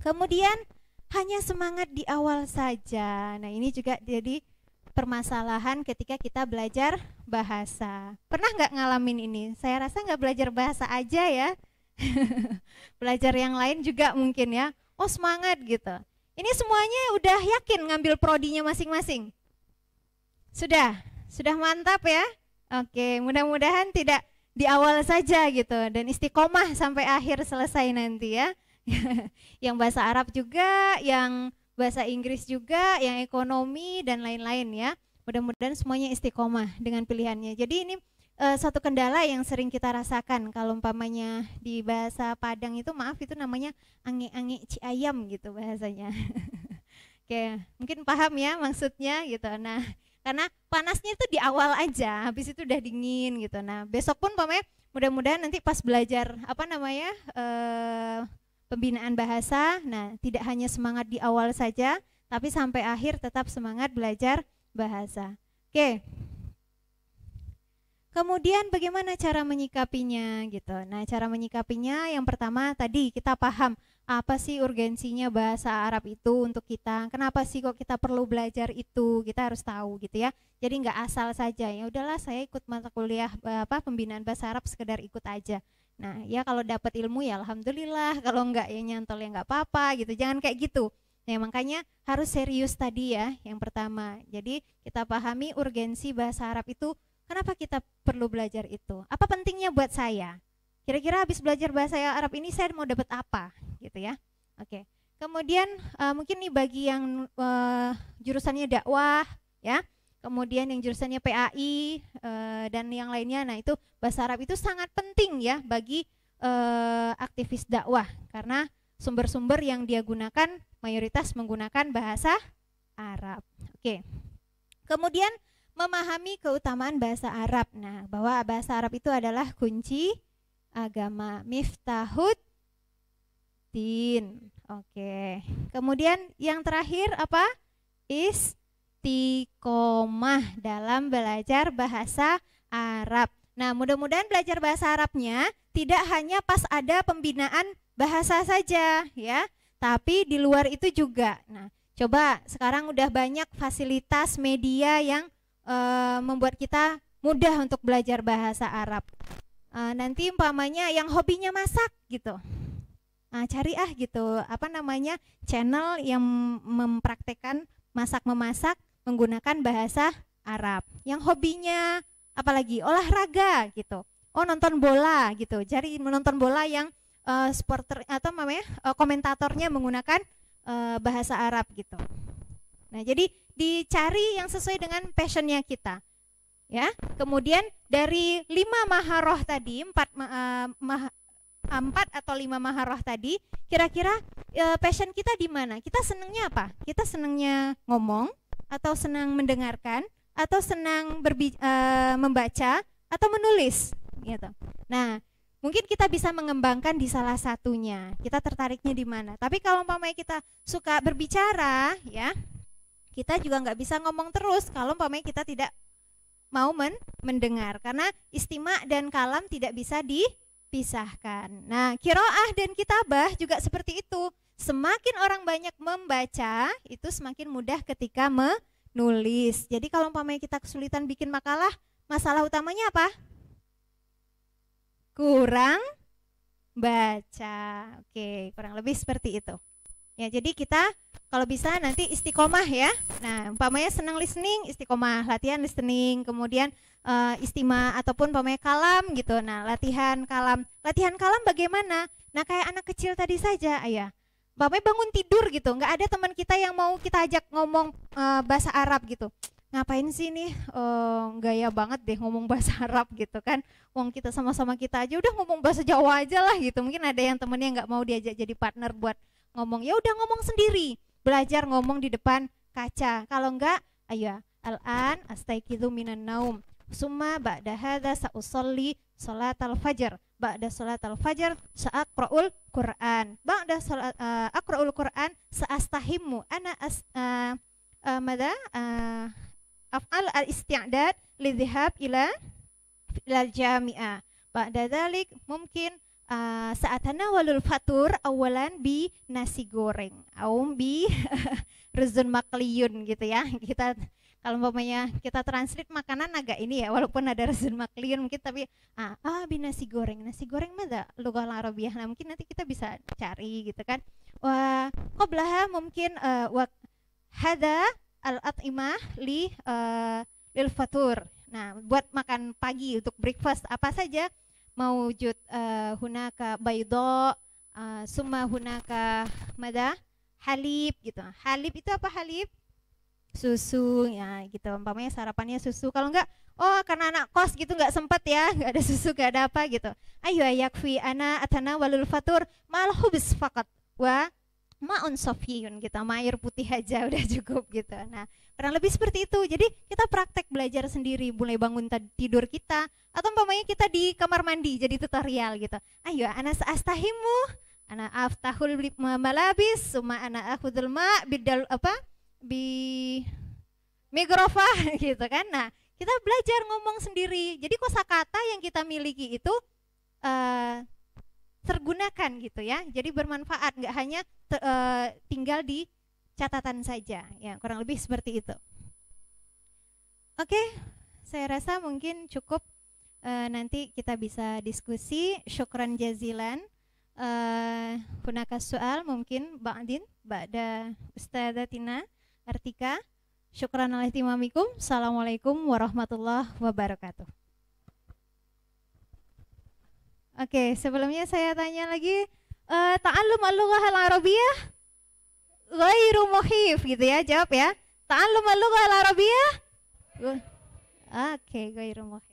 Kemudian hanya semangat di awal saja. Nah, ini juga jadi permasalahan ketika kita belajar bahasa. Pernah nggak ngalamin ini? Saya rasa nggak belajar bahasa aja ya. [laughs] belajar yang lain juga mungkin ya. Oh semangat gitu. Ini semuanya udah yakin ngambil prodinya masing-masing. Sudah, sudah mantap ya. Oke, mudah-mudahan tidak di awal saja gitu dan istiqomah sampai akhir selesai nanti ya. [laughs] yang bahasa Arab juga, yang bahasa Inggris juga, yang ekonomi dan lain-lain ya. Mudah-mudahan semuanya istiqomah dengan pilihannya. Jadi ini e, satu kendala yang sering kita rasakan kalau umpamanya di bahasa Padang itu maaf itu namanya ange-ange ayam gitu bahasanya. [laughs] Oke, mungkin paham ya maksudnya gitu. Nah, karena panasnya itu di awal aja habis itu udah dingin gitu nah besok pun pokoknya mudah-mudahan nanti pas belajar apa namanya eh, pembinaan bahasa nah tidak hanya semangat di awal saja tapi sampai akhir tetap semangat belajar bahasa oke kemudian bagaimana cara menyikapinya gitu nah cara menyikapinya yang pertama tadi kita paham apa sih urgensinya bahasa Arab itu untuk kita kenapa sih kok kita perlu belajar itu kita harus tahu gitu ya jadi nggak asal saja ya udahlah saya ikut mata kuliah eh, apa pembinaan bahasa Arab sekedar ikut aja nah ya kalau dapat ilmu ya alhamdulillah [laughs] kalau nggak ya nyantol ya nggak apa-apa gitu jangan kayak gitu Nah, makanya harus serius tadi ya, yang pertama. Jadi, kita pahami urgensi bahasa Arab itu, kenapa kita perlu belajar itu? Apa pentingnya buat saya? kira-kira habis belajar bahasa Arab ini saya mau dapat apa gitu ya oke kemudian uh, mungkin nih bagi yang uh, jurusannya dakwah ya kemudian yang jurusannya PAI uh, eh, dan yang lainnya nah itu bahasa Arab itu sangat penting ya bagi uh, aktivis dakwah karena sumber-sumber yang dia gunakan mayoritas menggunakan bahasa Arab oke kemudian memahami keutamaan bahasa Arab. Nah, bahwa bahasa Arab itu adalah kunci agama Miftahud Din. Oke. Kemudian yang terakhir apa? Istiqomah dalam belajar bahasa Arab. Nah, mudah-mudahan belajar bahasa Arabnya tidak hanya pas ada pembinaan bahasa saja ya, tapi di luar itu juga. Nah, coba sekarang udah banyak fasilitas media yang e, membuat kita mudah untuk belajar bahasa Arab uh, nanti umpamanya yang hobinya masak gitu uh, cari ah gitu apa namanya channel yang mempraktekkan masak memasak menggunakan bahasa Arab yang hobinya apalagi olahraga gitu oh nonton bola gitu cari menonton bola yang uh, eh, supporter atau namanya uh, komentatornya menggunakan uh, bahasa Arab gitu nah jadi dicari yang sesuai dengan passionnya kita ya. Kemudian dari lima maharoh tadi, empat uh, ma, eh, ah, empat atau lima maharoh tadi, kira-kira uh, passion kita di mana? Kita senengnya apa? Kita senengnya ngomong atau senang mendengarkan atau senang berbi, uh, membaca atau menulis gitu. Nah, mungkin kita bisa mengembangkan di salah satunya. Kita tertariknya di mana? Tapi kalau umpamanya kita suka berbicara, ya, kita juga nggak bisa ngomong terus kalau umpamanya kita tidak mau men mendengar karena istima dan kalam tidak bisa dipisahkan. Nah, kiroah dan kitabah juga seperti itu. Semakin orang banyak membaca, itu semakin mudah ketika menulis. Jadi kalau umpamanya kita kesulitan bikin makalah, masalah utamanya apa? Kurang baca. Oke, kurang lebih seperti itu. Ya, jadi kita kalau bisa nanti istiqomah ya. Nah, umpamanya senang listening, istiqomah latihan listening, kemudian uh, eh, istima ataupun umpamanya kalam gitu. Nah, latihan kalam. Latihan kalam bagaimana? Nah, kayak anak kecil tadi saja, ayah. Umpamanya bangun tidur gitu, nggak ada teman kita yang mau kita ajak ngomong uh, bahasa Arab gitu. Ngapain sih nih uh, gaya banget deh ngomong [laughs] bahasa Arab gitu kan. Wong kita sama-sama kita aja udah ngomong bahasa Jawa aja lah gitu. Mungkin ada yang temennya nggak mau diajak jadi partner buat ngomong. Ya udah ngomong sendiri belajar ngomong di depan kaca. Kalau enggak, ayo al-an astaiqidzu minan naum. Summa ba'da hadza sa'usolli salatal fajr. Ba'da salatal fajr sa'aqra'ul Qur'an. Ba'da salat uh, aqra'ul Qur'an sa'astahimmu. Ana as uh, uh, madha uh, af'al al-isti'dad lidhihab ila ila jami'ah. Ba'da dhalik mungkin Ah, saat uh, walul fatur awalan bi nasi goreng aum bi [laughs] rezun makliun gitu ya kita kalau umpamanya kita translate makanan agak ini ya walaupun ada rezun makliun mungkin tapi ah, ah bi nasi goreng nasi goreng mana lugah arabiah nah mungkin nanti kita bisa cari gitu kan wah belah mungkin uh, wa hada al atimah li uh, lil fatur nah buat makan pagi untuk breakfast apa saja mawujud uh, eh, hunaka baydo uh, summa hunaka mada halib gitu halib itu apa halib susu ya gitu umpamanya sarapannya susu kalau enggak oh karena anak kos gitu enggak sempat ya [laughs] enggak ada susu enggak ada apa gitu ayo ayakfi ana atana walul fatur malhubis fakat wa maun sofiyun kita gitu, air putih aja [laughs] udah cukup gitu nah kurang lebih seperti itu jadi kita praktek belajar sendiri mulai bangun tidur kita atau umpamanya kita di kamar mandi jadi tutorial gitu ayo anas astahimu ana aftahul malabis suma ana akhudul ma bidal apa bi mikrofah [laughs] gitu kan nah kita belajar ngomong sendiri jadi kosakata yang kita miliki itu uh, tergunakan gitu ya. Jadi bermanfaat, nggak hanya te, e, tinggal di catatan saja. Ya, kurang lebih seperti itu. Oke, saya rasa mungkin cukup e, nanti kita bisa diskusi. Syukran jazilan. E, eh, hunaka soal mungkin da ustada tina Artika. Syukran alaikum Assalamualaikum warahmatullahi wabarakatuh. Oke, sebelumnya saya tanya lagi uh, eh, ta'allum al-lughah al arabiyah ghairu muhif gitu ya jawab ya. Ta'allum al-lughah al arabiyah Oke, okay, ghairu muhif.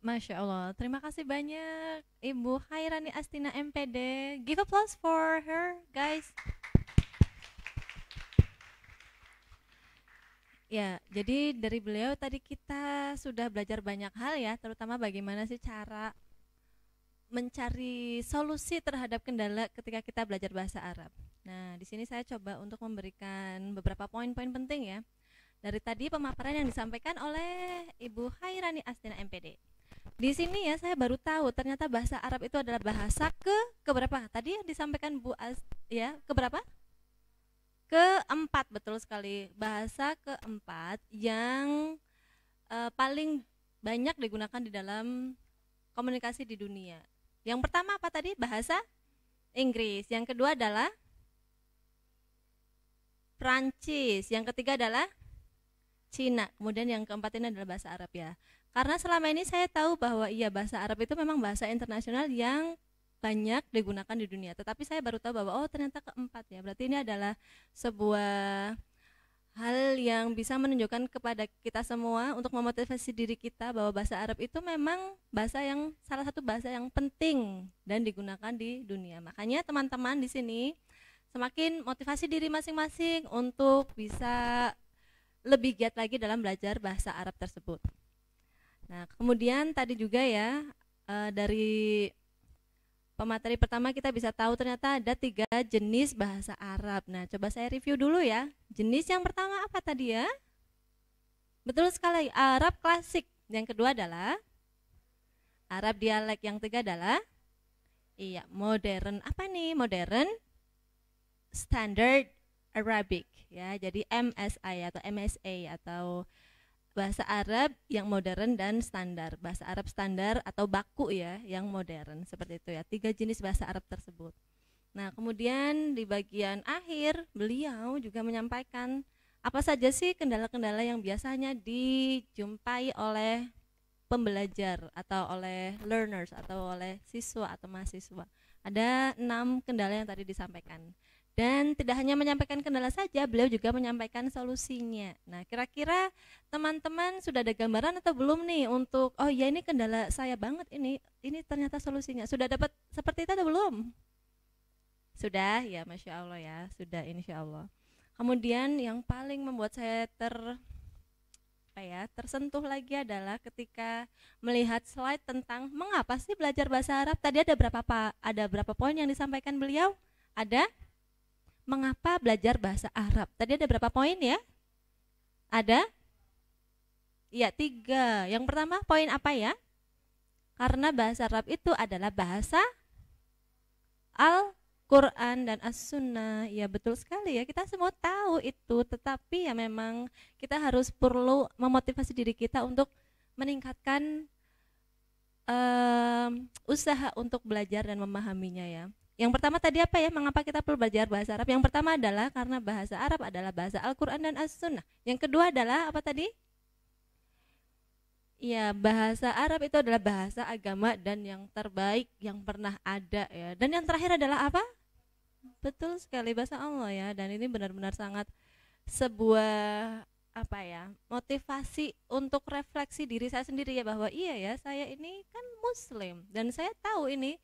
Masya Allah, terima kasih banyak Ibu Khairani Astina MPD. Give applause for her, guys. Ya, jadi dari beliau tadi kita sudah belajar banyak hal ya, terutama bagaimana sih cara mencari solusi terhadap kendala ketika kita belajar bahasa Arab. Nah, di sini saya coba untuk memberikan beberapa poin-poin penting ya. Dari tadi pemaparan yang disampaikan oleh Ibu Hairani Astina MPD. Di sini ya saya baru tahu ternyata bahasa Arab itu adalah bahasa ke keberapa? Tadi yang disampaikan Bu As ya, keberapa? keempat betul sekali bahasa keempat yang uh, paling banyak digunakan di dalam komunikasi di dunia. Yang pertama apa tadi? Bahasa Inggris. Yang kedua adalah Prancis. Yang ketiga adalah Cina. Kemudian yang keempat ini adalah bahasa Arab ya. Karena selama ini saya tahu bahwa iya bahasa Arab itu memang bahasa internasional yang banyak digunakan di dunia. Tetapi saya baru tahu bahwa oh ternyata keempat ya. Berarti ini adalah sebuah hal yang bisa menunjukkan kepada kita semua untuk memotivasi diri kita bahwa bahasa Arab itu memang bahasa yang salah satu bahasa yang penting dan digunakan di dunia. Makanya teman-teman di sini semakin motivasi diri masing-masing untuk bisa lebih giat lagi dalam belajar bahasa Arab tersebut. Nah, kemudian tadi juga ya eh, dari pemateri pertama kita bisa tahu ternyata ada tiga jenis bahasa Arab. Nah, coba saya review dulu ya. Jenis yang pertama apa tadi ya? Betul sekali, Arab klasik. Yang kedua adalah Arab dialek. Yang ketiga adalah iya, modern. Apa nih modern? Standard Arabic ya. Jadi MSI atau MSA atau bahasa Arab yang modern dan standar bahasa Arab standar atau baku ya yang modern seperti itu ya tiga jenis bahasa Arab tersebut nah kemudian di bagian akhir beliau juga menyampaikan apa saja sih kendala-kendala yang biasanya dijumpai oleh pembelajar atau oleh learners atau oleh siswa atau mahasiswa ada enam kendala yang tadi disampaikan dan tidak hanya menyampaikan kendala saja, beliau juga menyampaikan solusinya. Nah, kira-kira teman-teman sudah ada gambaran atau belum nih untuk oh ya ini kendala saya banget ini, ini ternyata solusinya. Sudah dapat seperti itu atau belum? Sudah, ya Masya Allah ya, sudah Insya Allah. Kemudian yang paling membuat saya ter apa ya tersentuh lagi adalah ketika melihat slide tentang mengapa sih belajar bahasa Arab tadi ada berapa pak ada berapa poin yang disampaikan beliau ada mengapa belajar bahasa Arab? Tadi ada berapa poin ya? Ada? Ya, tiga. Yang pertama poin apa ya? Karena bahasa Arab itu adalah bahasa Al-Quran dan As-Sunnah. Ya, betul sekali ya. Kita semua tahu itu, tetapi ya memang kita harus perlu memotivasi diri kita untuk meningkatkan um, usaha untuk belajar dan memahaminya ya. Yang pertama tadi apa ya? Mengapa kita perlu belajar bahasa Arab? Yang pertama adalah karena bahasa Arab adalah bahasa Al-Qur'an dan As-Sunnah. Yang kedua adalah apa tadi? Iya, bahasa Arab itu adalah bahasa agama dan yang terbaik yang pernah ada ya. Dan yang terakhir adalah apa? Betul sekali bahasa Allah ya. Dan ini benar-benar sangat sebuah apa ya? motivasi untuk refleksi diri saya sendiri ya bahwa iya ya, saya ini kan muslim dan saya tahu ini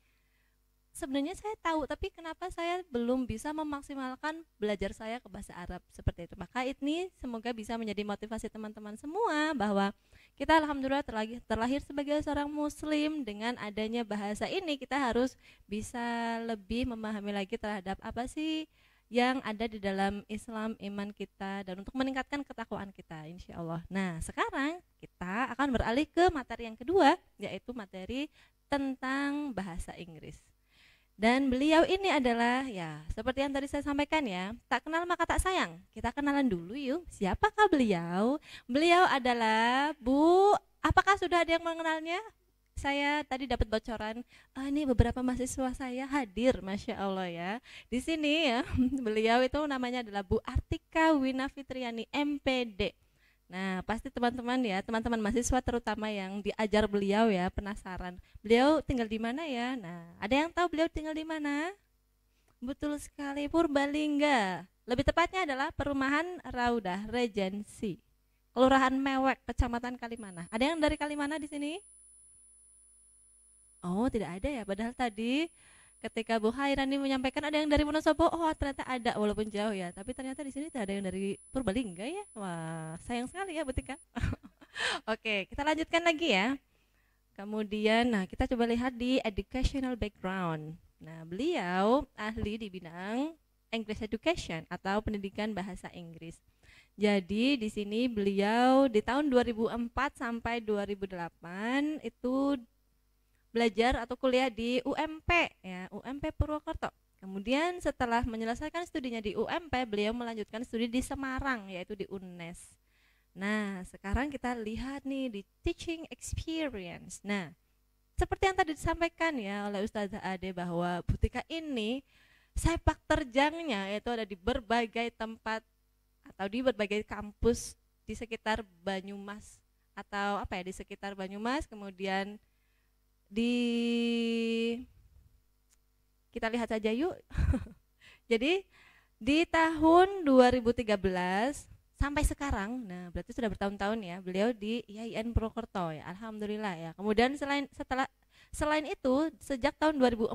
sebenarnya saya tahu tapi kenapa saya belum bisa memaksimalkan belajar saya ke bahasa Arab seperti itu maka ini semoga bisa menjadi motivasi teman-teman semua bahwa kita alhamdulillah terlahir, terlahir sebagai seorang muslim dengan adanya bahasa ini kita harus bisa lebih memahami lagi terhadap apa sih yang ada di dalam Islam iman kita dan untuk meningkatkan ketakwaan kita insya Allah nah sekarang kita akan beralih ke materi yang kedua yaitu materi tentang bahasa Inggris dan beliau ini adalah ya seperti yang tadi saya sampaikan ya, tak kenal maka tak sayang. Kita kenalan dulu yuk. Siapakah beliau? Beliau adalah Bu, apakah sudah ada yang mengenalnya? Saya tadi dapat bocoran, ah, ini beberapa mahasiswa saya hadir, masya Allah ya. Di sini ya, [laughs] beliau itu namanya adalah Bu Artika Winafitriani MPD. Nah, pasti teman-teman ya, teman-teman mahasiswa terutama yang diajar beliau ya, penasaran. Beliau tinggal di mana ya? Nah, ada yang tahu beliau tinggal di mana? Betul sekali, Purbalingga. Lebih tepatnya adalah perumahan Raudah Regency. Kelurahan Mewek, Kecamatan Kalimana. Ada yang dari Kalimana di sini? Oh, tidak ada ya. Padahal tadi ketika Bu Hairani menyampaikan ada yang dari Wonosobo, oh ternyata ada walaupun jauh ya, tapi ternyata di sini tidak ada yang dari Purbalingga ya. Wah, sayang sekali ya Butika. [laughs] Oke, kita lanjutkan lagi ya. Kemudian, nah kita coba lihat di educational background. Nah, beliau ahli di bidang English Education atau pendidikan bahasa Inggris. Jadi di sini beliau di tahun 2004 sampai 2008 itu belajar atau kuliah di UMP ya UMP Purwokerto kemudian setelah menyelesaikan studinya di UMP beliau melanjutkan studi di Semarang yaitu di UNES nah sekarang kita lihat nih di teaching experience nah seperti yang tadi disampaikan ya oleh Ustazah Ade bahwa Butika ini sepak terjangnya yaitu ada di berbagai tempat atau di berbagai kampus di sekitar Banyumas atau apa ya di sekitar Banyumas kemudian di kita lihat saja yuk. [laughs] Jadi di tahun 2013 sampai sekarang, nah berarti sudah bertahun-tahun ya beliau di IAIN Purwokerto ya, alhamdulillah ya. Kemudian selain setelah selain itu sejak tahun 2014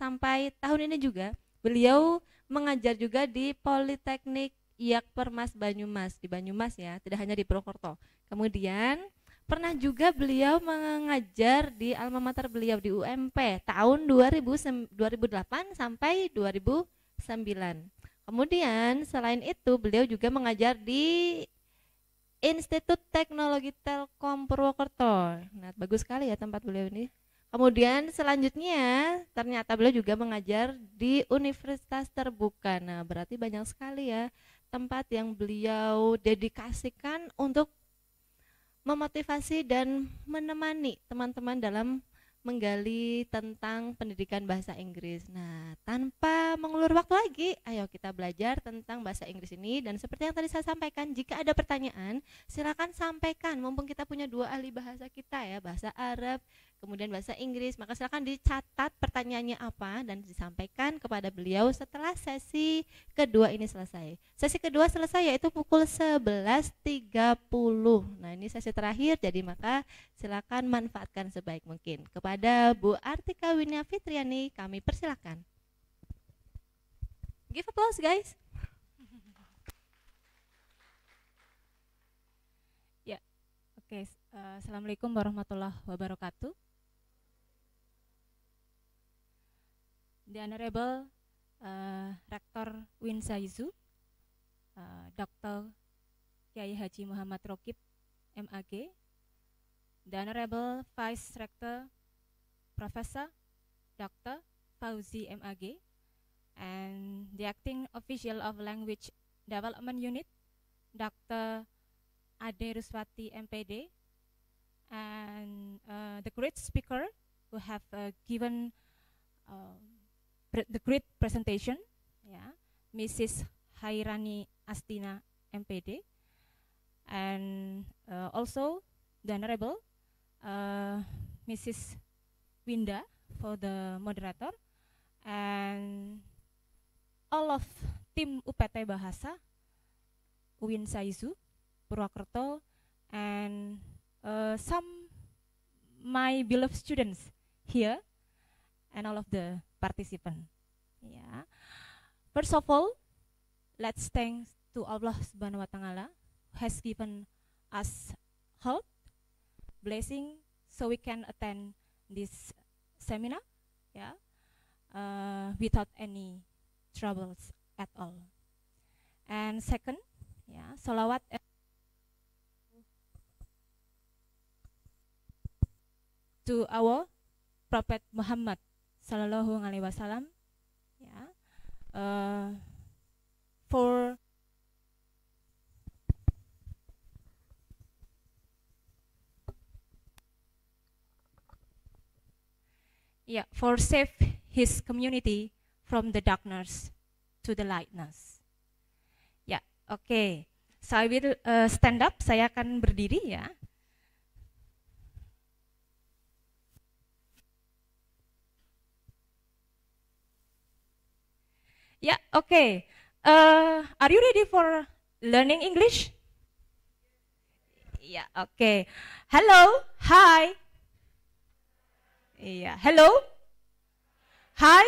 sampai tahun ini juga beliau mengajar juga di Politeknik iak Permas Banyumas di Banyumas ya, tidak hanya di Purwokerto. Kemudian pernah juga beliau mengajar di alma mater beliau di UMP tahun 2000, 2008 sampai 2009. Kemudian selain itu beliau juga mengajar di Institut Teknologi Telkom Purwokerto. Nah, bagus sekali ya tempat beliau ini. Kemudian selanjutnya ternyata beliau juga mengajar di universitas terbuka. Nah, berarti banyak sekali ya tempat yang beliau dedikasikan untuk memotivasi dan menemani teman-teman dalam menggali tentang pendidikan bahasa Inggris. Nah, tanpa mengulur waktu lagi, ayo kita belajar tentang bahasa Inggris ini dan seperti yang tadi saya sampaikan, jika ada pertanyaan, silakan sampaikan. Mumpung kita punya dua ahli bahasa kita ya, bahasa Arab kemudian bahasa Inggris. Maka silakan dicatat pertanyaannya apa dan disampaikan kepada beliau setelah sesi kedua ini selesai. Sesi kedua selesai yaitu pukul 11.30. Nah, ini sesi terakhir jadi maka silakan manfaatkan sebaik mungkin. Kepada Bu Artika Winia Fitriani kami persilakan. Give a applause guys. ya. Oke, okay. Eh, assalamualaikum warahmatullahi wabarakatuh. The Honorable uh, Rektor Saizu, uh, eh, Dr. Kiai Haji Muhammad Rokib, MAG, The Honorable Vice Rector Professor Dr. Fauzi MAG, and the Acting Official of Language Development Unit, Dr. Ade Ruswati MPD, and uh, the great speaker who have uh, given uh, the great presentation ya Mrs. Hairani Astina MPD and uh, also the honorable uh, Mrs. Winda for the moderator and all of Team UPT Bahasa Win Saizu Purwakerto and uh, some my beloved students here and all of the participant. Ya. First of all, let's thanks to Allah Subhanahu wa taala has given us health, blessing so we can attend this seminar, ya. Yeah, uh, without any troubles at all. And second, ya, yeah, salawat to our Prophet Muhammad Sallallahu Alaihi Wasallam ya uh, for yeah for save his community from the darkness to the lightness ya yeah, oke okay. so I will uh, stand up saya akan berdiri ya Yeah, okay. Uh, are you ready for learning English? Yeah, okay. Hello, hi. Yeah, hello. Hi.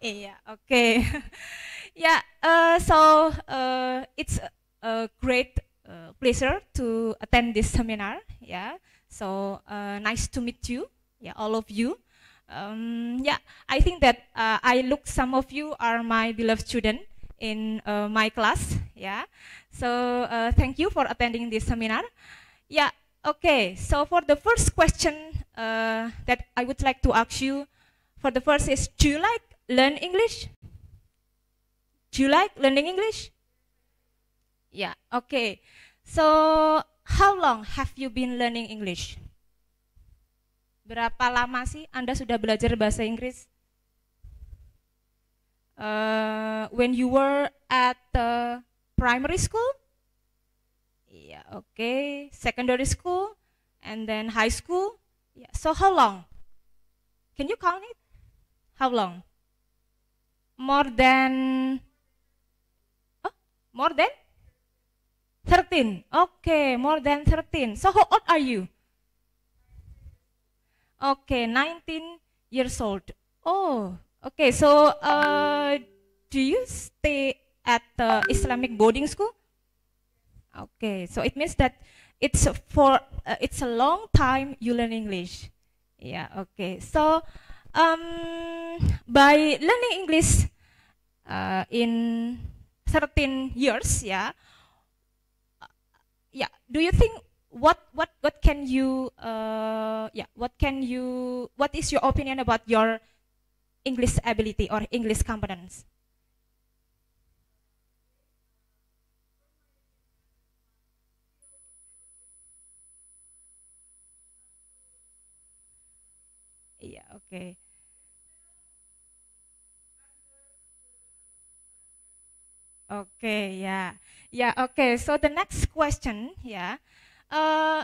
Yeah, okay. [laughs] yeah, uh, so uh, it's a, a great uh, pleasure to attend this seminar. Yeah, so uh, nice to meet you. Yeah, all of you. Um, yeah, I think that uh, I look some of you are my beloved student in uh, my class. Yeah, so uh, thank you for attending this seminar. Yeah, okay. So for the first question uh, that I would like to ask you, for the first is, do you like learn English? Do you like learning English? Yeah, okay. So how long have you been learning English? Berapa lama sih Anda sudah belajar bahasa Inggris? Uh, when you were at the primary school? Iya, yeah, oke. Okay. Secondary school and then high school? Yeah. So how long? Can you count it? How long? More than oh, more than 13. Okay, more than 13. So how old are you? Okay, 19 years old. Oh, okay. So, uh, do you stay at the Islamic boarding school? Okay, so it means that it's for uh, it's a long time you learn English. Yeah. Okay. So, um, by learning English uh, in 13 years, yeah, uh, yeah. Do you think what what what can you uh, yeah what can you what is your opinion about your English ability or English competence? yeah, Okay. Okay, yeah. Yeah, okay. So the next question, yeah. uh,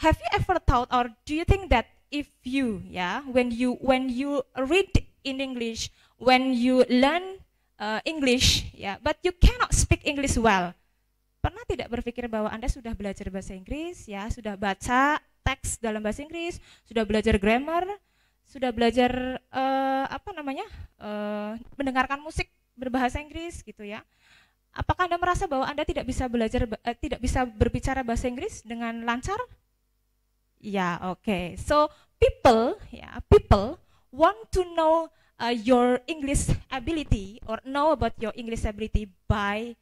have you ever thought or do you think that if you yeah when you when you read in english when you learn uh, english yeah, but you cannot speak english well pernah tidak berpikir bahwa anda sudah belajar bahasa inggris ya sudah baca teks dalam bahasa inggris sudah belajar grammar sudah belajar uh, apa namanya uh, mendengarkan musik berbahasa inggris gitu ya Apakah Anda merasa bahwa Anda tidak bisa belajar eh, tidak bisa berbicara bahasa Inggris dengan lancar? Ya, oke. Okay. So, people, ya, yeah, people want to know uh, your English ability or know about your English ability by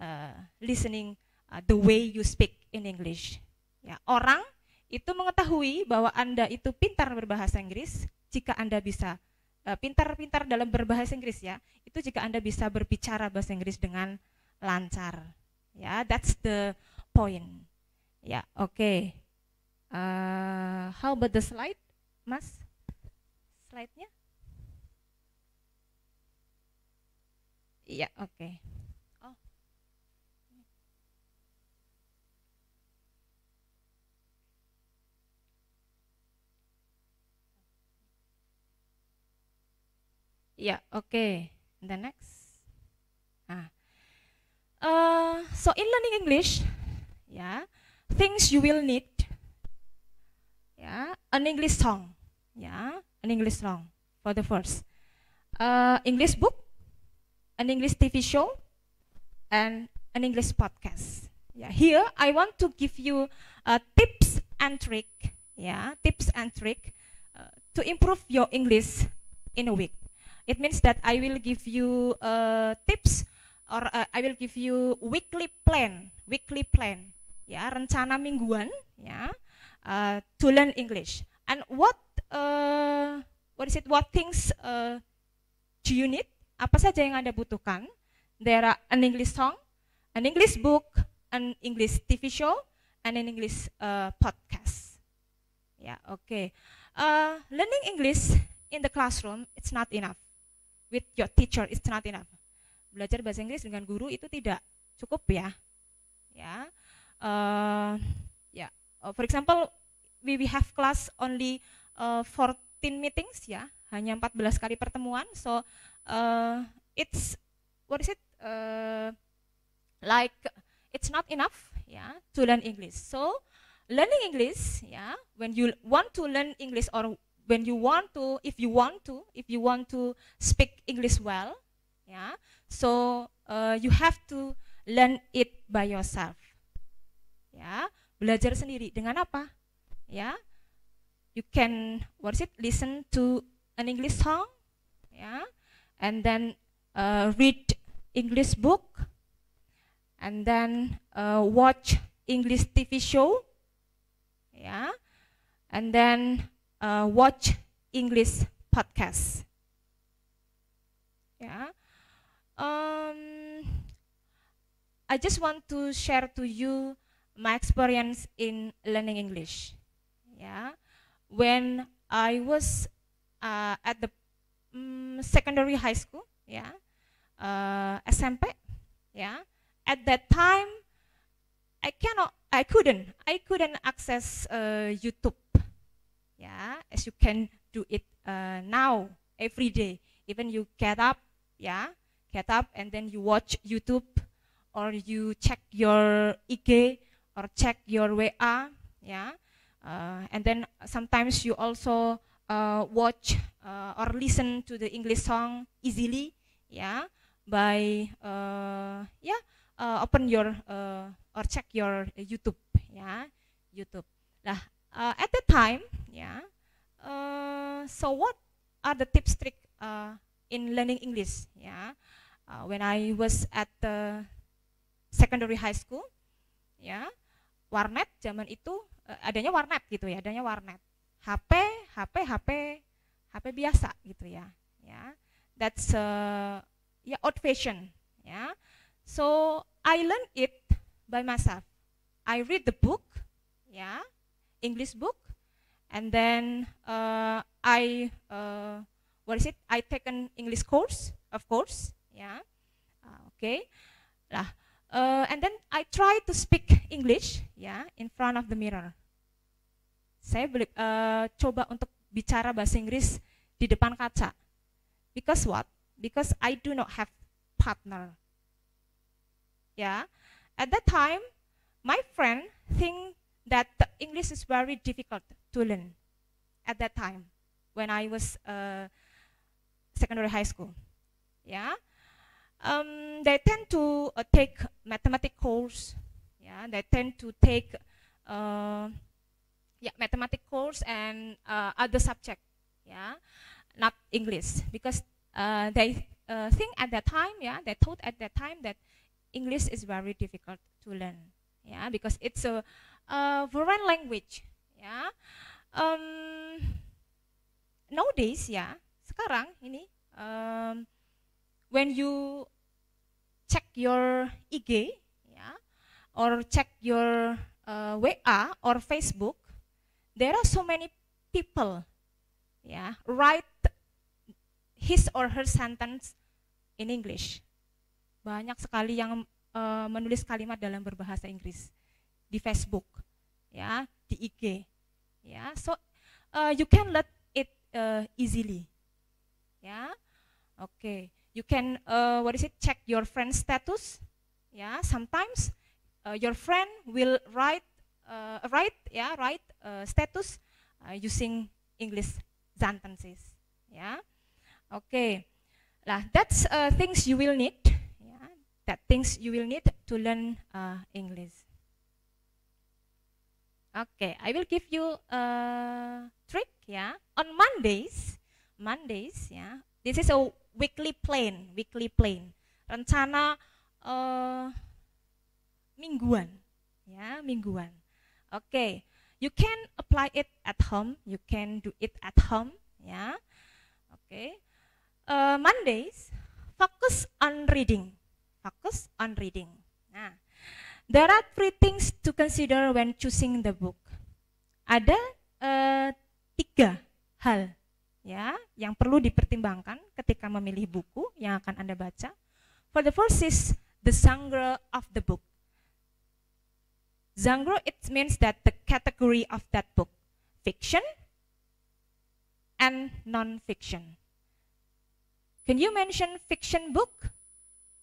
uh, listening uh, the way you speak in English. Ya, orang itu mengetahui bahwa Anda itu pintar berbahasa Inggris jika Anda bisa Eh, pintar-pintar dalam berbahasa Inggris ya itu jika anda bisa berbicara bahasa Inggris dengan lancar ya that's the point ya oke okay. uh, eh, how about the slide mas slide nya iya oke okay. Yeah, okay. The next. Ah. Uh, so in learning English, yeah, things you will need. Yeah, an English song. Yeah, an English song for the first. Uh, English book, an English TV show, and an English podcast. Yeah, here I want to give you uh, tips and trick. Yeah, tips and trick uh, to improve your English in a week. It means that I will give you uh, tips or uh, I will give you weekly plan, weekly plan, ya rencana mingguan, ya uh, to learn English. And what uh, what is it? What things uh, do you need? Apa saja yang anda butuhkan? There are an English song, an English book, an English TV show, and an English uh, podcast. Ya, yeah, Okay. Uh, learning English in the classroom it's not enough with your teacher is not enough. Belajar bahasa Inggris dengan guru itu tidak cukup ya. Ya. Uh, ya. Yeah. Oh, uh, for example, we, we have class only uh, eh, 14 meetings ya, yeah. hanya 14 kali pertemuan. So uh, it's what is it? Uh, like it's not enough ya yeah, to learn English. So learning English ya, yeah, when you want to learn English or when you want to, if you want to, if you want to speak English well, yeah, so uh, you have to learn it by yourself. yeah, belajar sendiri dengan apa? yeah, you can what is it? Listen to an English song, yeah, and then uh, read English book, and then uh, watch English TV show, yeah, and then uh, watch English podcast. Yeah. Um, I just want to share to you my experience in learning English. Yeah. When I was uh, at the um, secondary high school, yeah, uh, SMP, yeah. At that time, I cannot, I couldn't, I couldn't access uh, YouTube, yeah as you can do it uh, now every day even you get up yeah get up and then you watch youtube or you check your ig or check your wa yeah uh, and then sometimes you also uh, watch uh, or listen to the english song easily yeah by uh, yeah uh, open your or check your youtube yeah youtube lah uh, at that time, yeah. Uh, so what are the tips trick uh, in learning English? Yeah, uh, when I was at the secondary high school, yeah, warnet zaman itu uh, adanya warnet gitu ya, adanya warnet. HP, HP, HP, HP biasa gitu ya, ya. That's uh, yeah, old fashion, Yeah. So I learn it by myself. I read the book, yeah. English book, and then uh, I uh, what is it? I take an English course, of course, yeah, uh, okay, lah. Uh, and then I try to speak English, yeah, in front of the mirror. Saya beli, uh, coba untuk bicara bahasa Inggris di depan kaca. Because what? Because I do not have partner. yeah. at that time, my friend think that English is very difficult to learn at that time when I was uh, secondary high school. Yeah, um, they tend to uh, take mathematics course. Yeah, they tend to take uh, yeah mathematics course and uh, other subject. Yeah, not English because uh, they uh, think at that time. Yeah, they thought at that time that English is very difficult to learn. ya because it's a uh, foreign language ya um, nowadays ya sekarang ini um, when you check your IG ya or check your uh, WA or Facebook there are so many people ya write his or her sentence in English banyak sekali yang uh, menulis kalimat dalam berbahasa Inggris di Facebook, ya, di IG, ya. So uh, you can let it uh, easily, ya. Oke, okay. you can uh, what is it? Check your friend status, ya. Sometimes uh, your friend will write uh, write ya write uh, status uh, using English sentences, ya. Oke. Okay. Nah, that's uh, things you will need that things you will need to learn uh, English. Okay, I will give you a trick, yeah. On Mondays, Mondays, yeah. This is a weekly plan, weekly plan. Rencana uh, mingguan, yeah, mingguan. Okay, you can apply it at home. You can do it at home, Yeah. Okay, uh, Mondays, focus on reading. Focus on reading. Nah, there are three things to consider when choosing the book. Ada uh, tiga hal ya yang perlu dipertimbangkan ketika memilih buku yang akan Anda baca. For the first is the genre of the book. Genre it means that the category of that book, fiction and non-fiction. Can you mention fiction book?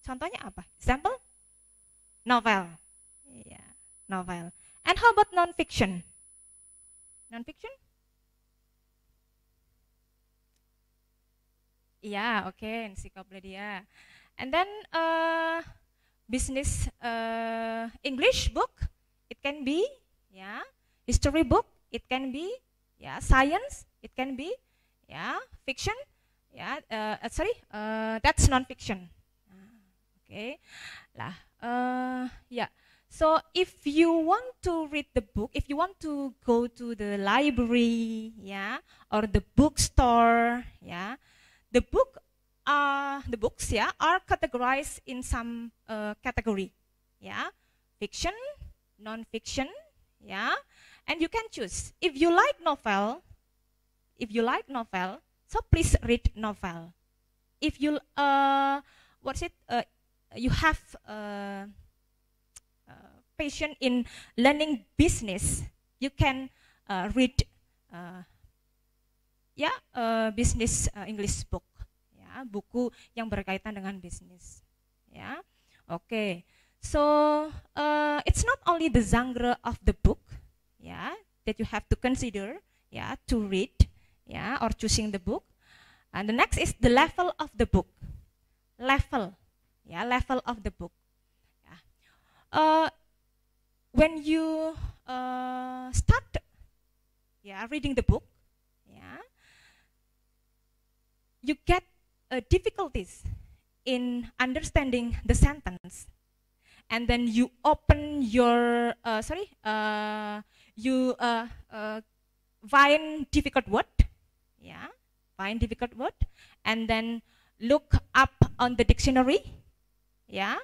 Contohnya apa? Example? Novel. yeah, novel. And how about non-fiction? Non-fiction? Iya, yeah, oke, okay, encyclopedia. And then uh, business uh, English book, it can be, ya. Yeah. History book, it can be, ya. Yeah. Science, it can be, ya. Yeah. Fiction, ya. Uh, sorry, uh, that's non-fiction. Okay, lah, uh, eh, yeah. So if you want to read the book, if you want to go to the library, yeah, or the bookstore, yeah, the book uh, the books yeah are categorized in some uh, category, yeah, fiction, non-fiction, yeah, and you can choose if you like novel, if you like novel, so please read novel. If you uh, what's it? Uh, you have uh, uh, passion in learning business, you can uh, read uh, yeah, uh, business uh, English book ya yeah, buku yang berkaitan dengan bisnis ya yeah. oke okay. so uh, it's not only the genre of the book ya yeah, that you have to consider ya yeah, to read ya yeah, or choosing the book and the next is the level of the book level yeah, level of the book. Yeah. Uh, when you uh, start yeah, reading the book, yeah, you get uh, difficulties in understanding the sentence. And then you open your, uh, sorry, uh, you uh, find difficult word, yeah, find difficult word, and then look up on the dictionary, yeah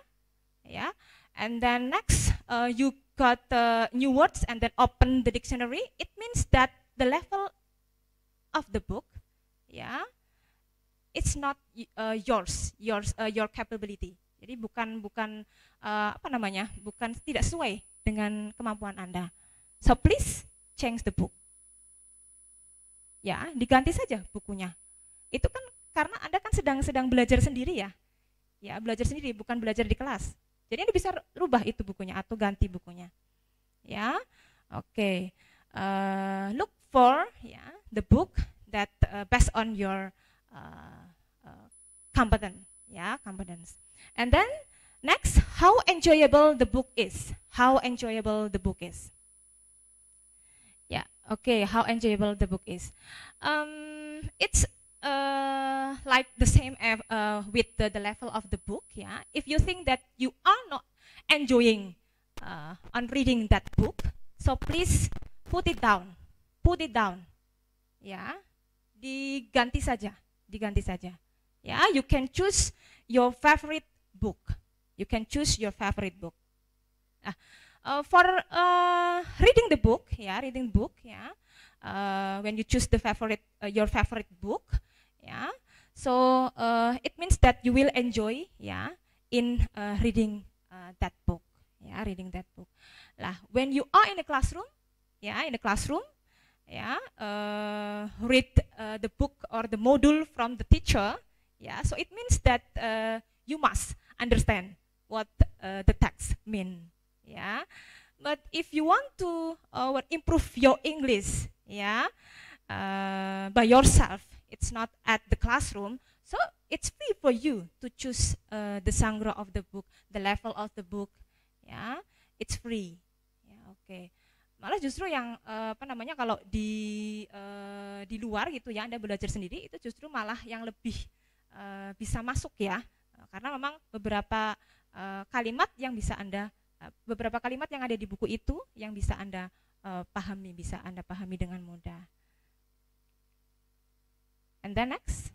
yeah and then next uh, you got the new words and then open the dictionary it means that the level of the book yeah it's not uh, yours yours uh, your capability jadi bukan bukan uh, apa namanya bukan tidak sesuai dengan kemampuan anda so please change the book ya diganti saja bukunya itu kan karena anda kan sedang sedang belajar sendiri ya ya belajar sendiri bukan belajar di kelas jadi anda bisa rubah itu bukunya atau ganti bukunya ya oke okay. uh, eh, look for ya the book that uh, based on your uh, uh, competence ya competence and then next how enjoyable the book is how enjoyable the book is ya yeah, oke okay, how enjoyable the book is um, it's uh, like the same uh, uh, with the, the level of the book, yeah, if you think that you are not enjoying uh, on reading that book, so please put it down, put it down, yeah, diganti saja, diganti saja, yeah. You can choose your favorite book. You can choose your favorite book. Ah, uh, for uh, reading the book, yeah, reading book, yeah. Uh, when you choose the favorite, uh, your favorite book, yeah. So uh, it means that you will enjoy, yeah, in uh, reading uh, that book. Yeah, reading that book. Lah, when you are in the classroom, yeah, in the classroom, yeah, read the book or the module from the teacher. Yeah, so it means that you must understand what the text mean. Yeah but if you want to uh, improve your English, yeah, uh, by yourself, it's not at the classroom so it's free for you to choose uh, the sangra of the book the level of the book yeah. it's free yeah, oke okay. malah justru yang uh, apa namanya kalau di uh, di luar gitu ya anda belajar sendiri itu justru malah yang lebih uh, bisa masuk ya uh, karena memang beberapa uh, kalimat yang bisa anda uh, beberapa kalimat yang ada di buku itu yang bisa anda uh, pahami bisa anda pahami dengan mudah And then next.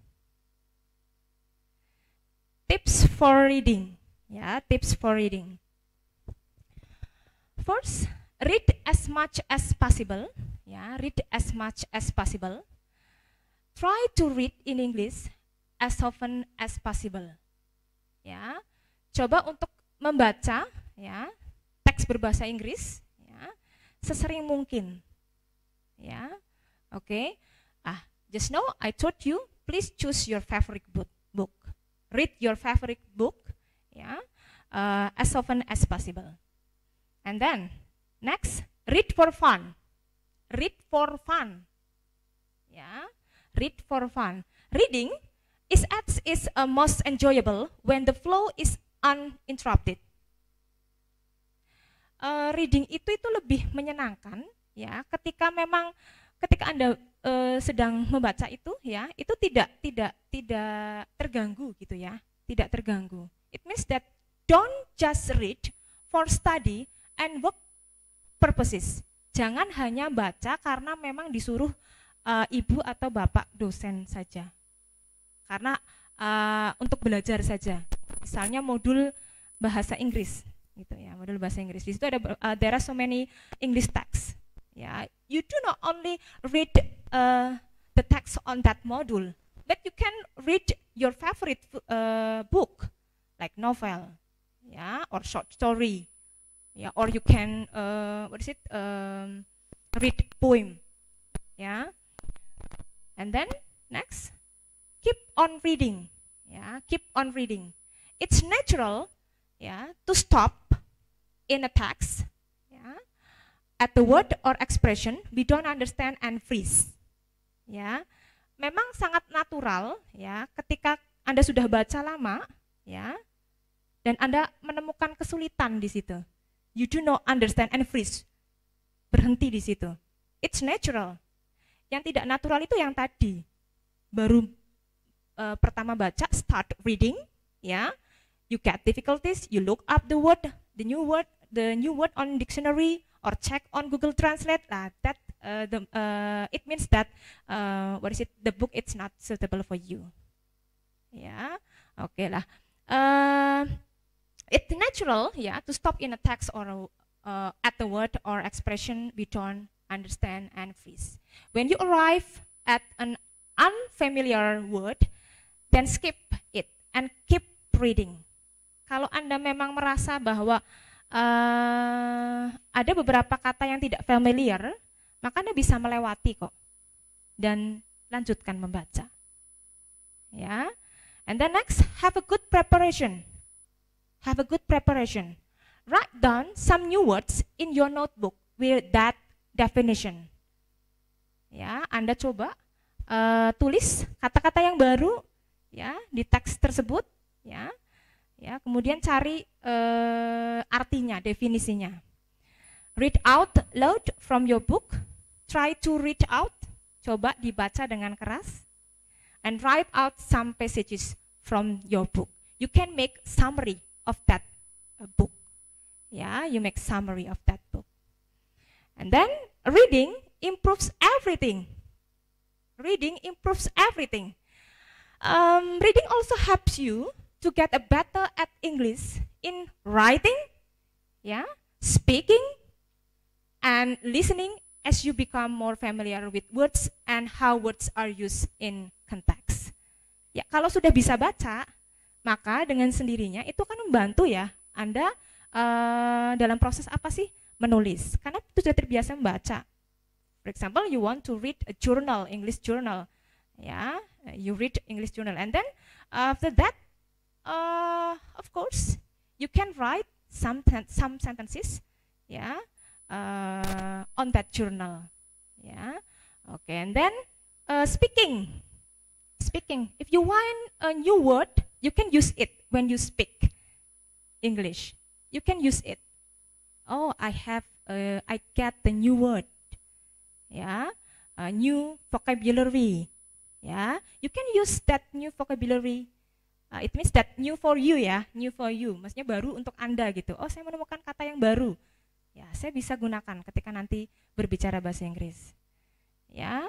Tips for reading. Ya, tips for reading. First, read as much as possible. Ya, read as much as possible. Try to read in English as often as possible. Ya. Coba untuk membaca ya teks berbahasa Inggris ya sesering mungkin. Ya. Oke. Okay. Ah, Just now I told you, please choose your favorite book. book. Read your favorite book yeah, uh, as often as possible. And then, next, read for fun. Read for fun. yeah, read for fun. Reading is at is uh, most enjoyable when the flow is uninterrupted. Uh, reading itu itu lebih menyenangkan ya ketika memang ketika anda e, sedang membaca itu ya itu tidak tidak tidak terganggu gitu ya tidak terganggu it means that don't just read for study and work purposes jangan hanya baca karena memang disuruh eh, ibu atau bapak dosen saja karena uh, untuk belajar saja misalnya modul bahasa Inggris gitu ya modul bahasa Inggris di situ ada uh, there are so many English texts ya yeah. you do not only read uh, the text on that module, but you can read your favorite uh, book, like novel, yeah, or short story, yeah, or you can uh, what is it? Um, read poem, yeah, and then next, keep on reading, yeah, keep on reading. It's natural, yeah, to stop in a text, yeah, at the word or expression we don't understand and freeze ya memang sangat natural ya ketika Anda sudah baca lama ya dan Anda menemukan kesulitan di situ. You do not understand and freeze. Berhenti di situ. It's natural. Yang tidak natural itu yang tadi. Baru uh, pertama baca start reading ya. You get difficulties, you look up the word, the new word, the new word on dictionary or check on Google Translate. lah. that uh, the, uh, it means that uh, what is it the book it's not suitable for you ya oke okay lah uh, it's natural ya yeah, to stop in a text or a, uh, at the word or expression we don't understand and freeze when you arrive at an unfamiliar word then skip it and keep reading kalau anda memang merasa bahwa uh, ada beberapa kata yang tidak familiar maka Anda bisa melewati kok dan lanjutkan membaca. Ya. And then next, have a good preparation. Have a good preparation. Write down some new words in your notebook with that definition. Ya, Anda coba uh, tulis kata-kata yang baru ya di teks tersebut, ya. Ya, kemudian cari uh, artinya, definisinya. Read out loud from your book try to reach out, coba dibaca dengan keras, and write out some passages from your book. You can make summary of that uh, book. Yeah, you make summary of that book. And then reading improves everything. Reading improves everything. Um, reading also helps you to get a better at English in writing, yeah, speaking, and listening as you become more familiar with words and how words are used in context. Ya, kalau sudah bisa baca, maka dengan sendirinya itu kan membantu ya Anda uh, dalam proses apa sih menulis? Karena itu sudah terbiasa membaca. For example, you want to read a journal, English journal, ya, you read English journal, and then after that, uh, of course, you can write some some sentences, ya. Yeah, uh, on that journal. Yeah. Okay. And then uh, speaking. Speaking. If you want a new word, you can use it when you speak English. You can use it. Oh, I have. Uh, I get the new word. Yeah. Ya, a new vocabulary. Yeah. You can use that new vocabulary Uh, it means that new for you ya, new for you. Maksudnya baru untuk Anda gitu. Oh, saya menemukan kata yang baru ya saya bisa gunakan ketika nanti berbicara bahasa Inggris ya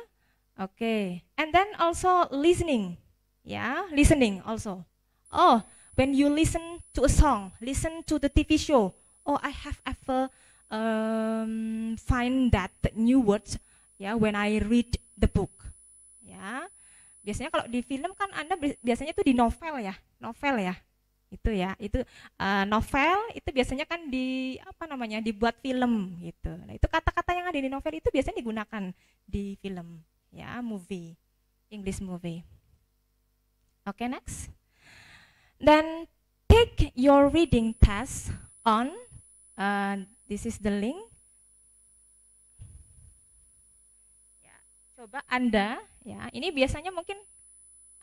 oke okay. and then also listening ya listening also oh when you listen to a song listen to the TV show oh I have ever um, find that new words ya when I read the book ya biasanya kalau di film kan anda biasanya itu di novel ya novel ya itu ya itu uh, novel itu biasanya kan di apa namanya dibuat film gitu nah itu kata-kata yang ada di novel itu biasanya digunakan di film ya movie English movie oke okay, next then take your reading test on uh, this is the link ya coba anda ya ini biasanya mungkin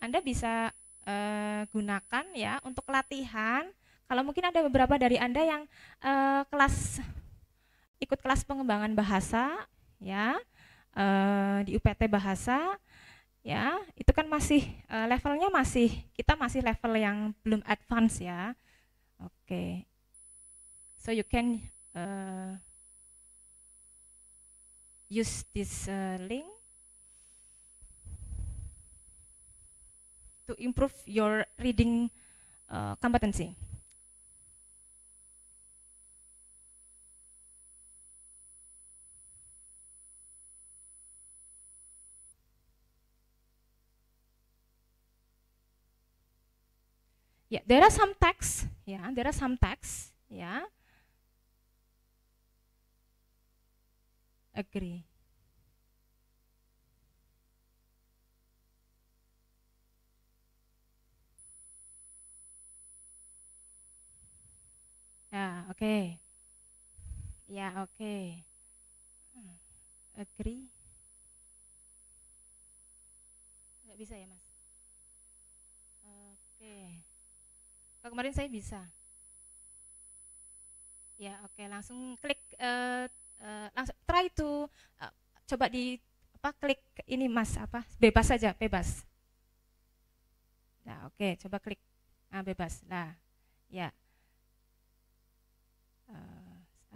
anda bisa uh, gunakan ya untuk latihan. Kalau mungkin ada beberapa dari Anda yang uh, kelas ikut kelas pengembangan bahasa ya uh, di UPT bahasa ya, itu kan masih uh, levelnya masih kita masih level yang belum advance ya. Oke. Okay. So you can uh, use this uh, link to improve your reading uh, competency. Yeah, there are some texts. Yeah, there are some texts. Yeah. Agree. Ya, oke. Okay. Ya, oke. Okay. Hmm, agree. Enggak bisa ya, Mas? Oke. Okay. Kalau kemarin saya bisa. Ya, oke, okay. langsung klik uh, uh, langsung try to uh, coba di apa klik ini Mas apa? Bebas saja, bebas. Nah, oke, okay. coba klik. Ah, bebas. Nah, ya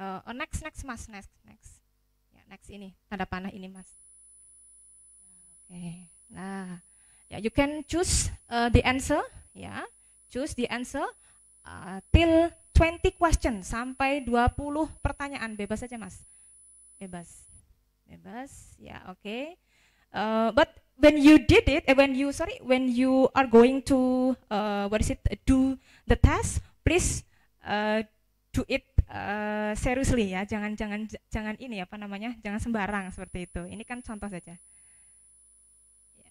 uh, oh next next mas next next ya next ini tanda panah ini mas ya, oke okay. nah ya you can choose uh, the answer ya choose the answer uh, till 20 question sampai 20 pertanyaan bebas saja mas bebas bebas ya oke okay. uh, but when you did it when you sorry when you are going to uh, what is it do the test please uh, do it uh, seriously ya, jangan jangan jangan ini apa namanya, jangan sembarang seperti itu. Ini kan contoh saja. Ya.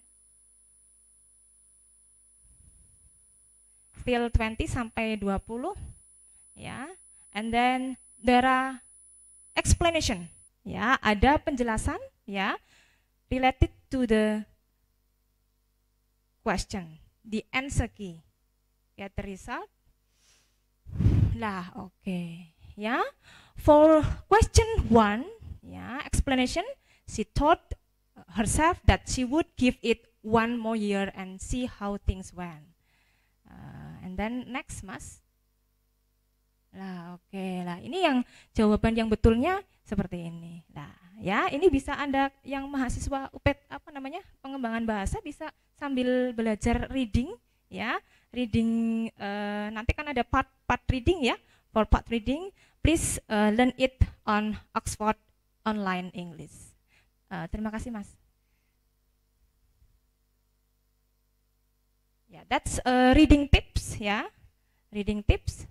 Still 20 sampai 20 ya. And then there are explanation ya, ada penjelasan ya related to the question, the answer key. Get the result. Lah, oke. Okay ya. For question one, ya, explanation, she thought herself that she would give it one more year and see how things went. Uh, and then next, Mas. Lah, oke okay, lah. Ini yang jawaban yang betulnya seperti ini. Nah, ya, ini bisa Anda yang mahasiswa UPET apa namanya? pengembangan bahasa bisa sambil belajar reading ya. Reading uh, nanti kan ada part part reading ya. For part reading please uh, learn it on Oxford Online English. Uh, terima kasih, Mas. Yeah, that's uh, reading tips, ya. Yeah. Reading tips.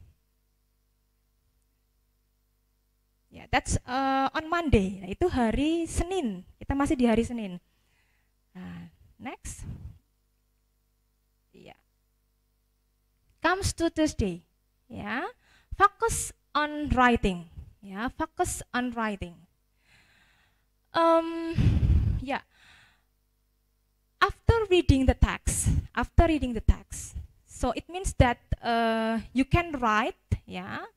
Ya, yeah, that's uh, on Monday. Nah, itu hari Senin. Kita masih di hari Senin. Uh, next. Yeah. Comes to Tuesday. Ya. Yeah. Fokus on writing. Yeah, focus on writing. Um, yeah. After reading the text, after reading the text, so it means that uh, you can write, yeah,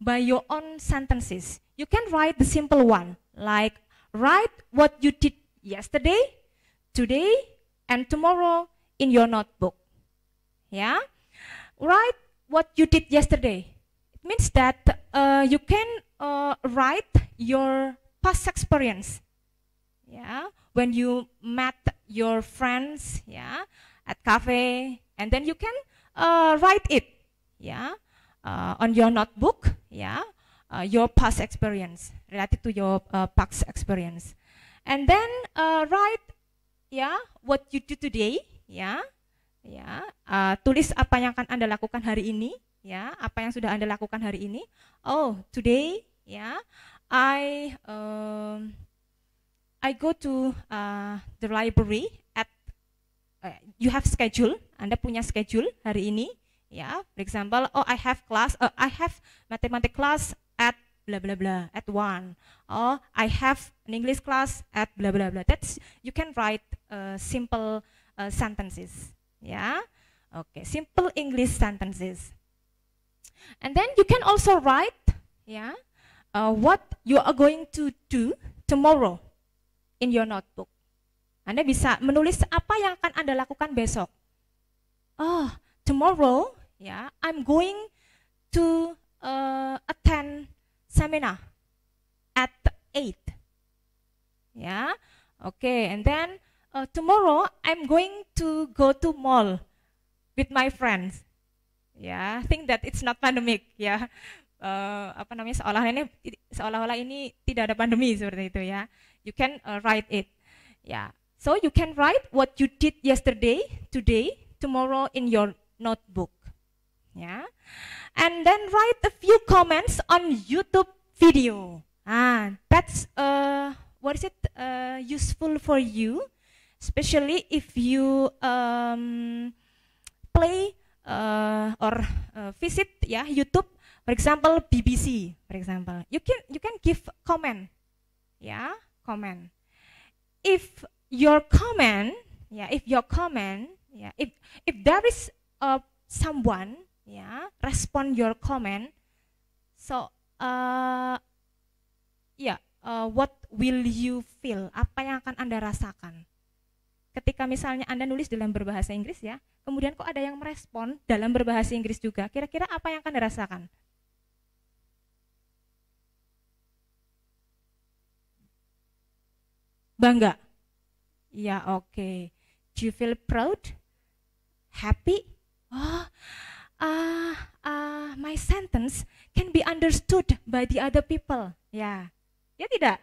by your own sentences. You can write the simple one, like write what you did yesterday, today, and tomorrow in your notebook. Yeah, write what you did yesterday means that uh, you can uh, write your past experience yeah when you met your friends yeah at cafe and then you can uh, write it yeah uh, on your notebook yeah uh, your past experience related to your uh, past experience and then uh, write yeah what you do today yeah yeah uh, tulis apa yang akan anda lakukan hari ini ya apa yang sudah anda lakukan hari ini oh today ya yeah, I um, I go to uh, the library at uh, you have schedule anda punya schedule hari ini ya yeah. for example oh I have class uh, I have mathematics class at bla bla bla at one oh I have an English class at bla bla bla that's you can write uh, simple uh, sentences ya yeah. oke okay. simple English sentences And then you can also write, yeah, uh, what you are going to do tomorrow in your notebook. Anda bisa menulis apa yang akan Anda lakukan besok. Oh, tomorrow, yeah, I'm going to uh, attend seminar at 8. yeah, Okay. And then uh, tomorrow I'm going to go to mall with my friends ya yeah, think that it's not pandemic ya yeah. [laughs] uh, apa namanya seolah-olah ini seolah-olah ini tidak ada pandemi seperti itu ya you can uh, write it ya yeah. so you can write what you did yesterday today tomorrow in your notebook ya yeah. and then write a few comments on YouTube video ah that's uh, what is it uh, useful for you especially if you um, play uh, or uh, visit ya yeah, YouTube, for example BBC, for example, you can you can give comment, ya yeah, comment. If your comment, ya yeah, if your comment, ya yeah, if if there is uh, someone, ya yeah, respond your comment, so uh, ya yeah, uh, what will you feel? Apa yang akan anda rasakan? ketika misalnya Anda nulis dalam berbahasa Inggris ya, kemudian kok ada yang merespon dalam berbahasa Inggris juga, kira-kira apa yang akan dirasakan? Bangga? Ya oke. Okay. Do you feel proud? Happy? Oh, uh, uh, my sentence can be understood by the other people. Ya, yeah. ya tidak?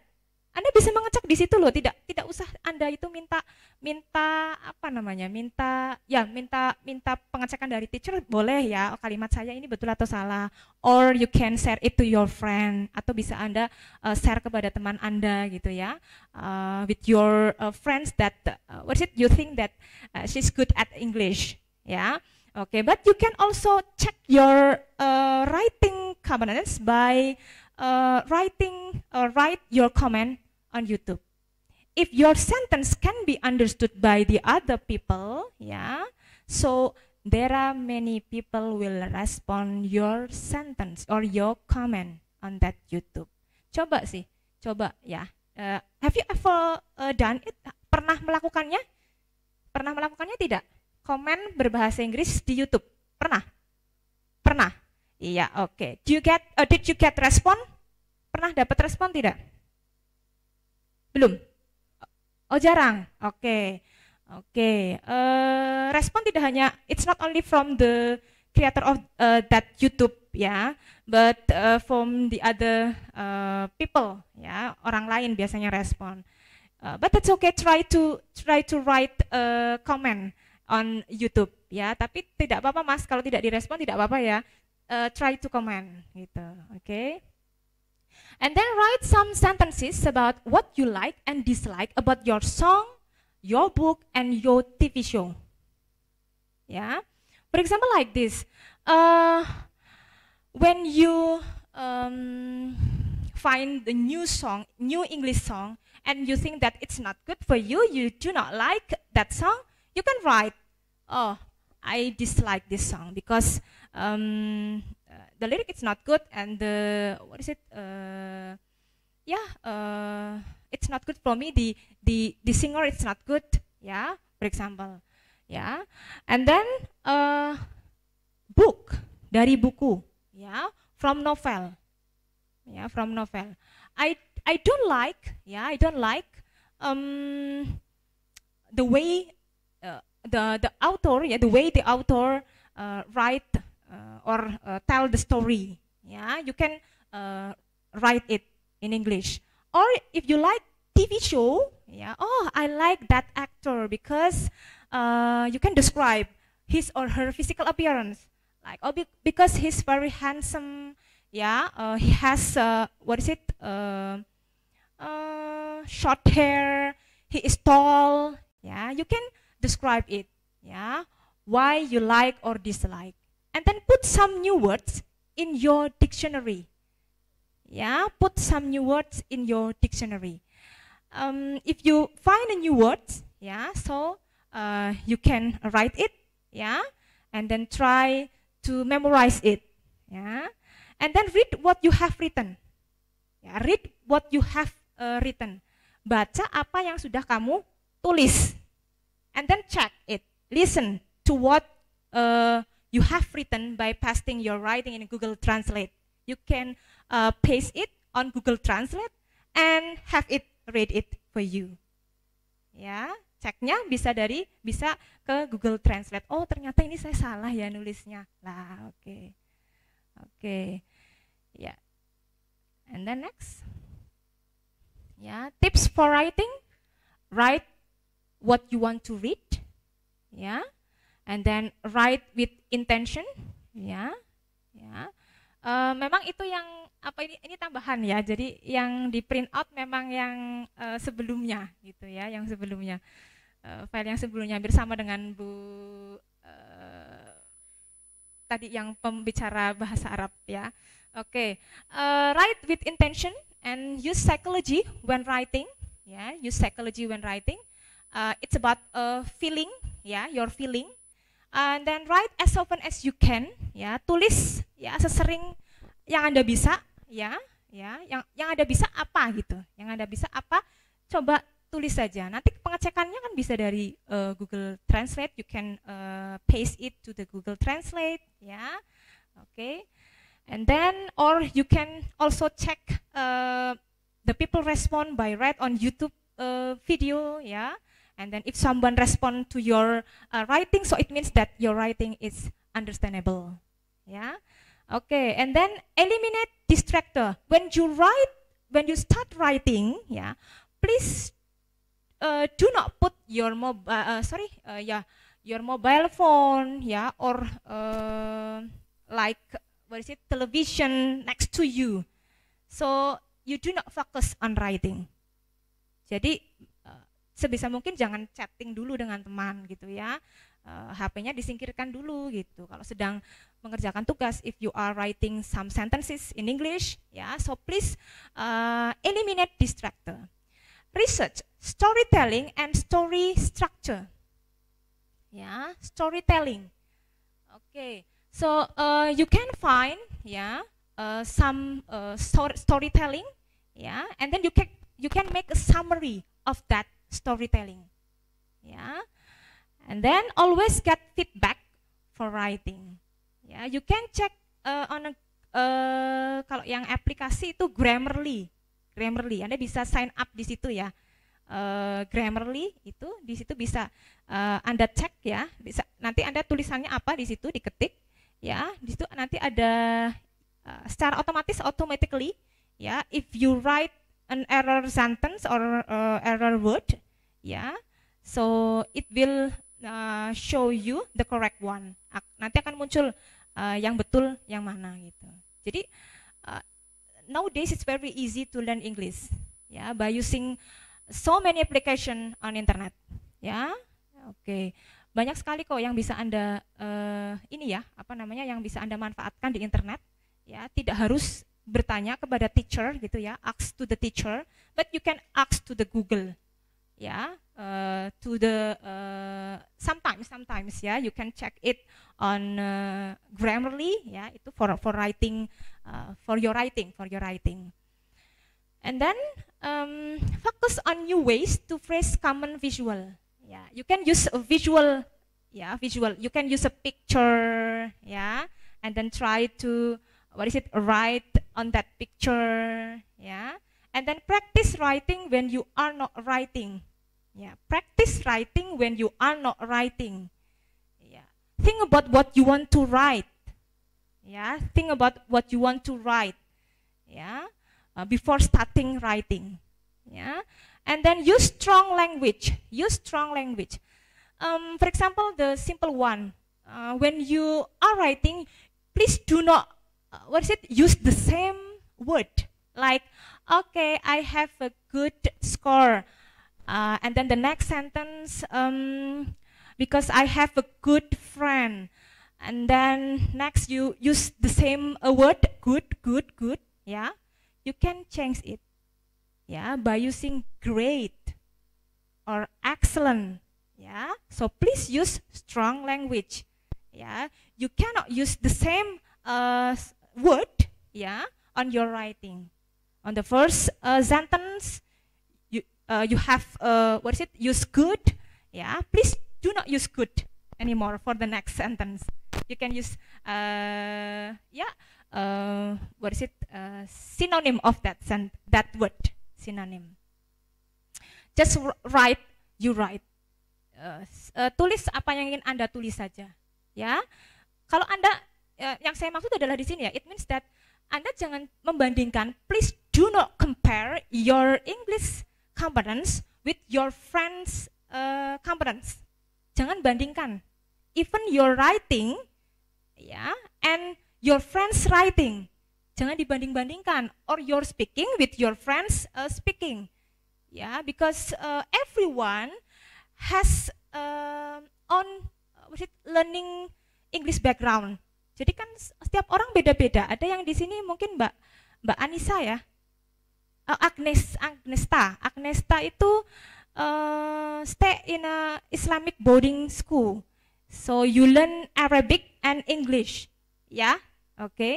Anda bisa mengecek di situ loh, tidak tidak usah Anda itu minta minta apa namanya? minta ya minta minta pengecekan dari teacher boleh ya oh, kalimat saya ini betul atau salah or you can share it to your friend atau bisa Anda uh, share kepada teman Anda gitu ya. Uh, with your uh, friends that uh, what is it you think that uh, she's good at English ya. Oke, okay, but you can also check your uh, writing competence by uh, writing uh, write your comment on YouTube. If your sentence can be understood by the other people, yeah, so there are many people will respond your sentence or your comment on that YouTube. Coba sih, coba ya. Uh, have you ever uh, done it? Pernah melakukannya? Pernah melakukannya tidak? Comment berbahasa Inggris di YouTube. Pernah? Pernah? Iya, oke. Okay. Do you get uh, did you get respond? Pernah dapat respon tidak? Belum? Oh jarang. Oke. Okay. Oke. Okay. Uh, eh, respon tidak hanya it's not only from the creator of uh, that YouTube ya, yeah, but uh, from the other uh, people ya, yeah, orang lain biasanya respon. Uh, but it's okay. Try to try to write a comment on YouTube ya. Yeah. Tapi tidak apa-apa mas, kalau tidak direspon tidak apa-apa ya. Uh, try to comment gitu. Oke. Okay. And then write some sentences about what you like and dislike about your song, your book, and your TV show. Yeah? For example, like this. Uh, when you um, find the new song, new English song, and you think that it's not good for you, you do not like that song, you can write, oh, I dislike this song because um, the lyric it's not good and the what is it uh, yeah uh, it's not good for me the the the singer it's not good yeah for example yeah and then uh, book dari buku yeah from novel yeah from novel I I don't like yeah I don't like um, the way uh, the the author yeah the way the author uh, write Uh, or uh, tell the story. Yeah, you can uh, write it in English. Or if you like TV show, yeah, oh, I like that actor because you can describe his or her physical appearance, like oh, be because he's very handsome. Yeah, he has what is it? Uh, short hair, he is tall. Yeah, you can describe it. Yeah, why you like or dislike. and then put some new words in your dictionary. Yeah, put some new words in your dictionary. Um, if you find a new word, yeah, so uh, you can write it, yeah, and then try to memorize it, yeah, and then read what you have written. Ya, read what you have uh, written. Baca apa yang sudah kamu tulis, and then check it. Listen to what uh, you have written by pasting your writing in Google Translate. You can uh, paste it on Google Translate and have it read it for you. Ya, ceknya bisa dari bisa ke Google Translate. Oh, ternyata ini saya salah ya nulisnya. Lah, oke. Okay. Oke. Okay. Ya. Yeah. And then next. Ya, yeah. tips for writing. Write what you want to read. Ya. Yeah and then write with intention ya ya uh, memang itu yang apa ini ini tambahan ya jadi yang di print out memang yang uh, sebelumnya gitu ya yang sebelumnya uh, file yang sebelumnya hampir sama dengan Bu uh, tadi yang pembicara bahasa Arab ya oke okay. uh, write with intention and use psychology when writing ya yeah, use psychology when writing uh, it's about a feeling ya yeah, your feeling and eh, then write as often as you can ya tulis ya sesering yang anda bisa ya ya yang yang anda bisa apa gitu yang anda bisa apa coba tulis saja nanti pengecekannya kan bisa dari uh, Google Translate you can uh, paste it to the Google Translate ya oke okay. and then or you can also check uh, the people respond by read on YouTube uh, video ya yeah. And then if someone respond to your uh, writing, so it means that your writing is understandable. Yeah. Okay. And then eliminate distractor. When you write, when you start writing, yeah, please uh, do not put your mobile. Uh, uh, sorry. Uh, yeah, your mobile phone. Yeah, or uh, like what is it? Television next to you. So you do not focus on writing. Jadi sebisa mungkin jangan chatting dulu dengan teman gitu ya. Uh, eh, HP-nya disingkirkan dulu gitu. Kalau sedang mengerjakan tugas, if you are writing some sentences in English, ya, so please uh, eh, eliminate distractor. Research, storytelling and story structure. Ya, storytelling. Oke, okay. so uh, you can find ya yeah, uh, some uh, story storytelling, ya, yeah, and then you can you can make a summary of that storytelling. Yeah. And then always get feedback for writing. Ya, yeah. you can check uh, on a, uh, kalau yang aplikasi itu Grammarly. Grammarly, Anda bisa sign up di situ ya. Uh, Grammarly itu di situ bisa uh, Anda cek ya. Bisa nanti Anda tulisannya apa di situ diketik ya. Di situ nanti ada uh, secara otomatis automatically ya if you write an error sentence or uh, error word ya yeah. so it will uh, show you the correct one nanti akan muncul uh, yang betul yang mana gitu jadi uh, nowadays it's very easy to learn English ya yeah, by using so many application on internet ya yeah. oke okay. banyak sekali kok yang bisa anda uh, ini ya apa namanya yang bisa anda manfaatkan di internet ya tidak harus bertanya kepada teacher gitu ya, ask to the teacher, but you can ask to the Google, ya, uh, to the uh, sometimes sometimes ya, you can check it on uh, Grammarly ya, itu for for writing, uh, for your writing, for your writing. And then um, focus on new ways to phrase common visual. Yeah, you can use a visual, yeah, visual. You can use a picture, yeah, and then try to what is it? Write on that picture yeah and then practice writing when you are not writing yeah practice writing when you are not writing yeah think about what you want to write yeah think about what you want to write yeah uh, before starting writing yeah and then use strong language use strong language um, for example the simple one uh, when you are writing please do not uh, what is it? Use the same word like, okay, I have a good score. Uh, and then the next sentence, um, because I have a good friend. And then next you use the same uh, word, good, good, good. Yeah, you can change it. Yeah, by using great or excellent. Yeah, so please use strong language. Yeah, you cannot use the same uh, word ya on your writing on the first uh, sentence you uh, you have uh, what is it use good ya please do not use good anymore for the next sentence you can use uh, yeah uh, what is it uh, synonym of that sent, that word synonym just write you write uh, uh, tulis apa yang ingin anda tulis saja ya kalau anda uh, yang saya maksud adalah di sini ya, it means that Anda jangan membandingkan, please do not compare your English competence with your friends uh, competence. Jangan bandingkan. Even your writing ya yeah, and your friends writing. Jangan dibanding-bandingkan or your speaking with your friends uh, speaking. Ya, yeah, because uh, everyone has uh, on learning English background. Jadi kan setiap orang beda-beda. Ada yang di sini mungkin Mbak Mbak Anissa ya. Oh, Agnes Agnesta. Agnesta itu uh, stay in a Islamic boarding school. So you learn Arabic and English. Ya. Yeah? Oke. Okay.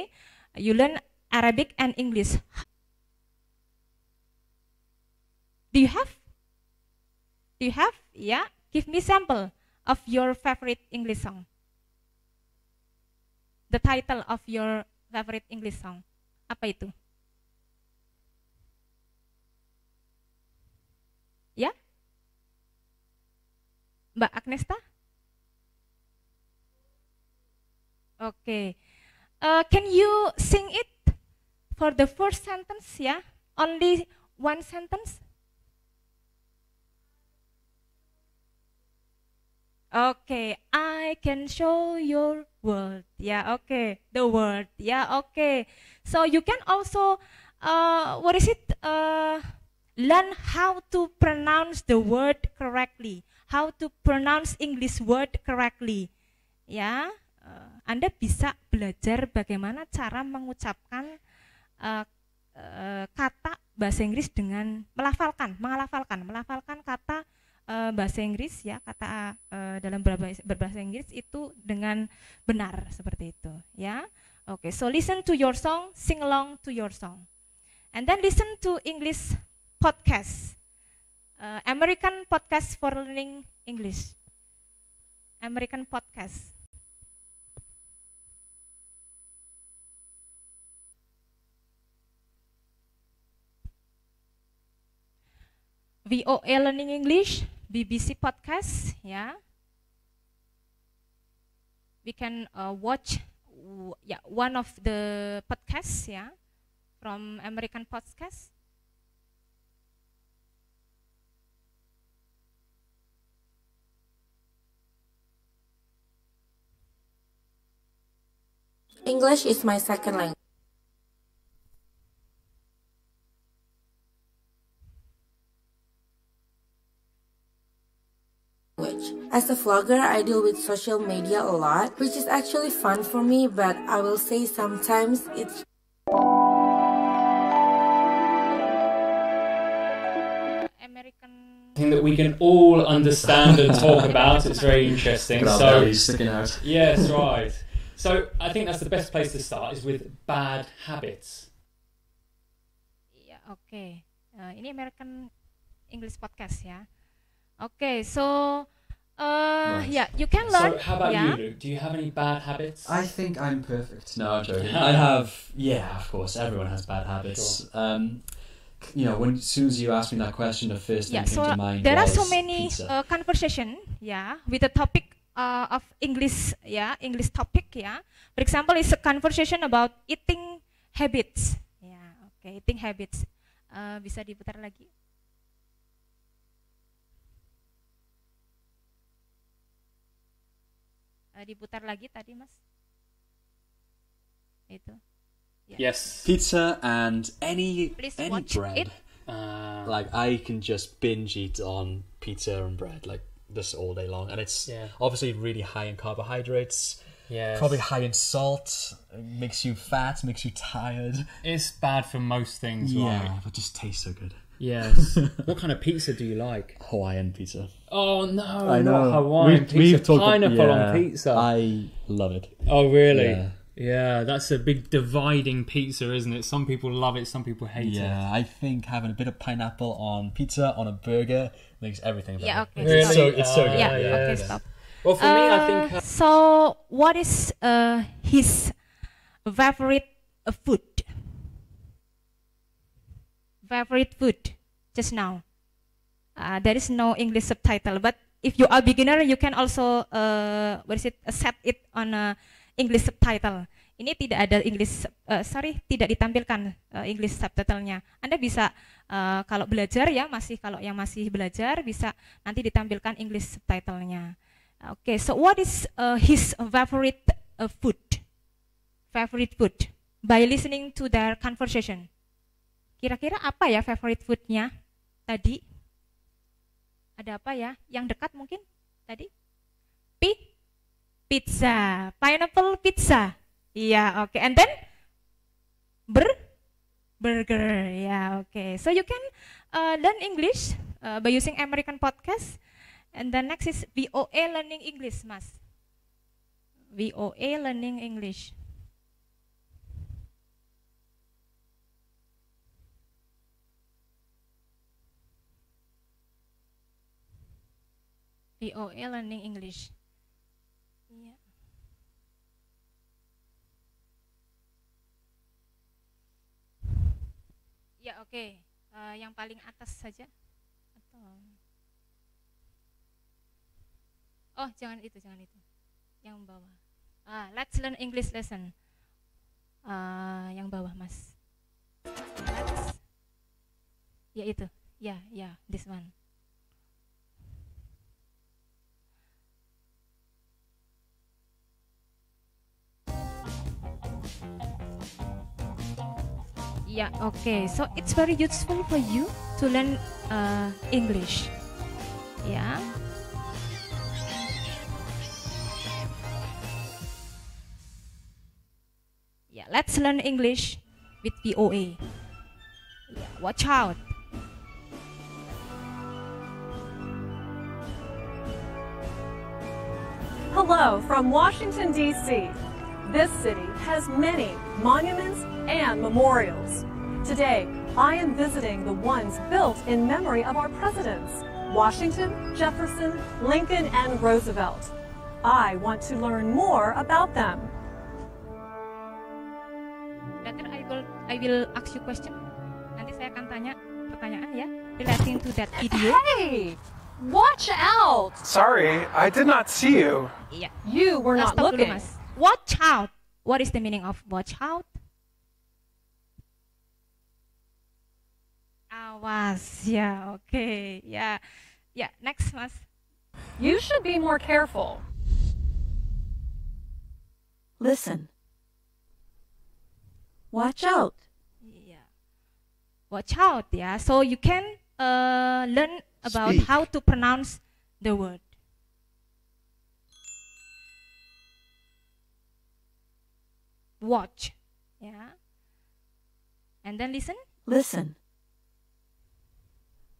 You learn Arabic and English. Do you have? Do you have? Yeah. Give me sample of your favorite English song the title of your favorite English song? Apa itu? Ya? Mbak Agnesta? Oke. Okay. Uh, eh, can you sing it for the first sentence ya? Yeah? Only one sentence? Oke, okay. I can show your world. Ya, yeah, oke. Okay. The world. Ya, yeah, oke. Okay. So you can also uh, what is it? Uh, learn how to pronounce the word correctly. How to pronounce English word correctly. Ya, uh, Anda bisa belajar bagaimana cara mengucapkan uh, uh, kata bahasa Inggris dengan melafalkan, mengalafalkan, melafalkan kata uh, bahasa Inggris ya kata uh, dalam berbahasa, Inggris itu dengan benar seperti itu ya oke okay, so listen to your song sing along to your song and then listen to English podcast uh, American podcast for learning English American podcast VOA Learning English, BBC podcast, ya. Yeah. We can uh, watch yeah, one of the podcasts, ya, yeah, from American podcast. English is my second language. As a vlogger, I deal with social media a lot, which is actually fun for me, but I will say sometimes it's that we can all understand and talk about. It's very interesting. so sticking out. Yes, [laughs] right. So I think that's the best place to start is with bad habits. Yeah. Okay. Uh, ini American English podcast Yeah? Okay. So uh, yeah, you can learn. So how about yeah. you, Luke? Do you have any bad habits? I think I'm perfect. No, I'm joking. I have, yeah, of course. Everyone has bad habits. Sure. Um, you know, when as soon as you asked me that question, the first yeah, so came to mind. There are so many uh, conversation, yeah, with the topic uh, of English, yeah, English topic, yeah. For example, it's a conversation about eating habits. Yeah, okay, eating habits. Uh, bisa diputar lagi. Eh, diputar lagi tadi mas itu yeah. yes pizza and any Please any bread uh, like i can just binge eat on pizza and bread like this all day long and it's yeah. obviously really high in carbohydrates Yeah, Probably high in salt, makes you fat, makes you tired. It's bad for most things. Yeah, right? but just tastes so good. Yes. [laughs] what kind of pizza do you like? Hawaiian pizza. Oh no! I know. Not Hawaiian we've, pizza. We've talked pineapple yeah, on pizza. I love it. Oh really? Yeah. yeah. that's a big dividing pizza, isn't it? Some people love it, some people hate yeah, it. Yeah, I think having a bit of pineapple on pizza on a burger makes everything better. Yeah, okay. Really? so, it's so uh, good. Yeah, yeah, okay, stop. Well, for uh, me, I uh, think. Uh, so, what is uh, his favorite food? favorite food just now. Uh, there is no English subtitle, but if you are beginner, you can also uh, what is it set it on a English subtitle. Ini tidak ada English, uh, sorry, tidak ditampilkan uh, English subtitlenya. Anda bisa uh, kalau belajar ya masih kalau yang masih belajar bisa nanti ditampilkan English subtitlenya. Oke, okay, so what is uh, his favorite uh, food? Favorite food by listening to their conversation. Kira-kira apa ya favorite foodnya tadi? Ada apa ya? Yang dekat mungkin tadi? Pi? Pizza. Pineapple pizza. Iya, oke. Okay. And then? Ber? Burger. Ya, oke. Okay. So you can uh, learn English uh, by using American podcast. And the next is VOA Learning English, Mas. VOA Learning English. VOA e Learning English. Iya. Ya, oke. Okay. Uh, eh, yang paling atas saja. Oh, jangan itu, jangan itu. Yang bawah. Ah, let's learn English lesson. Uh, yang bawah, Mas. Let's. Ya itu. Ya, yeah, ya, yeah, this one. Yeah, okay. So it's very useful for you to learn uh, English. Yeah. Yeah, let's learn English with VOA. Yeah, watch out. Hello from Washington, D.C. This city has many monuments and memorials. Today, I am visiting the ones built in memory of our presidents, Washington, Jefferson, Lincoln, and Roosevelt. I want to learn more about them. Later I will, I will ask you question. Nanti saya akan tanya pertanyaan ya, relating to that video. Hey! Watch out! Sorry, I did not see you. Yeah. You were not looking. mas watch out. What is the meaning of watch out? Awas. Yeah, okay. Yeah. Yeah, next Mas. You should be more careful. Listen. Watch out. Yeah. Watch out, yeah. So you can uh, learn about Speak. how to pronounce the word. watch. Yeah. And then listen. Listen.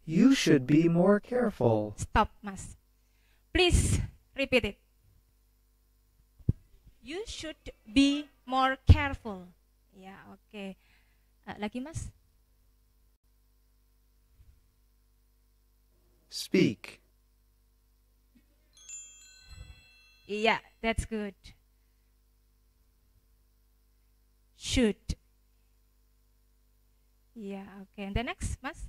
You should be more careful. Stop, Mas. Please repeat it. You should be more careful. yeah, Okay. Uh, lagi, Mas. Speak. yeah, that's good should. Yeah, okay. And the next, Mas?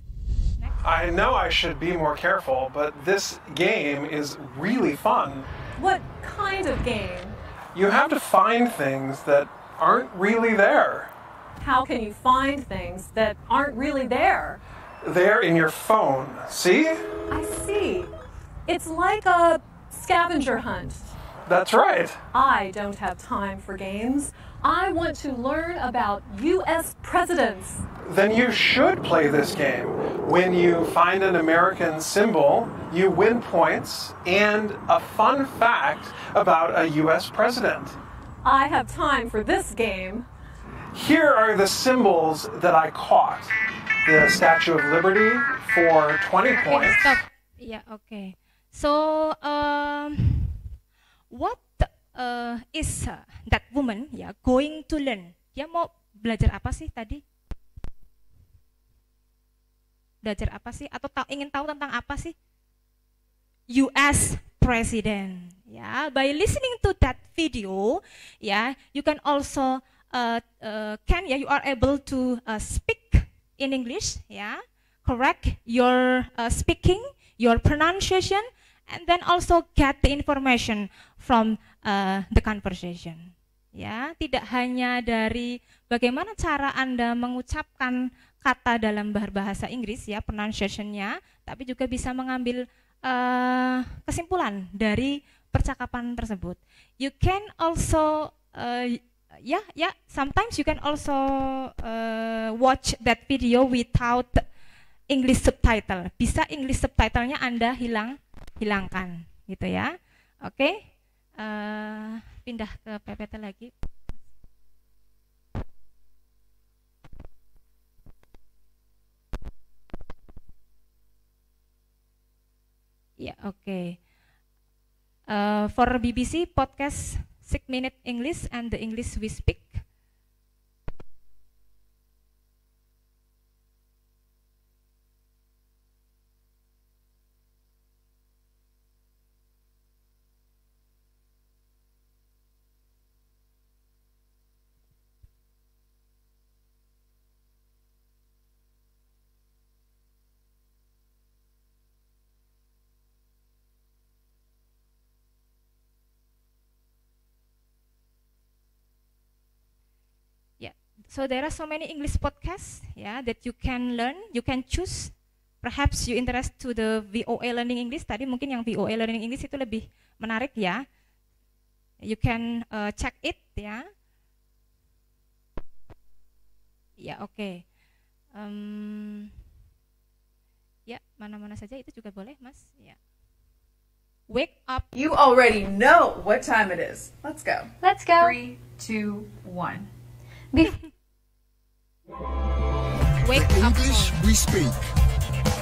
Next. I know I should be more careful, but this game is really fun. What kind of game? You have to find things that aren't really there. How can you find things that aren't really there? They're in your phone. See? I see. It's like a scavenger hunt. That's right. I don't have time for games. I want to learn about U.S. presidents. Then you should play this game. When you find an American symbol, you win points and a fun fact about a U.S. president. I have time for this game. Here are the symbols that I caught the Statue of Liberty for 20 points. Okay, stop. Yeah, okay. So, um, what uh, is uh, that woman ya yeah, going to learn? Dia mau belajar apa sih tadi? Belajar apa sih? Atau tahu, ingin tahu tentang apa sih? US President. Ya, yeah. by listening to that video, ya, yeah, you can also uh, uh, can ya yeah, you are able to uh, speak in English, ya, yeah, correct your uh, speaking, your pronunciation, and then also get the information from uh, the conversation ya tidak hanya dari bagaimana cara anda mengucapkan kata dalam bahasa Inggris ya pronunciation-nya, tapi juga bisa mengambil uh, kesimpulan dari percakapan tersebut you can also uh, ya ya sometimes you can also uh, watch that video without English subtitle bisa English subtitle-nya anda hilang hilangkan gitu ya oke okay? Eh, pindah ke PPT lagi ya oke okay. uh, eh, for BBC podcast six minute English and the English we speak So there are so many English podcasts yeah, that you can learn, you can choose. Perhaps you interest to the VOA Learning English. Tadi mungkin yang VOA Learning English itu lebih menarik ya. You can uh, check it ya. Ya oke. Okay. Um, ya mana-mana saja itu juga boleh mas. Ya. Wake up. You already know what time it is. Let's go. Let's go. Three, two, one. Be Wake the English we speak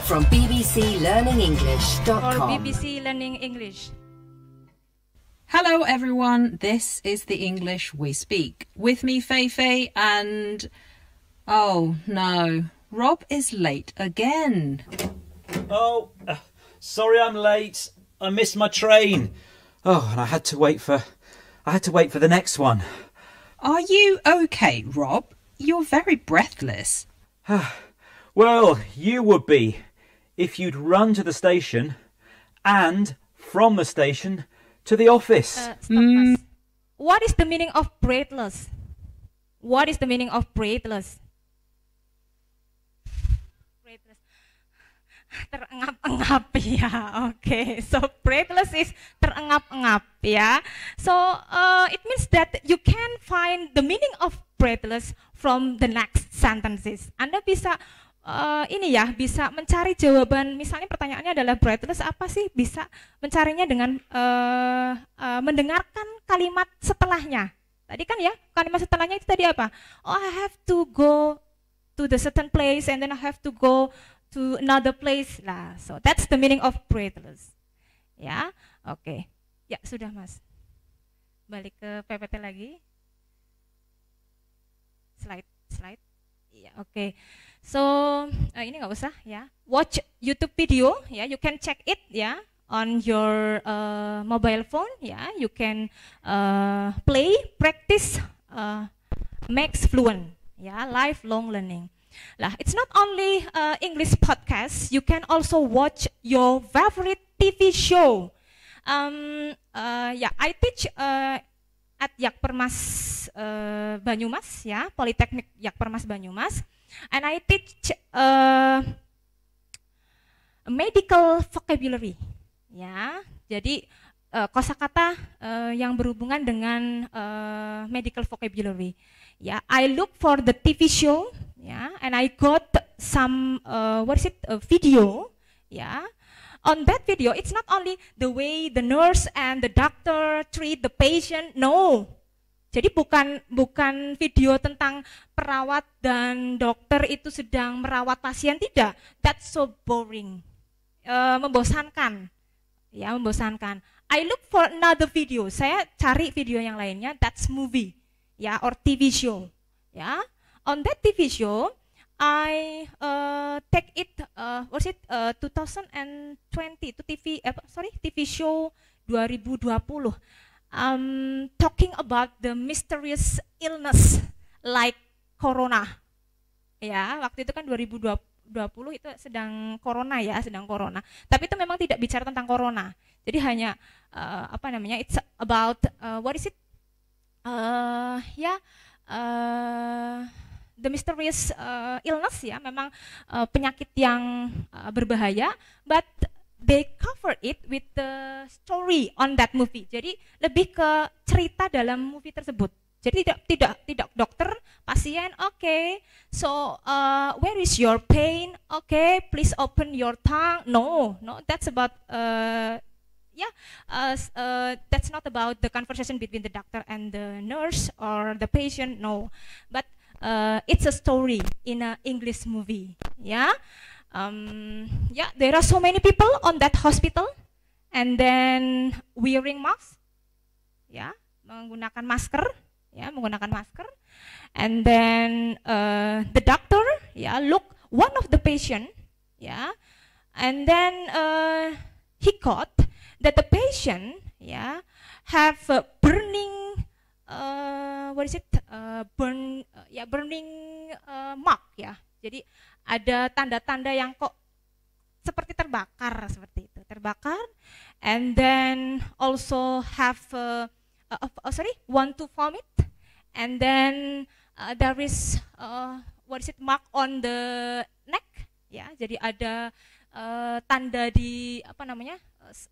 from or BBC Learning English. Hello everyone, this is the English we speak. With me Feifei and oh no, Rob is late again. Oh, uh, sorry I'm late. I missed my train. Oh, and I had to wait for I had to wait for the next one. Are you okay, Rob? You're very breathless. [sighs] well, you would be if you'd run to the station and from the station to the office. Uh, mm. What is the meaning of breathless? What is the meaning of breathless? Breathless. Terengap-engap [laughs] ya. Okay. So breathless is terengap-engap ya. So uh, it means that you can find the meaning of breathless from the next sentences. Anda bisa uh, ini ya bisa mencari jawaban misalnya pertanyaannya adalah breathless apa sih bisa mencarinya dengan uh, uh, mendengarkan kalimat setelahnya tadi kan ya kalimat setelahnya itu tadi apa oh I have to go to the certain place and then I have to go to another place lah so that's the meaning of breathless ya oke okay. ya sudah mas balik ke PPT lagi slide slide ya yeah, oke okay. so uh, ini nggak usah ya yeah. watch YouTube video ya yeah. you can check it ya yeah on your uh, mobile phone ya yeah. you can uh, play practice uh, max fluent ya yeah. lifelong learning lah it's not only uh, English podcast you can also watch your favorite TV show um, uh, yeah I teach uh, at Yakpermas uh, Banyumas ya, Politeknik Yakpermas Banyumas. And I teach uh, medical vocabulary ya. Jadi uh, kosakata uh, yang berhubungan dengan uh, medical vocabulary. Ya, I look for the TV show ya and I got some uh, what is it a video ya. Yeah, on that video, it's not only the way the nurse and the doctor treat the patient. No. Jadi bukan bukan video tentang perawat dan dokter itu sedang merawat pasien tidak. That's so boring. E, membosankan. Ya, membosankan. I look for another video. Saya cari video yang lainnya. That's movie, ya, or TV show, ya. On that TV show, I uh, take it uh, was it uh, 2020 to TV eh, sorry TV show 2020 um, talking about the mysterious illness like corona ya waktu itu kan 2020 itu sedang corona ya sedang corona tapi itu memang tidak bicara tentang corona jadi hanya uh, apa namanya it's about uh, what is it uh, ya yeah, uh, the mysterious uh, illness ya, memang uh, penyakit yang uh, berbahaya, but they cover it with the story on that movie. Jadi lebih ke cerita dalam movie tersebut. Jadi tidak tidak tidak dokter pasien oke okay. so uh, where is your pain oke okay, please open your tongue no no that's about uh, yeah uh, uh, that's not about the conversation between the doctor and the nurse or the patient no but uh, it's a story in an English movie. Yeah, um, yeah. There are so many people on that hospital, and then wearing masks. Yeah, menggunakan masker. Ya, yeah, menggunakan masker. And then uh, the doctor, yeah, look one of the patient, yeah, and then uh, he caught that the patient, yeah, have a burning uh, what is it uh, burn uh, ya burning uh, mark ya jadi ada tanda-tanda yang kok seperti terbakar seperti itu terbakar and then also have uh, uh, oh, sorry want to vomit and then uh, there is uh, what is it mark on the neck ya jadi ada uh, tanda di apa namanya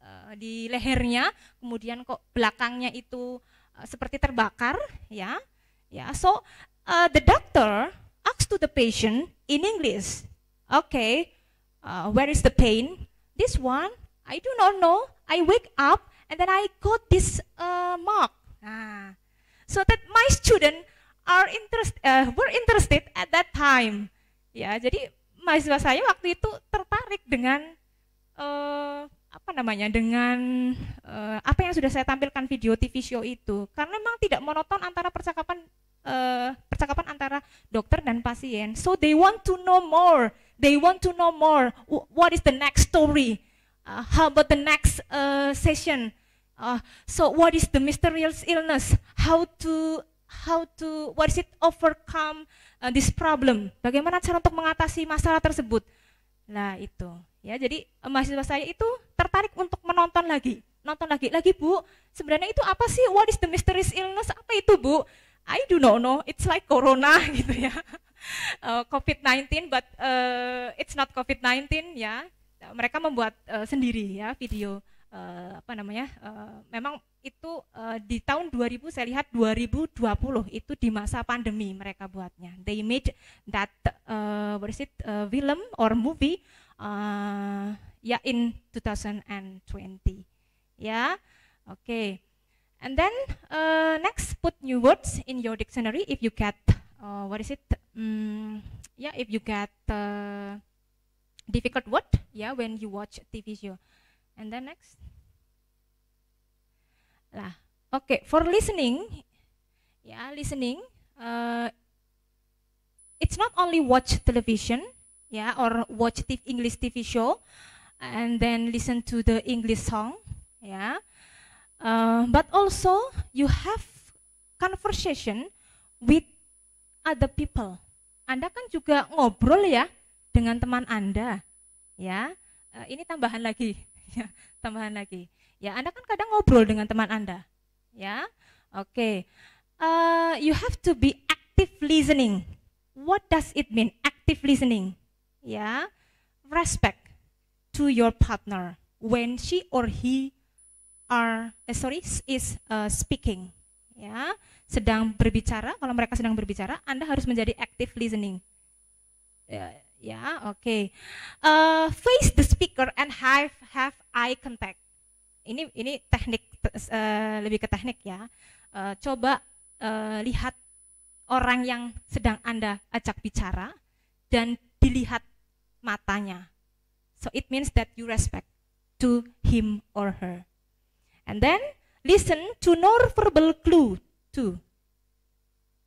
uh, di lehernya kemudian kok belakangnya itu seperti terbakar ya ya so uh, the doctor asks to the patient in English okay uh, where is the pain this one I do not know I wake up and then I got this uh, mark nah, so that my student are interest uh, were interested at that time ya jadi mahasiswa saya waktu itu tertarik dengan uh, apa namanya dengan uh, apa yang sudah saya tampilkan video TV show itu karena memang tidak monoton antara percakapan uh, percakapan antara dokter dan pasien so they want to know more they want to know more what is the next story uh, how about the next uh, session uh, so what is the mysterious illness how to how to what is it overcome uh, this problem bagaimana cara untuk mengatasi masalah tersebut nah itu Ya, jadi eh, mahasiswa saya itu tertarik untuk menonton lagi, nonton lagi, lagi bu. Sebenarnya itu apa sih? What is the mysterious illness? Apa itu bu? I do not know. It's like corona [laughs] gitu ya, uh, eh, COVID-19, but uh, it's not COVID-19 ya. Mereka membuat uh, sendiri ya video uh, apa namanya? Uh, memang itu uh, di tahun 2000 saya lihat 2020 itu di masa pandemi mereka buatnya. They made that uh, what is it uh, film or movie uh, ya in 2020 ya oke okay. and then uh, next put new words in your dictionary if you get uh, what is it um, mm, yeah if you get uh, difficult word yeah when you watch TV show and then next lah oke okay. for listening ya yeah, listening uh, it's not only watch television yeah, or watch TV, English TV show, and then listen to the English song, yeah. Uh, but also you have conversation with other people. Anda kan juga ngobrol ya dengan teman Anda, ya. Uh, ini tambahan lagi, [laughs] ya, tambahan lagi. Ya, Anda kan kadang ngobrol dengan teman Anda, ya. Oke, okay. uh, you have to be active listening. What does it mean active listening? ya respect to your partner when she or he are eh, sorry is uh, speaking ya sedang berbicara kalau mereka sedang berbicara anda harus menjadi active listening ya ya oke okay. uh, eh, face the speaker and have have eye contact ini ini teknik uh, lebih ke teknik ya uh, coba uh, lihat orang yang sedang anda ajak bicara dan dilihat matanya. So it means that you respect to him or her. And then listen to no verbal clue too.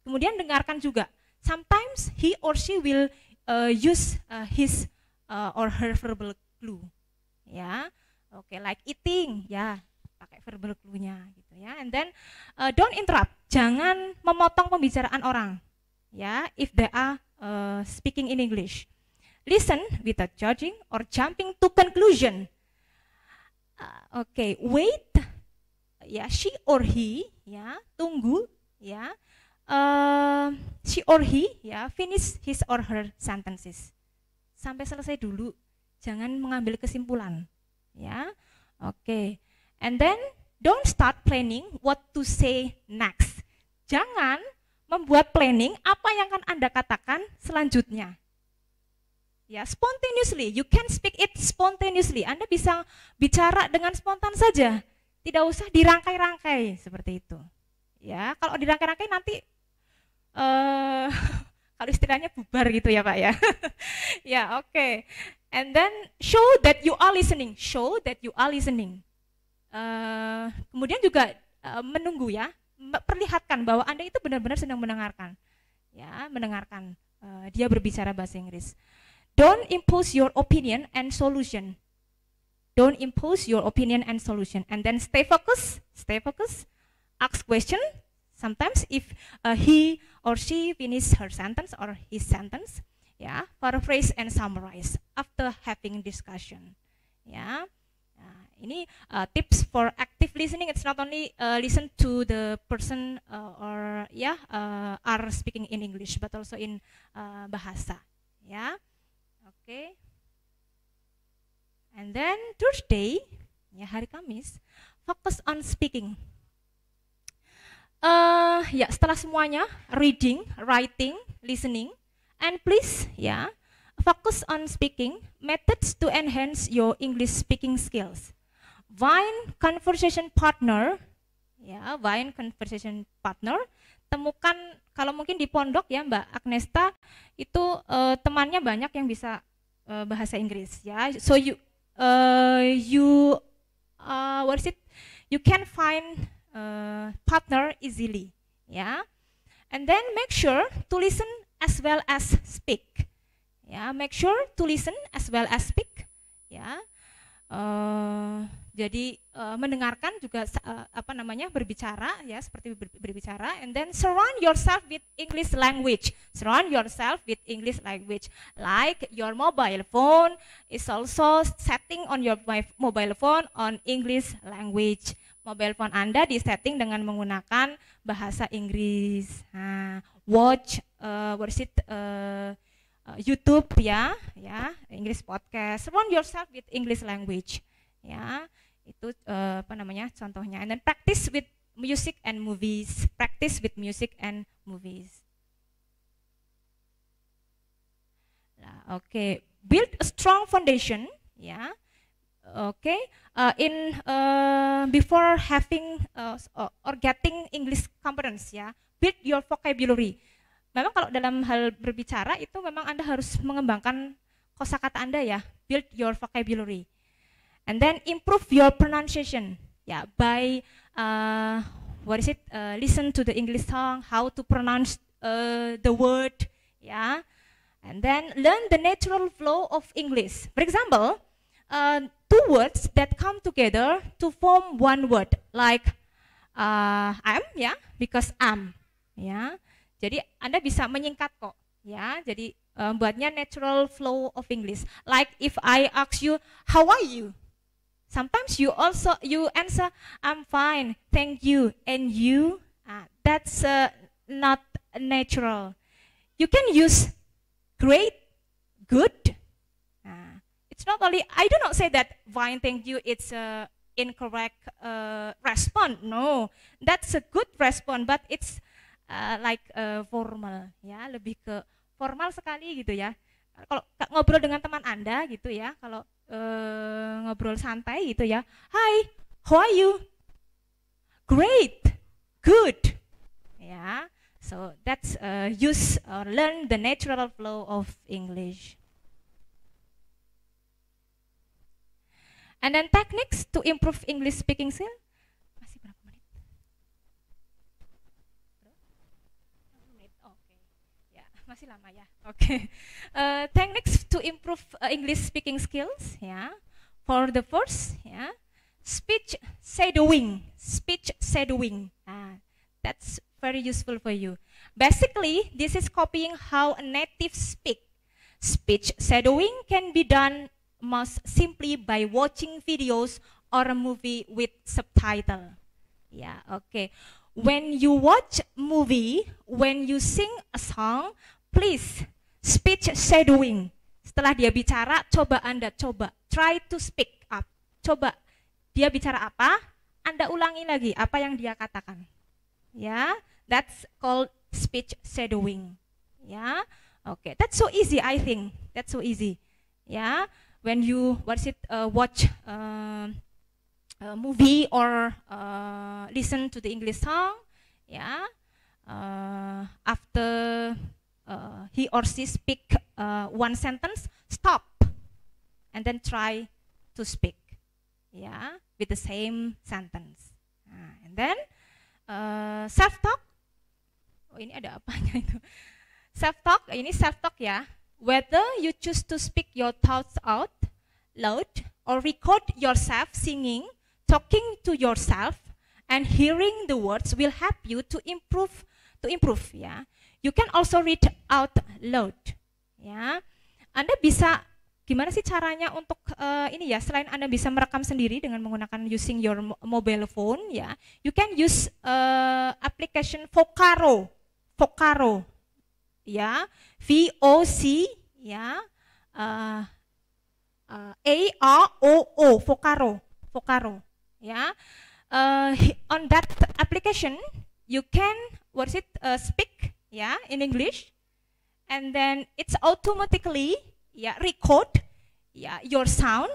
Kemudian dengarkan juga. Sometimes he or she will uh, use uh, his uh, or her verbal clue. Ya. Oke, okay, like eating, ya, pakai verbal clue-nya gitu ya. And then uh, don't interrupt. Jangan memotong pembicaraan orang. Ya, if there are Uh, speaking in English. Listen without judging or jumping to conclusion. Uh, okay, wait. Ya, yeah, she or he. Ya, yeah, tunggu. Ya, yeah. uh, she or he. Ya, yeah, finish his or her sentences. Sampai selesai dulu. Jangan mengambil kesimpulan. Ya, oke. Okay. And then don't start planning what to say next. Jangan membuat planning apa yang akan Anda katakan selanjutnya. Ya, spontaneously, you can speak it spontaneously. Anda bisa bicara dengan spontan saja, tidak usah dirangkai-rangkai seperti itu. Ya, kalau dirangkai-rangkai nanti eh uh, [laughs] kalau istilahnya bubar gitu ya, Pak ya. [laughs] ya, oke. Okay. And then show that you are listening, show that you are listening. Uh, kemudian juga uh, menunggu ya, perlihatkan bahwa Anda itu benar-benar sedang mendengarkan. Ya, mendengarkan uh, dia berbicara bahasa Inggris. Don't impose your opinion and solution. Don't impose your opinion and solution and then stay focused, stay focused. Ask question sometimes if uh, he or she finish her sentence or his sentence, ya, yeah, paraphrase and summarize after having discussion. Ya. Yeah ini uh, tips for active listening it's not only uh, listen to the person uh, or yeah, uh, are speaking in English but also in uh, bahasa ya yeah. oke okay. and then Thursday ya hari Kamis focus on speaking uh, ya setelah semuanya reading writing listening and please ya yeah, focus on speaking methods to enhance your English speaking skills Vine Conversation Partner ya Vine Conversation Partner temukan kalau mungkin di pondok ya Mbak Agnesta itu uh, temannya banyak yang bisa uh, bahasa Inggris ya so you uh, you uh, what is it you can find uh, partner easily ya and then make sure to listen as well as speak ya make sure to listen as well as speak ya uh, jadi uh, mendengarkan juga uh, apa namanya berbicara ya seperti ber berbicara and then surround yourself with English language. Surround yourself with English language like your mobile phone is also setting on your mobile phone on English language. Mobile phone Anda di setting dengan menggunakan bahasa Inggris. Nah, watch uh, what is it uh, YouTube ya, ya English podcast. Surround yourself with English language ya itu uh, apa namanya contohnya and then practice with music and movies practice with music and movies nah, oke okay. build a strong foundation ya oke okay. uh, eh, in uh, before having uh, or getting English competence ya build your vocabulary memang kalau dalam hal berbicara itu memang anda harus mengembangkan kosakata anda ya build your vocabulary and then improve your pronunciation yeah by uh, what is it uh, listen to the english song how to pronounce uh, the word yeah and then learn the natural flow of english for example uh, two words that come together to form one word like uh, i'm yeah, because i'm yeah. jadi anda bisa menyingkat kok ya jadi um, buatnya natural flow of english like if i ask you how are you Sometimes you also you answer I'm fine, thank you, and you. Uh, that's uh, not natural. You can use great, good. Uh, it's not only I do not say that fine, thank you. It's a incorrect uh, response. No, that's a good response, but it's uh, like a uh, formal. Ya, lebih ke formal sekali gitu ya. Kalau ngobrol dengan teman anda gitu ya, kalau Eh, ngobrol santai gitu ya. Hi, how are you? Great, good. Ya, yeah. so that's uh, use or learn the natural flow of English. And then techniques to improve English speaking skill masih lama ya. [laughs] Oke. Okay. Uh, eh, techniques to improve uh, English speaking skills ya. Yeah. For the first ya, yeah. speech shadowing, speech shadowing. Ah, that's very useful for you. Basically, this is copying how a native speak. Speech shadowing can be done most simply by watching videos or a movie with subtitle. Yeah, okay. When you watch movie, when you sing a song, please speech shadowing. Setelah dia bicara, coba Anda coba try to speak up. Coba dia bicara apa, Anda ulangi lagi apa yang dia katakan. Ya, yeah, that's called speech shadowing. Ya. Yeah. Oke, okay. that's so easy I think. That's so easy. Ya. Yeah. When you what it uh, watch uh, a movie or uh, listen to the English song, ya. Yeah. Uh, after uh, he or she speak uh, one sentence, stop, and then try to speak, yeah, with the same sentence. Nah, and then uh, self talk. Oh ini ada apanya itu? Self talk, ini self talk ya. Whether you choose to speak your thoughts out loud or record yourself singing, talking to yourself, and hearing the words will help you to improve to improve ya. Yeah You can also read out loud. Ya, Anda bisa gimana sih caranya untuk uh, ini ya selain anda bisa merekam sendiri dengan menggunakan using your mobile phone ya you can use uh, application Vocaro Vocaro ya V O C ya uh, uh, A R O O Vocaro Vocaro ya uh, on that application you can what is it uh, speak Ya, in English. And then it's automatically ya record ya your sound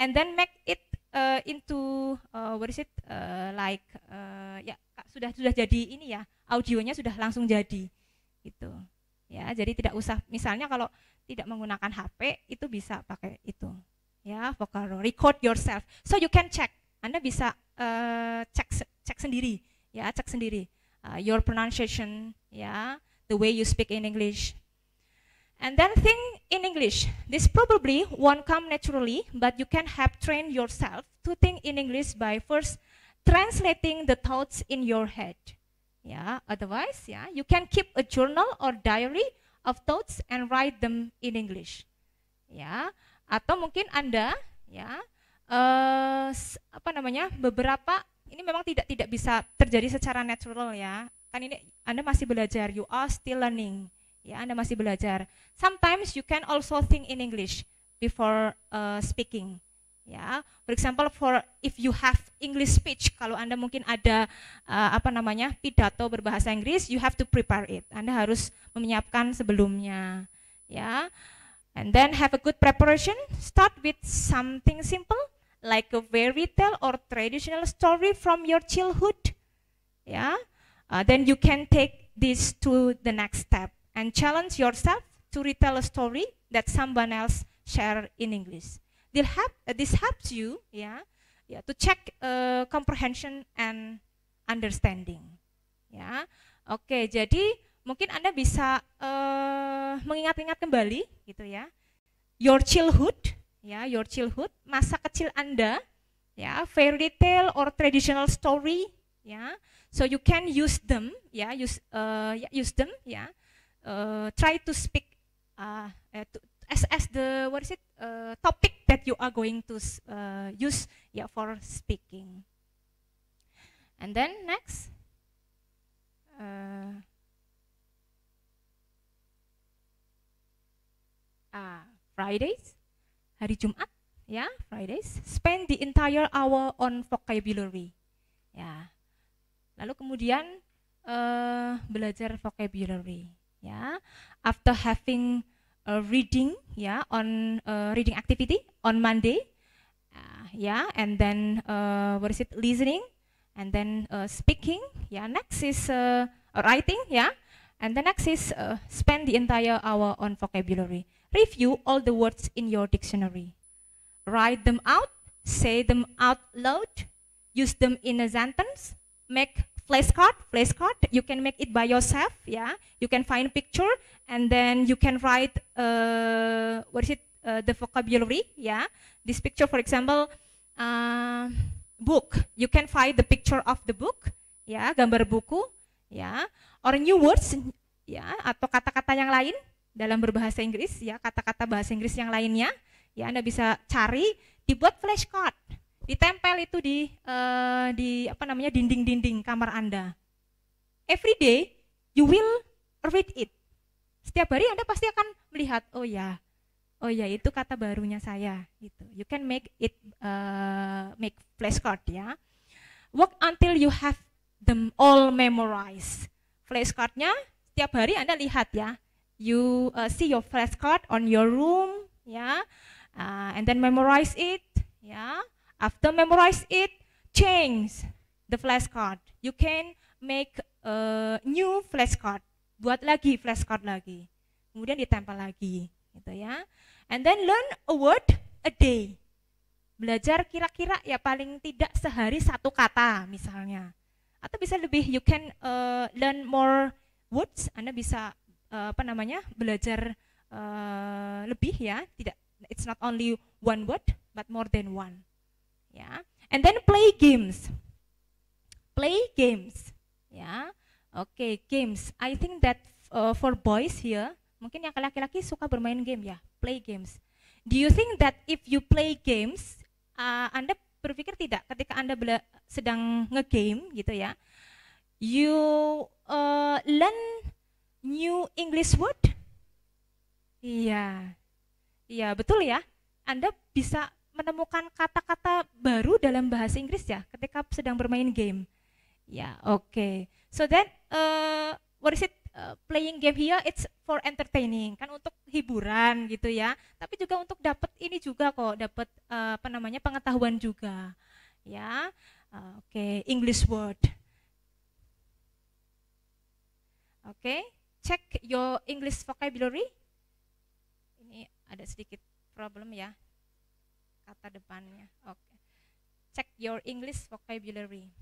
and then make it uh, into uh, what is it uh, like uh, ya sudah sudah jadi ini ya audionya sudah langsung jadi gitu ya jadi tidak usah misalnya kalau tidak menggunakan HP itu bisa pakai itu ya vocal record yourself so you can check anda bisa uh, cek cek sendiri ya cek sendiri uh, your pronunciation, yeah, the way you speak in English. And then think in English. This probably won't come naturally, but you can have trained yourself to think in English by first translating the thoughts in your head. Yeah, otherwise, yeah, you can keep a journal or diary of thoughts and write them in English. Ya, atau mungkin Anda ya eh, apa namanya? beberapa ini memang tidak tidak bisa terjadi secara natural ya. Kan ini Anda masih belajar, you are still learning. Ya, Anda masih belajar. Sometimes you can also think in English before uh, speaking. Ya, for example for if you have English speech, kalau Anda mungkin ada uh, apa namanya pidato berbahasa Inggris, you have to prepare it. Anda harus menyiapkan sebelumnya. Ya. And then have a good preparation. Start with something simple like a fairy tale or traditional story from your childhood yeah uh, then you can take this to the next step and challenge yourself to retell a story that someone else share in english help, uh, this helps you yeah, yeah to check uh, comprehension and understanding yeah. okay, jadi mungkin anda bisa uh, mengingat-ingat kembali gitu ya your childhood ya your childhood masa kecil anda ya fairy tale or traditional story ya so you can use them ya use uh, use them ya uh, try to speak uh, to, as as the what is it uh, topic that you are going to uh, use ya yeah, for speaking and then next uh, ah Fridays hari Jumat ya Fridays spend the entire hour on vocabulary ya lalu kemudian uh, belajar vocabulary ya after having a reading ya on a eh, reading activity on Monday uh, ya and then uh, what is it listening and then uh, speaking ya next is uh, writing ya and the next is uh, spend the entire hour on vocabulary Review all the words in your dictionary. Write them out, say them out loud, use them in a sentence, make flashcard, flashcard, you can make it by yourself, yeah. You can find a picture and then you can write, uh, what is it, uh, the vocabulary, yeah. This picture, for example, uh, book. You can find the picture of the book, yeah, gambar buku, yeah. or new words, yeah, atau kata-kata yang lain, dalam berbahasa Inggris ya kata-kata bahasa Inggris yang lainnya ya Anda bisa cari dibuat flashcard ditempel itu di uh, di apa namanya dinding-dinding kamar Anda every day you will read it setiap hari Anda pasti akan melihat oh ya oh ya itu kata barunya saya gitu you can make it uh, make flashcard ya work until you have them all memorized flashcardnya setiap hari Anda lihat ya you uh, see your flashcard on your room, yeah, uh, and then memorize it, yeah. After memorize it, change the flashcard. You can make a new flashcard, buat lagi flashcard lagi, kemudian ditempel lagi, gitu ya. And then learn a word a day. Belajar kira-kira ya paling tidak sehari satu kata misalnya. Atau bisa lebih, you can uh, learn more words, Anda bisa Eh, apa namanya belajar uh, lebih ya tidak it's not only one word but more than one ya and then play games play games ya oke okay, games I think that uh, for boys here mungkin yang laki-laki suka bermain game ya play games do you think that if you play games uh, anda berpikir tidak ketika anda bela sedang ngegame gitu ya you uh, learn New English Word? Iya. Iya, betul ya. Anda bisa menemukan kata-kata baru dalam bahasa Inggris ya ketika sedang bermain game. Ya, oke. Okay. So then uh, what is it uh, playing game here it's for entertaining kan untuk hiburan gitu ya. Tapi juga untuk dapat ini juga kok, dapat uh, eh, apa namanya pengetahuan juga. Ya. Uh, oke, okay. English word. Oke. Okay check your English vocabulary. Ini ada sedikit problem ya kata depannya. Oke. Okay. Check your English vocabulary.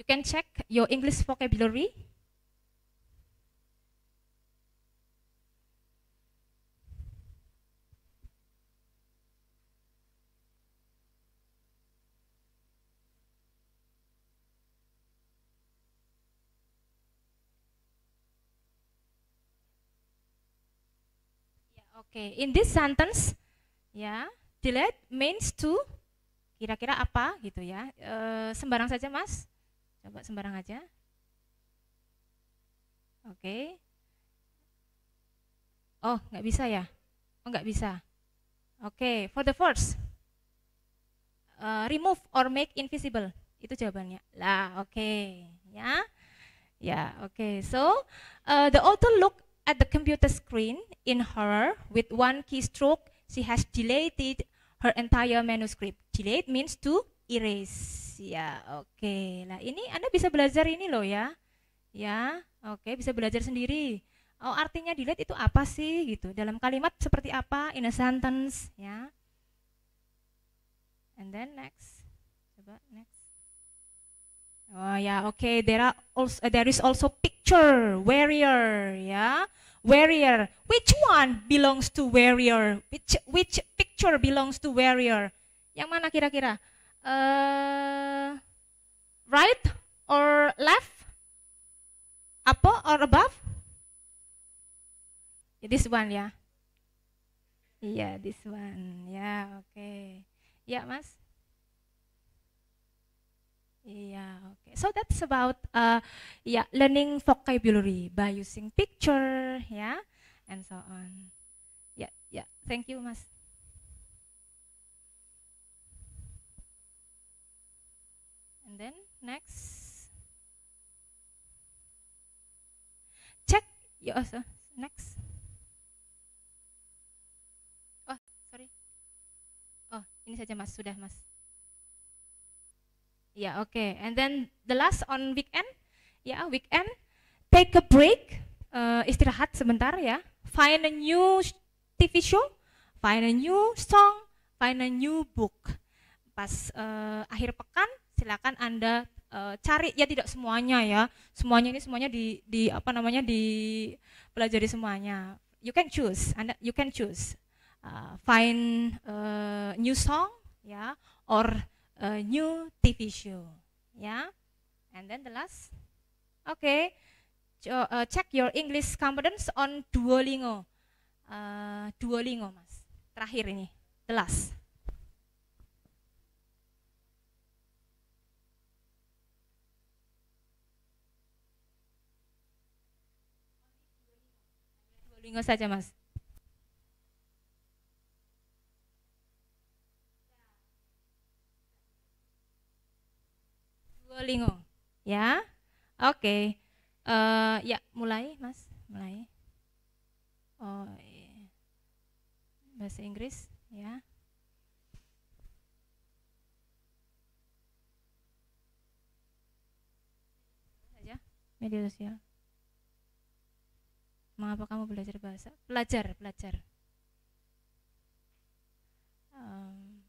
You can check your English vocabulary Okay, in this sentence ya, delete means to kira-kira apa gitu ya. E, sembarang saja, Mas. Coba sembarang aja. Oke. Oh, nggak bisa ya? Oh, nggak bisa. Oke, for the first. Uh, eh, remove or make invisible. Itu jawabannya. Lah, oke, okay. ya. Ya, oke. Okay. So, uh, the author look at the computer screen in horror with one keystroke she has deleted her entire manuscript delete means to erase ya oke okay. lah ini anda bisa belajar ini loh ya ya oke okay, bisa belajar sendiri oh artinya delete itu apa sih gitu dalam kalimat seperti apa in a sentence ya and then next coba next Oh ya, yeah, oke. Okay. There are also uh, there is also picture warrior, ya. Yeah? Warrior. Which one belongs to warrior? Which which picture belongs to warrior? Yang mana kira-kira? Uh, right or left? Apa or above? This one ya. Yeah. Iya, yeah, this one. Ya, yeah, oke. Okay. Ya, yeah, Mas. Yeah, okay. So that's about uh, yeah, learning vocabulary by using picture, yeah, and so on. Yeah, yeah. Thank you, Mas. And then next. Check you also oh, next. Oh, sorry. Oh, ini saja Mas, sudah Mas. Yeah, okay. And then the last on weekend, ya yeah, weekend, take a break, uh, istirahat sebentar ya. Yeah. Find a new TV show, find a new song, find a new book. Pas uh, akhir pekan, silakan anda uh, cari ya tidak semuanya ya. Semuanya ini semuanya di, di apa namanya di pelajari semuanya. You can choose, anda you can choose. Uh, find a uh, new song ya, yeah, or a new TV show. Yeah, and then the last. Okay, uh, check your English competence on Duolingo. Uh, Duolingo, mas. Terakhir ini, the last. Duolingo saja, mas. Probolinggo. Ya. Oke. Okay. Uh, eh, ya, mulai, Mas. Mulai. Oh, iya. bahasa Inggris, ya. Saja. Media sosial. Mengapa kamu belajar bahasa? Belajar, belajar. Um,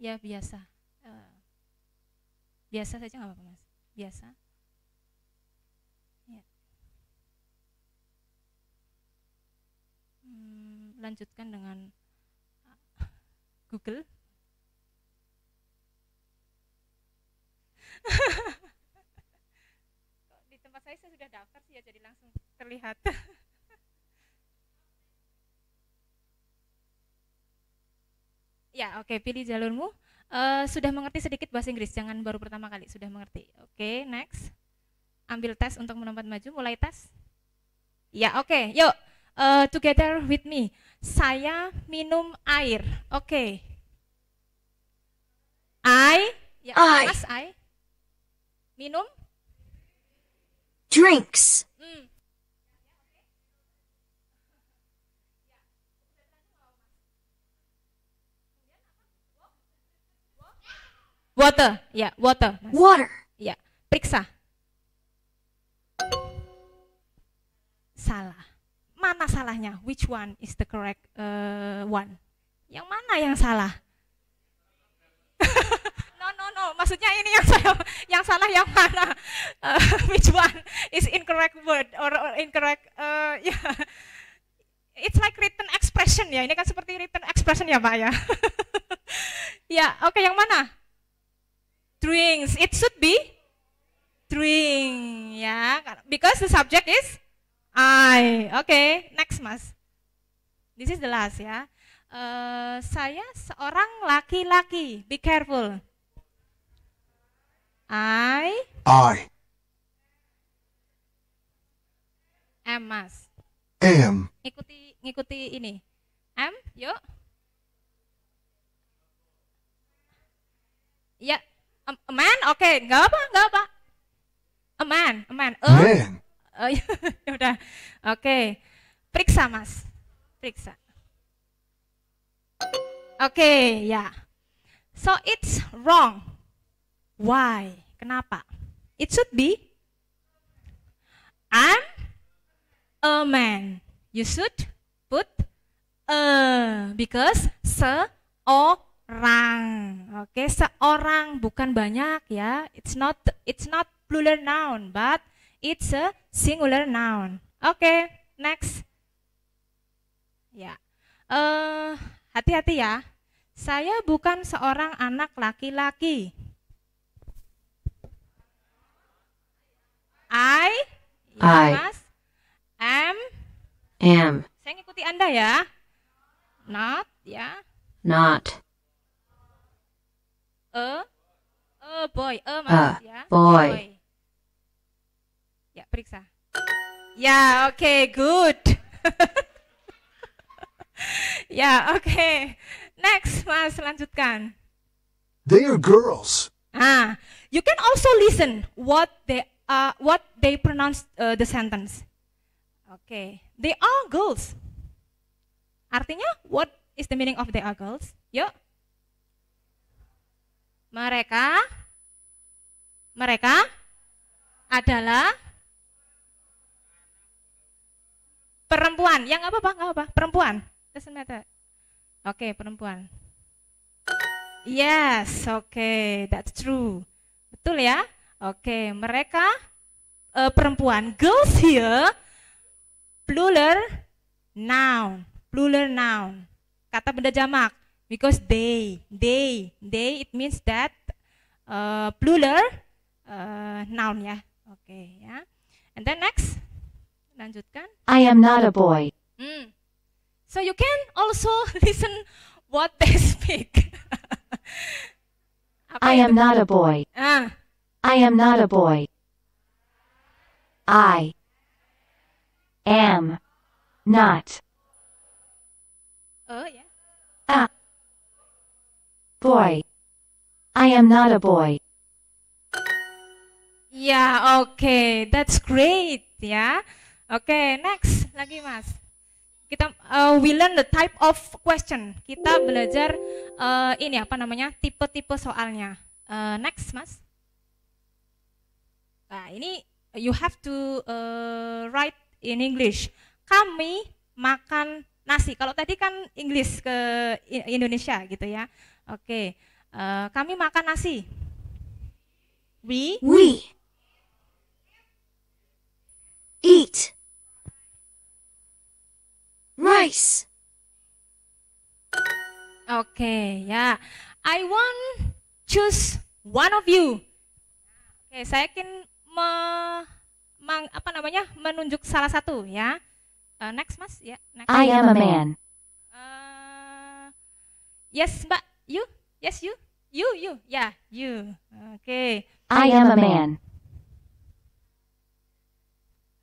ya biasa. Biasa saja nggak apa-apa mas. Biasa. Ya. Hmm, lanjutkan dengan [laughs] Google. [laughs] di tempat saya saya sudah daftar sih ya jadi langsung terlihat. [laughs] ya oke okay, pilih jalurmu. Uh, sudah mengerti sedikit bahasa Inggris, jangan baru pertama kali, sudah mengerti. Oke, okay, next. Ambil tes untuk menempat maju, mulai tes. Ya, oke, okay, yuk. Uh, together with me. Saya minum air. Oke. Okay. I, ya, I. I. Minum? Drinks. Hmm. Water, ya, yeah, water. Mas. Water. Ya, yeah. periksa. Salah. Mana salahnya? Which one is the correct uh, one? Yang mana yang salah? [laughs] no, no, no. Maksudnya ini yang salah. yang salah yang mana? Uh, [laughs] which one is incorrect word or, or incorrect uh, Yeah. It's like written expression ya. Ini kan seperti written expression ya, Pak ya. [laughs] ya, oke okay, yang mana? drinks. It should be drink ya. Because the subject is I. Oke, okay, next Mas. This is the last ya. Uh, saya seorang laki-laki. Be careful. I I M Mas. M. Ikuti ikuti ini. M, yuk. Ya, A, man? Oke, okay. nggak apa, nggak apa. A man, a man. Eh, a, man. Oh, eh, [laughs] ya udah. Oke. Okay. Periksa, Mas. Periksa. Oke, okay, ya. Yeah. So it's wrong. Why? Kenapa? It should be I'm a man. You should put a eh, because se or orang. Oke, okay? seorang bukan banyak ya. It's not it's not plural noun but it's a singular noun. Oke, okay, next. Ya. Eh, uh, hati-hati ya. Saya bukan seorang anak laki-laki. I, ya I mas, am, am. Saya ngikuti Anda ya. Not, ya. Not a e, a e, boy a e mas a, ah, ya boy. boy ya periksa ya oke okay, good [laughs] ya oke okay. next mas lanjutkan they are girls ah you can also listen what they uh, what they pronounce uh, the sentence oke okay. they are girls artinya what is the meaning of they are girls yuk mereka mereka adalah perempuan. Yang apa, Pak? apa, perempuan. Oke, okay, perempuan. Yes, oke, okay, that's true. Betul ya? Oke, okay, mereka uh, perempuan. Girls here plural noun, plural noun. Kata benda jamak. because they, they, they, it means that uh, plural uh, noun Yeah. okay, Yeah. And then next, lanjutkan. I am not a boy. Mm. So you can also [laughs] listen what they [laughs] speak. [laughs] I am not a boy. Ah. I am not a boy. I am not. Oh yeah. Ah. Boy. I am not a boy. Ya, yeah, oke. Okay. That's great, ya. Yeah. Oke, okay, next lagi Mas. Kita uh, we learn the type of question. Kita belajar uh, ini apa namanya? tipe-tipe soalnya. Uh, next, Mas. Nah, ini you have to uh, write in English. Kami makan nasi. Kalau tadi kan Inggris ke Indonesia gitu ya. Oke, okay. uh, eh, kami makan nasi. We we eat rice. Oke, okay, ya. Yeah. I want choose one of you. Oke, okay, saya ingin me, mang, apa namanya? menunjuk salah satu ya. Uh, next Mas, ya. Yeah, I am a man. Uh, yes, Mbak. You? Yes, you? You, you. Yeah, you. Okay. I am a man.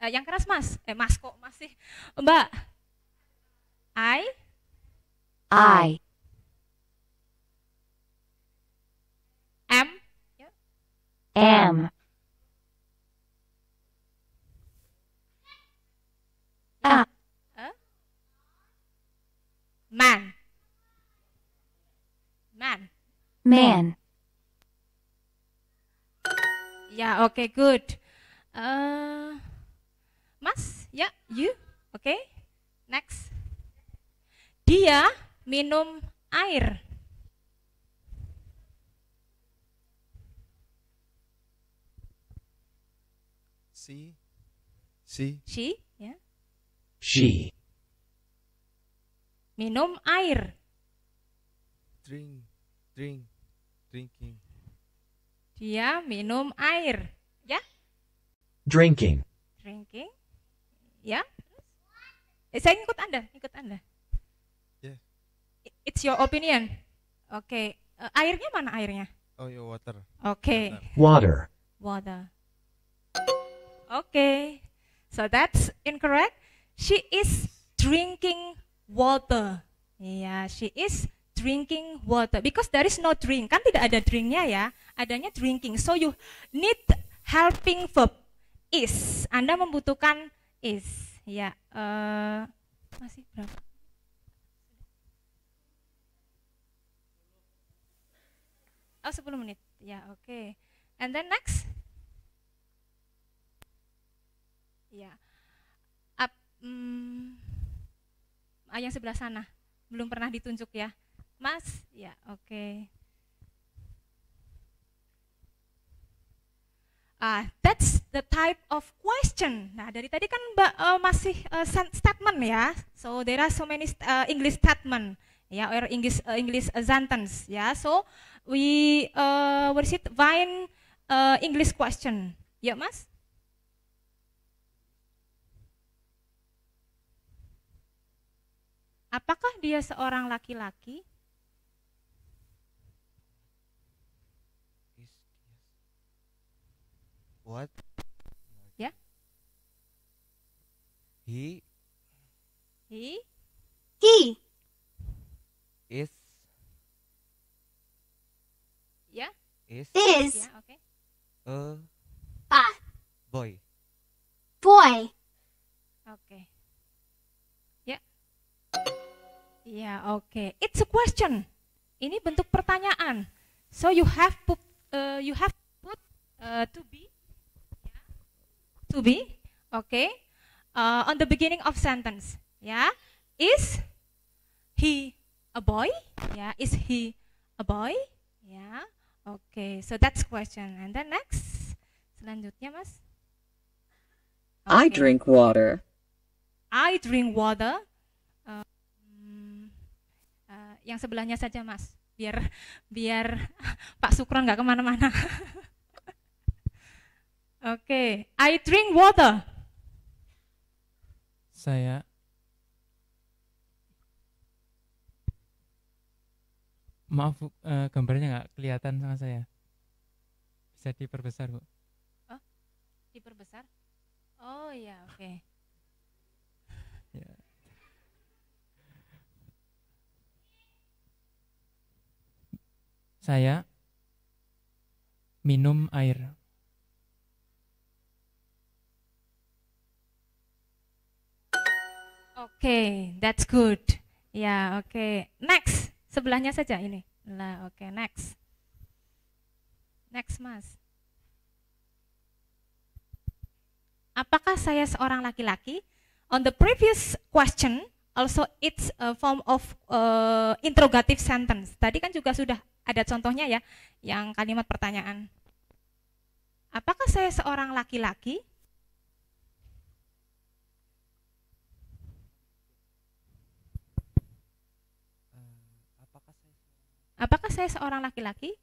Uh, yang keras, Mas. Eh, Mas kok masih. Mbak. I I M, M, a, a man Man. Man. Ya, yeah, oke, okay, good. Uh, mas, ya, yeah, you, oke. Okay. Next. Dia minum air. She. She. She, ya. Yeah. She. Minum air. Drink. Drink, drinking. Dia minum air, ya? Drinking. Drinking, ya? Eh, saya ikut Anda, ikut Anda. Yeah. It's your opinion. Oke, okay. uh, eh, airnya mana airnya? Oh, iya, water. Oke. Okay. Water. Water. Oke. Okay. So that's incorrect. She is drinking water. Iya, yeah, she is drinking water because there is no drink kan tidak ada drinknya ya adanya drinking so you need helping verb is anda membutuhkan is ya uh, masih berapa oh 10 menit ya oke okay. and then next ya Yeah. Hmm, um, yang sebelah sana belum pernah ditunjuk ya Mas? Ya, oke. Okay. Ah, that's the type of question. Nah, dari tadi kan uh, masih uh, statement ya. So there are so many uh, English statement ya, yeah, or English uh, English uh, sentence ya. Yeah. So we uh, were is it? Vine uh, English question. Ya, yeah, Mas? Apakah dia seorang laki-laki? What? Yeah. He. He. He. Is. Yeah. Is. Is. Yeah. Okay. A. Pa. Boy. Boy. Okay. Yeah. Yeah. Okay. It's a question. Ini bentuk pertanyaan. So you have put, uh, you have put uh, to be to be, okay, uh, on the beginning of sentence. Yeah, is he a boy? Yeah, is he a boy? Yeah, okay. So that's question. And then next, selanjutnya mas. Okay. I drink water. I drink water. Um, uh, yang sebelahnya saja mas, biar biar [laughs] Pak Sukron nggak kemana-mana. [laughs] Oke, okay. I drink water. Saya Maaf, uh, gambarnya nggak kelihatan sama saya. Bisa diperbesar, Bu. Oh, diperbesar? Oh iya, oke. Okay. Ya. Saya minum air. okay, that's good. Ya, oke. Okay. Next, sebelahnya saja ini. Nah, oke, okay, next. Next, Mas. Apakah saya seorang laki-laki? On the previous question, also it's a form of uh, interrogative sentence. Tadi kan juga sudah ada contohnya ya, yang kalimat pertanyaan. Apakah saya seorang laki-laki? Apakah saya seorang laki-laki?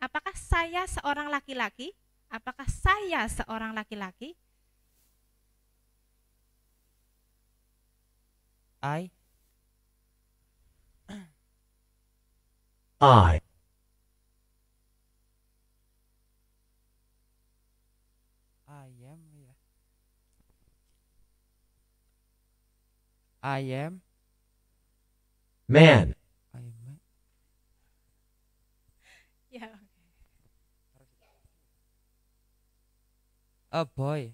Apakah saya seorang laki-laki? Apakah saya seorang laki-laki? I I I am ya. I am man. Yeah. A boy.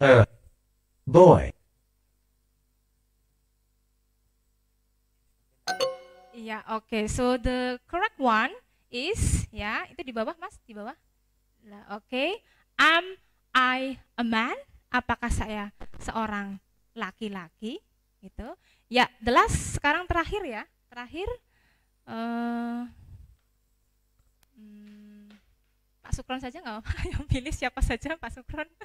A boy. Yeah, okay. So the correct one is ya, itu di bawah Mas, di bawah. Nah, oke. Okay. Am I a man? Apakah saya seorang laki-laki? Itu. Ya, the last sekarang terakhir ya, terakhir uh, hmm, Pak Sukron saja nggak apa-apa, [laughs] yang pilih siapa saja Pak Sukron. [laughs]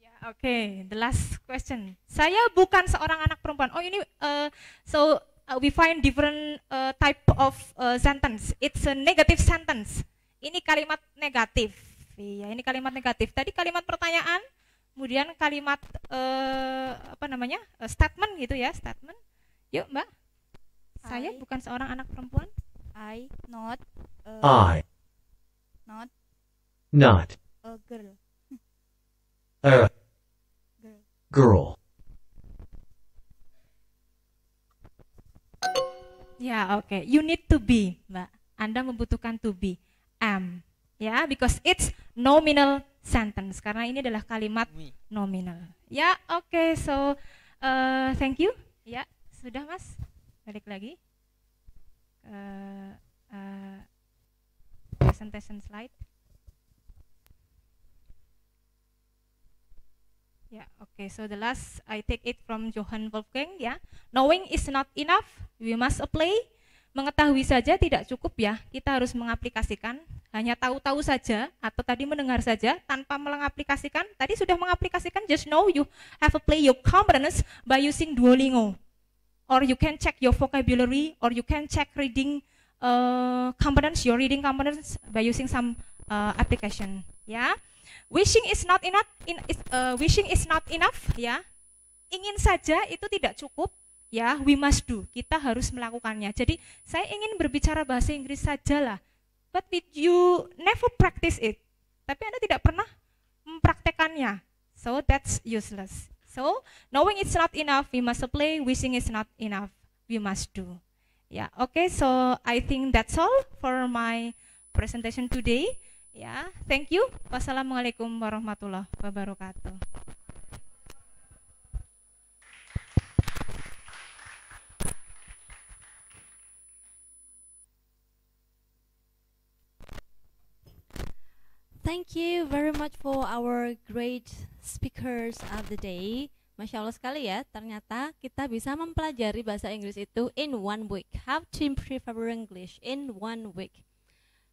Ya, oke, okay, the last question. Saya bukan seorang anak perempuan. Oh ini, uh, so uh, we find different uh, type of uh, sentence. It's a negative sentence. Ini kalimat negatif. Iya, ini kalimat negatif. Tadi kalimat pertanyaan, kemudian kalimat eh, apa namanya? Eh, statement gitu ya, statement. Yuk, Mbak. I, Saya bukan seorang anak perempuan. I not uh, I not not a girl. a girl. girl. Ya, oke. Okay. You need to be, Mbak. Anda membutuhkan to be. Am ya because it's nominal sentence karena ini adalah kalimat nominal ya oke okay, so uh, thank you ya sudah mas balik lagi uh, uh, presentation slide ya oke okay, so the last I take it from Johann Wolfgang ya knowing is not enough we must apply mengetahui saja tidak cukup ya kita harus mengaplikasikan hanya tahu-tahu saja atau tadi mendengar saja tanpa mengaplikasikan tadi sudah mengaplikasikan just know you have a play your competence by using Duolingo or you can check your vocabulary or you can check reading uh, competence your reading competence by using some uh, application ya yeah. wishing is not enough in, is, uh, wishing is not enough ya yeah. ingin saja itu tidak cukup ya we must do kita harus melakukannya jadi saya ingin berbicara bahasa Inggris sajalah but did you never practice it? Tapi Anda tidak pernah mempraktekannya. So that's useless. So knowing it's not enough, we must play. Wishing is not enough, we must do. Yeah. Okay. So I think that's all for my presentation today. yeah, thank you. Wassalamualaikum warahmatullahi wabarakatuh. thank you very much for our great speakers of the day. Masya Allah sekali ya, ternyata kita bisa mempelajari bahasa Inggris itu in one week. How to improve our English in one week.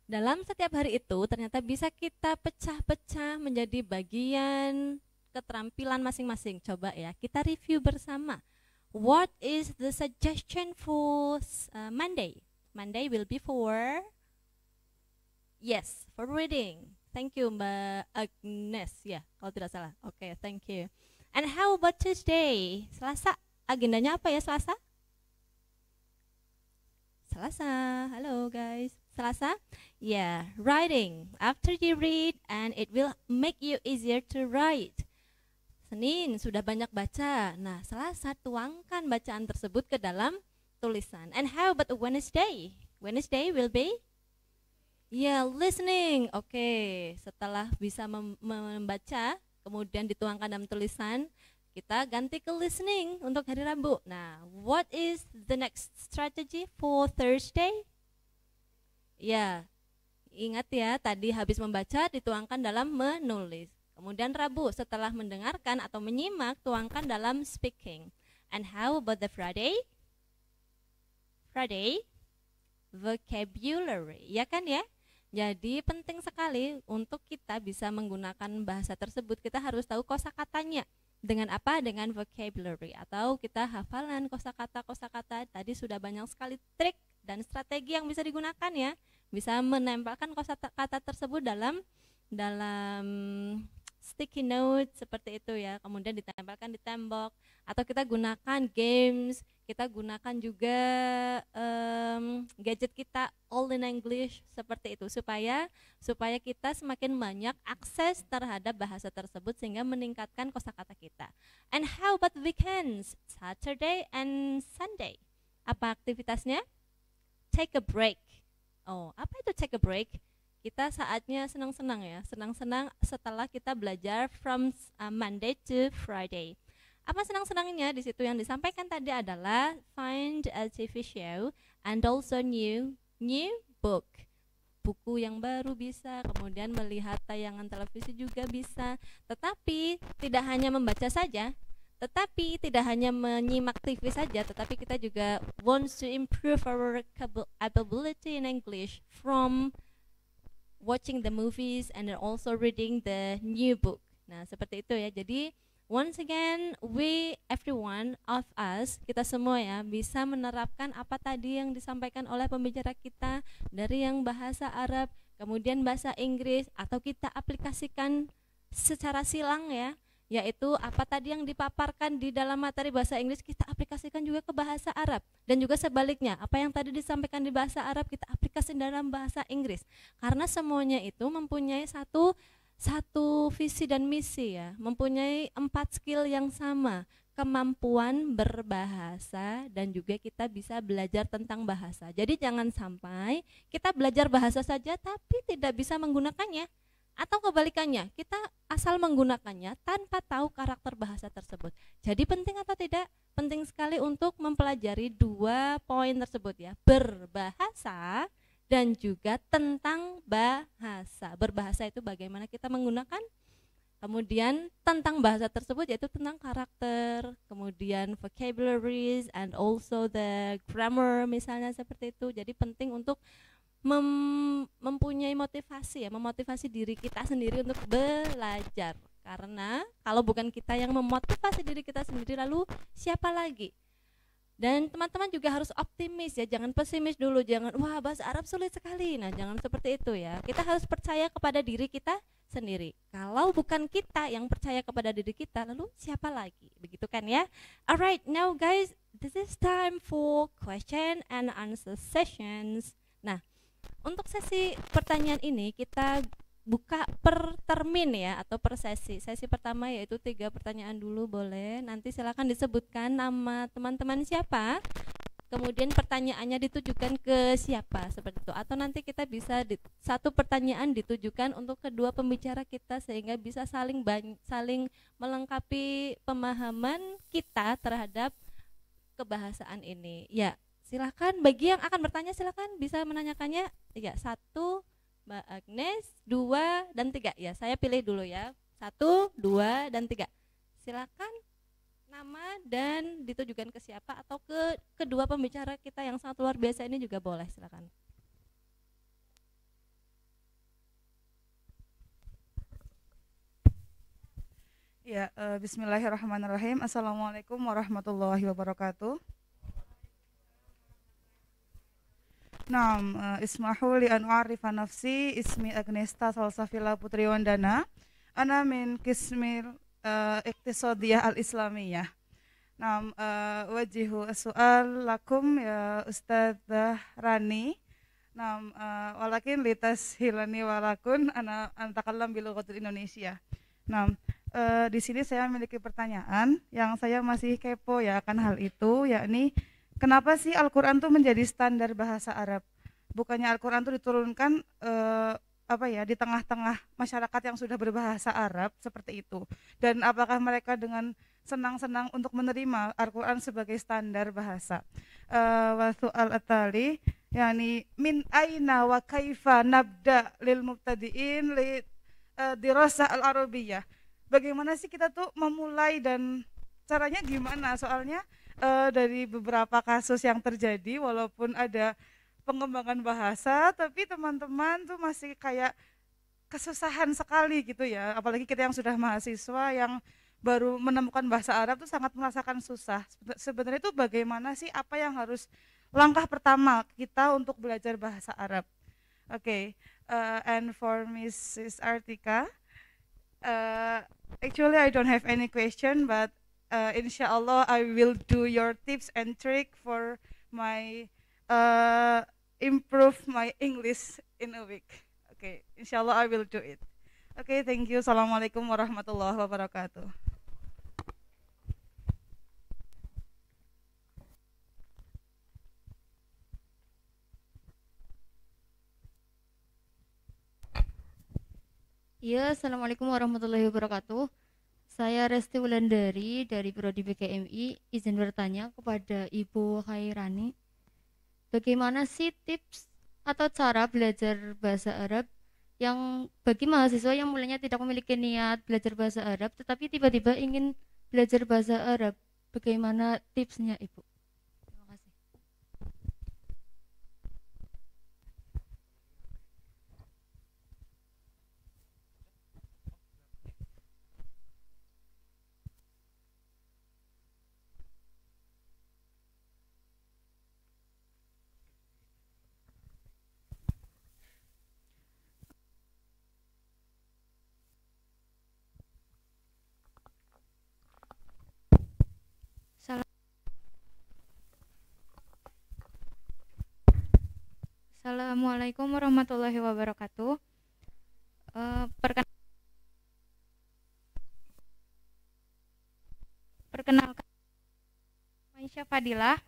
Dalam setiap hari itu ternyata bisa kita pecah-pecah menjadi bagian keterampilan masing-masing. Coba ya, kita review bersama. What is the suggestion for uh, Monday? Monday will be for yes, for reading. Thank you Mbak Agnes ya, yeah, kalau tidak salah. Oke, okay, thank you. And how about Tuesday? Selasa. Agendanya apa ya Selasa? Selasa. Hello guys. Selasa? Yeah, writing. After you read and it will make you easier to write. Senin sudah banyak baca. Nah, Selasa tuangkan bacaan tersebut ke dalam tulisan. And how about Wednesday? Wednesday will be Iya, listening. Oke, setelah bisa membaca, kemudian dituangkan dalam tulisan, kita ganti ke listening untuk hari Rabu. Nah, what is the next strategy for Thursday? Ya, ingat ya, tadi habis membaca dituangkan dalam menulis. Kemudian Rabu setelah mendengarkan atau menyimak tuangkan dalam speaking. And how about the Friday? Friday vocabulary, ya kan ya? Jadi penting sekali untuk kita bisa menggunakan bahasa tersebut, kita harus tahu kosakatanya. Dengan apa? Dengan vocabulary atau kita hafalan kosakata kosakata. Tadi sudah banyak sekali trik dan strategi yang bisa digunakan ya. Bisa menempelkan kosakata tersebut dalam dalam sticky note seperti itu ya kemudian ditempelkan di tembok atau kita gunakan games kita gunakan juga um, gadget kita all in English seperti itu supaya supaya kita semakin banyak akses terhadap bahasa tersebut sehingga meningkatkan kosakata kita. And how about weekends, Saturday and Sunday? Apa aktivitasnya? Take a break. Oh, apa itu take a break? kita saatnya senang-senang ya, senang-senang setelah kita belajar from uh, Monday to Friday. Apa senang-senangnya di situ yang disampaikan tadi adalah find a TV show and also new new book. Buku yang baru bisa, kemudian melihat tayangan televisi juga bisa. Tetapi tidak hanya membaca saja, tetapi tidak hanya menyimak TV saja, tetapi kita juga wants to improve our capability in English from watching the movies and also reading the new book. Nah, seperti itu ya. Jadi once again we everyone of us kita semua ya bisa menerapkan apa tadi yang disampaikan oleh pembicara kita dari yang bahasa Arab, kemudian bahasa Inggris atau kita aplikasikan secara silang ya yaitu apa tadi yang dipaparkan di dalam materi bahasa Inggris kita aplikasikan juga ke bahasa Arab dan juga sebaliknya apa yang tadi disampaikan di bahasa Arab kita aplikasikan dalam bahasa Inggris karena semuanya itu mempunyai satu satu visi dan misi ya mempunyai empat skill yang sama kemampuan berbahasa dan juga kita bisa belajar tentang bahasa jadi jangan sampai kita belajar bahasa saja tapi tidak bisa menggunakannya atau kebalikannya kita asal menggunakannya tanpa tahu karakter bahasa tersebut jadi penting atau tidak penting sekali untuk mempelajari dua poin tersebut ya berbahasa dan juga tentang bahasa berbahasa itu bagaimana kita menggunakan kemudian tentang bahasa tersebut yaitu tentang karakter kemudian vocabularies and also the grammar misalnya seperti itu jadi penting untuk mem mempunyai motivasi ya, memotivasi diri kita sendiri untuk belajar. Karena kalau bukan kita yang memotivasi diri kita sendiri lalu siapa lagi? Dan teman-teman juga harus optimis ya, jangan pesimis dulu, jangan wah bahasa Arab sulit sekali. Nah, jangan seperti itu ya. Kita harus percaya kepada diri kita sendiri. Kalau bukan kita yang percaya kepada diri kita, lalu siapa lagi? Begitu kan ya? Alright, now guys, this is time for question and answer sessions. Nah, untuk sesi pertanyaan ini kita buka per termin ya atau per sesi. Sesi pertama yaitu tiga pertanyaan dulu boleh. Nanti silakan disebutkan nama teman-teman siapa. Kemudian pertanyaannya ditujukan ke siapa seperti itu. Atau nanti kita bisa di, satu pertanyaan ditujukan untuk kedua pembicara kita sehingga bisa saling bany, saling melengkapi pemahaman kita terhadap kebahasaan ini. Ya, silahkan bagi yang akan bertanya silahkan bisa menanyakannya tiga satu Mbak Agnes dua dan tiga ya saya pilih dulu ya satu dua dan tiga silahkan nama dan ditujukan ke siapa atau ke kedua pembicara kita yang sangat luar biasa ini juga boleh silahkan Ya, uh, bismillahirrahmanirrahim. Assalamualaikum warahmatullahi wabarakatuh. Naam, uh, eh, ismahu li an u'arifa nafsi ismi Agnesta Salsafila Putri Wandana ana min kismil uh, eh, iktisodiyah al-islamiyah. Naam, uh, eh, wajihu as-su'al lakum ya Ustazah Rani. Naam, uh, walakin litas hilani walakun ana antakalam bilugatil Indonesia. Naam, uh, di sini saya memiliki pertanyaan yang saya masih kepo ya akan hal itu yakni Kenapa sih Al-Qur'an tuh menjadi standar bahasa Arab? Bukannya Al-Qur'an tuh diturunkan eh, apa ya di tengah-tengah masyarakat yang sudah berbahasa Arab seperti itu. Dan apakah mereka dengan senang-senang untuk menerima Al-Qur'an sebagai standar bahasa? Eh, wa al atali yakni min aina wa kaifa nabda lil mubtadiin li eh, dirasah al arabiyah bagaimana sih kita tuh memulai dan caranya gimana soalnya uh, dari beberapa kasus yang terjadi walaupun ada pengembangan bahasa tapi teman-teman tuh masih kayak kesusahan sekali gitu ya apalagi kita yang sudah mahasiswa yang baru menemukan bahasa Arab tuh sangat merasakan susah sebenarnya itu bagaimana sih apa yang harus langkah pertama kita untuk belajar bahasa Arab oke okay. uh, eh, and for Mrs. Artika uh, actually I don't have any question but uh, insya Allah I will do your tips and trick for my uh, improve my English in a week. Okay, insya Allah I will do it. Okay, thank you. Assalamualaikum warahmatullahi wabarakatuh. Ya, assalamualaikum warahmatullahi wabarakatuh. Saya Resti Wulandari dari Prodi BKMI. Izin bertanya kepada Ibu Khairani, bagaimana sih tips atau cara belajar bahasa Arab yang bagi mahasiswa yang mulanya tidak memiliki niat belajar bahasa Arab tetapi tiba-tiba ingin belajar bahasa Arab? Bagaimana tipsnya, Ibu? Assalamualaikum warahmatullahi wabarakatuh. Eh, perken perkenalkan, Maisha Fadila.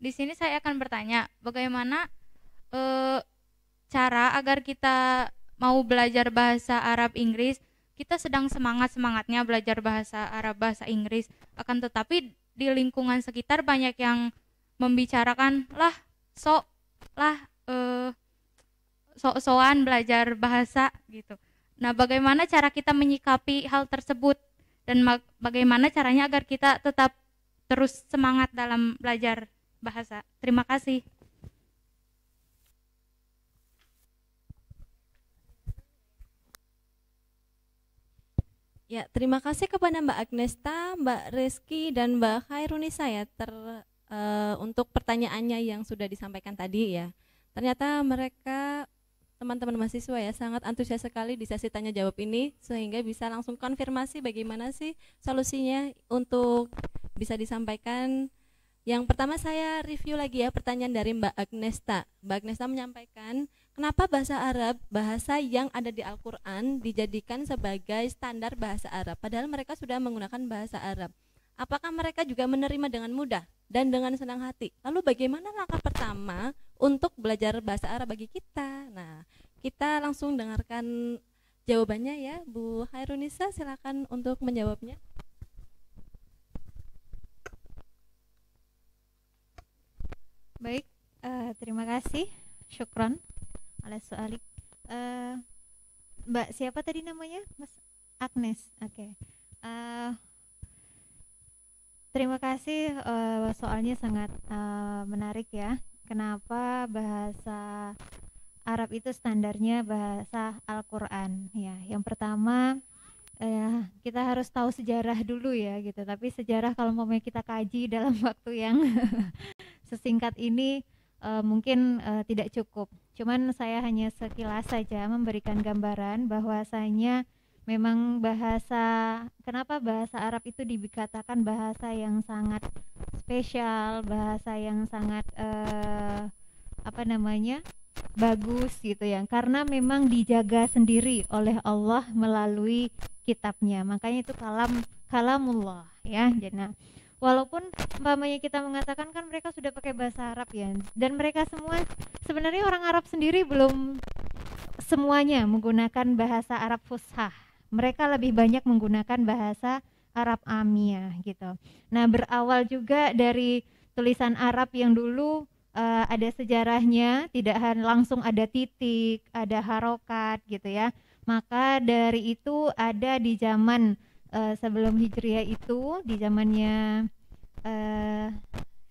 Di sini saya akan bertanya, bagaimana e, cara agar kita mau belajar bahasa Arab Inggris? Kita sedang semangat semangatnya belajar bahasa Arab bahasa Inggris, akan tetapi di lingkungan sekitar banyak yang membicarakan lah sok lah eh, sok-sokan belajar bahasa gitu. Nah, bagaimana cara kita menyikapi hal tersebut dan bagaimana caranya agar kita tetap terus semangat dalam belajar bahasa? Terima kasih. Ya, terima kasih kepada Mbak Agnesta, Mbak Reski, dan Mbak Khairunisa ya ter, e, untuk pertanyaannya yang sudah disampaikan tadi ya. Ternyata mereka teman-teman mahasiswa ya sangat antusias sekali di sesi tanya jawab ini sehingga bisa langsung konfirmasi bagaimana sih solusinya untuk bisa disampaikan. Yang pertama saya review lagi ya pertanyaan dari Mbak Agnesta. Mbak Agnesta menyampaikan, kenapa bahasa Arab, bahasa yang ada di Al-Qur'an dijadikan sebagai standar bahasa Arab padahal mereka sudah menggunakan bahasa Arab apakah mereka juga menerima dengan mudah dan dengan senang hati. Lalu bagaimana langkah pertama untuk belajar bahasa Arab bagi kita? Nah, kita langsung dengarkan jawabannya ya, Bu Hairunisa silakan untuk menjawabnya. Baik, uh, terima kasih. Syukron ala soalik. Uh, eh, Mbak siapa tadi namanya? Mas Agnes. Oke. Okay. Uh, eh, Terima kasih uh, soalnya sangat uh, menarik ya. Kenapa bahasa Arab itu standarnya bahasa Al-Qur'an ya. Yang pertama eh, kita harus tahu sejarah dulu ya gitu. Tapi sejarah kalau mau kita kaji [laughs] dalam waktu yang [laughs] sesingkat ini uh, mungkin uh, tidak cukup. Cuman saya hanya sekilas saja memberikan gambaran bahwasanya memang bahasa kenapa bahasa Arab itu dikatakan bahasa yang sangat spesial, bahasa yang sangat uh, apa namanya? bagus gitu ya. Karena memang dijaga sendiri oleh Allah melalui kitabnya. Makanya itu kalam kalamullah ya. Jadi walaupun umpamanya kita mengatakan kan mereka sudah pakai bahasa Arab ya dan mereka semua sebenarnya orang Arab sendiri belum semuanya menggunakan bahasa Arab Fushah mereka lebih banyak menggunakan bahasa Arab Amiyah gitu. Nah, berawal juga dari tulisan Arab yang dulu uh, ada sejarahnya, tidak langsung ada titik, ada harokat gitu ya. Maka dari itu ada di zaman uh, sebelum Hijriah itu, di zamannya uh,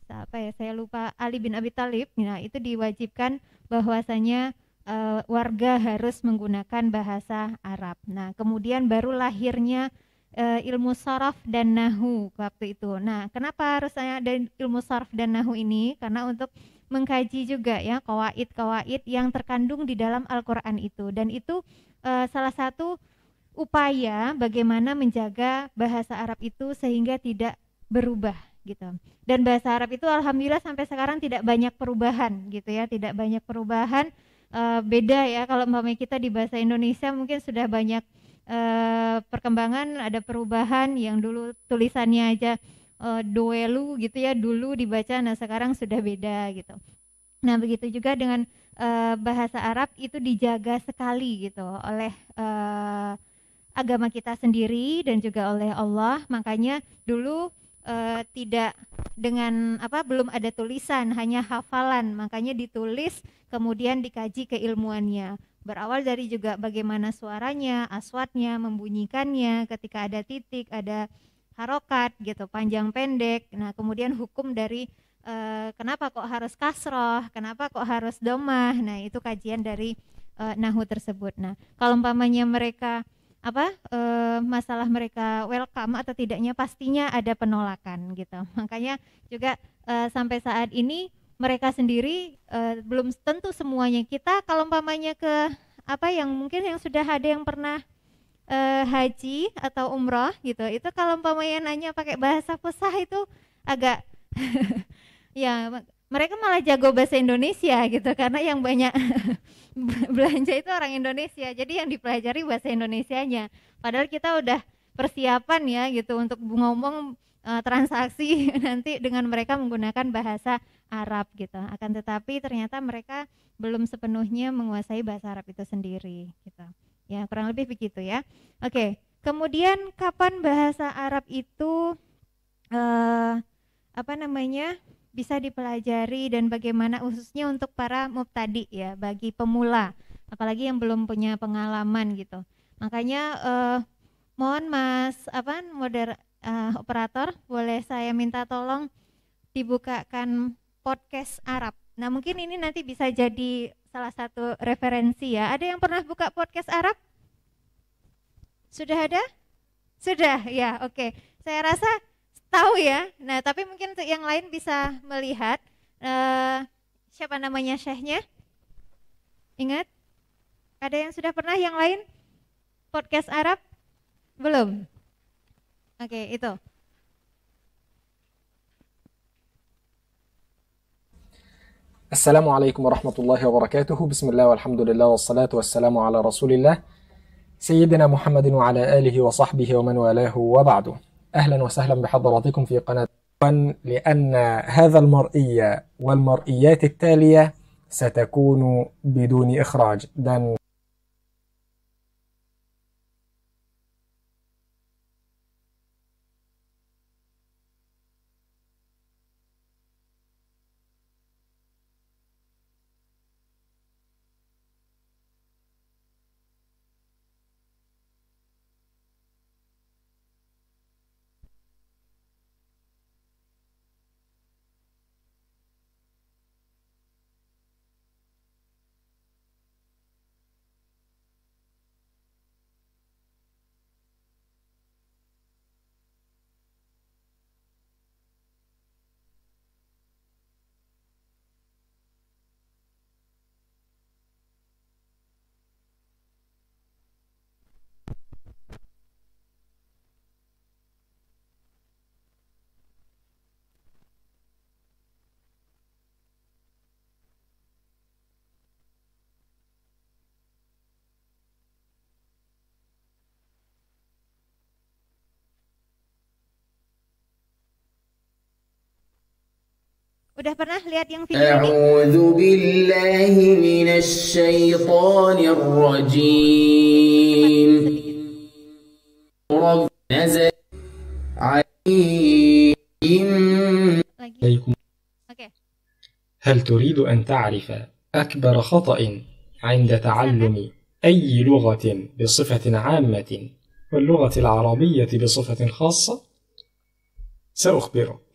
apa ya? Saya lupa Ali bin Abi Thalib. Nah, itu diwajibkan bahwasanya uh, warga harus menggunakan bahasa Arab. Nah, kemudian baru lahirnya uh, ilmu saraf dan nahu waktu itu. Nah, kenapa harus ada ilmu saraf dan nahu ini? Karena untuk mengkaji juga ya kawaid-kawaid yang terkandung di dalam Al-Qur'an itu dan itu uh, salah satu upaya bagaimana menjaga bahasa Arab itu sehingga tidak berubah gitu. Dan bahasa Arab itu alhamdulillah sampai sekarang tidak banyak perubahan gitu ya, tidak banyak perubahan uh, beda ya kalau umpamanya kita di bahasa Indonesia mungkin sudah banyak uh, perkembangan ada perubahan yang dulu tulisannya aja uh, duelu gitu ya dulu dibaca nah sekarang sudah beda gitu nah begitu juga dengan uh, bahasa Arab itu dijaga sekali gitu oleh uh, agama kita sendiri dan juga oleh Allah makanya dulu uh, tidak dengan apa belum ada tulisan hanya hafalan makanya ditulis kemudian dikaji keilmuannya berawal dari juga bagaimana suaranya aswatnya membunyikannya ketika ada titik ada harokat gitu panjang pendek nah kemudian hukum dari uh, kenapa kok harus kasroh kenapa kok harus domah nah itu kajian dari uh, nahu tersebut nah kalau umpamanya mereka apa e, masalah mereka welcome atau tidaknya pastinya ada penolakan gitu [laughs] makanya juga e, sampai saat ini mereka sendiri e, belum tentu semuanya kita kalau umpamanya ke apa yang mungkin yang sudah ada yang pernah e, haji atau umroh gitu itu kalau umpamanya nanya pakai bahasa pesah itu agak [laughs] ya mereka malah jago bahasa Indonesia gitu karena yang banyak [laughs] belanja itu orang Indonesia jadi yang dipelajari bahasa Indonesianya padahal kita udah persiapan ya gitu untuk ngomong e, transaksi [laughs] nanti dengan mereka menggunakan bahasa Arab gitu akan tetapi ternyata mereka belum sepenuhnya menguasai bahasa Arab itu sendiri gitu ya kurang lebih begitu ya oke kemudian kapan bahasa Arab itu e, apa namanya bisa dipelajari dan bagaimana khususnya untuk para mubtadi ya bagi pemula apalagi yang belum punya pengalaman gitu makanya eh, mohon mas apa moder eh, operator boleh saya minta tolong dibukakan podcast Arab nah mungkin ini nanti bisa jadi salah satu referensi ya ada yang pernah buka podcast Arab sudah ada sudah ya oke okay. saya rasa tahu ya. Nah, tapi mungkin untuk yang lain bisa melihat uh, siapa namanya syekhnya. Ingat? Ada yang sudah pernah yang lain podcast Arab? Belum. Oke, okay, itu. Assalamualaikum warahmatullahi wabarakatuh. Bismillah walhamdulillah wassalatu wassalamu ala Rasulillah. Sayyidina Muhammadin wa ala alihi wa sahbihi wa man walahu wa ba'du. أهلا وسهلا بحضراتكم في قناة لأن هذا المرئية والمرئيات التالية ستكون بدون إخراج Udah pernah lihat yang video ini? A'udzu billahi minasy syaithanir rajim. هل تريد أن تعرف أكبر خطأ عند تعلم أي لغة بصفة عامة واللغة العربية بصفة خاصة؟ سأخبرك.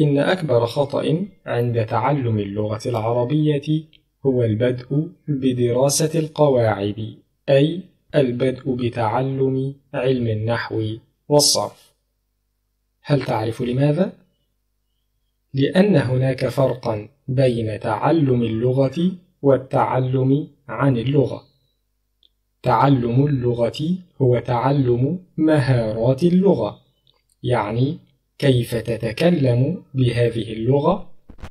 إن أكبر خطأ عند تعلم اللغة العربية هو البدء بدراسة القواعد، أي البدء بتعلم علم النحو والصرف. هل تعرف لماذا؟ لأن هناك فرقًا بين تعلم اللغة والتعلم عن اللغة. تعلم اللغة هو تعلم مهارات اللغة، يعني كيف تتكلم بهذه اللغة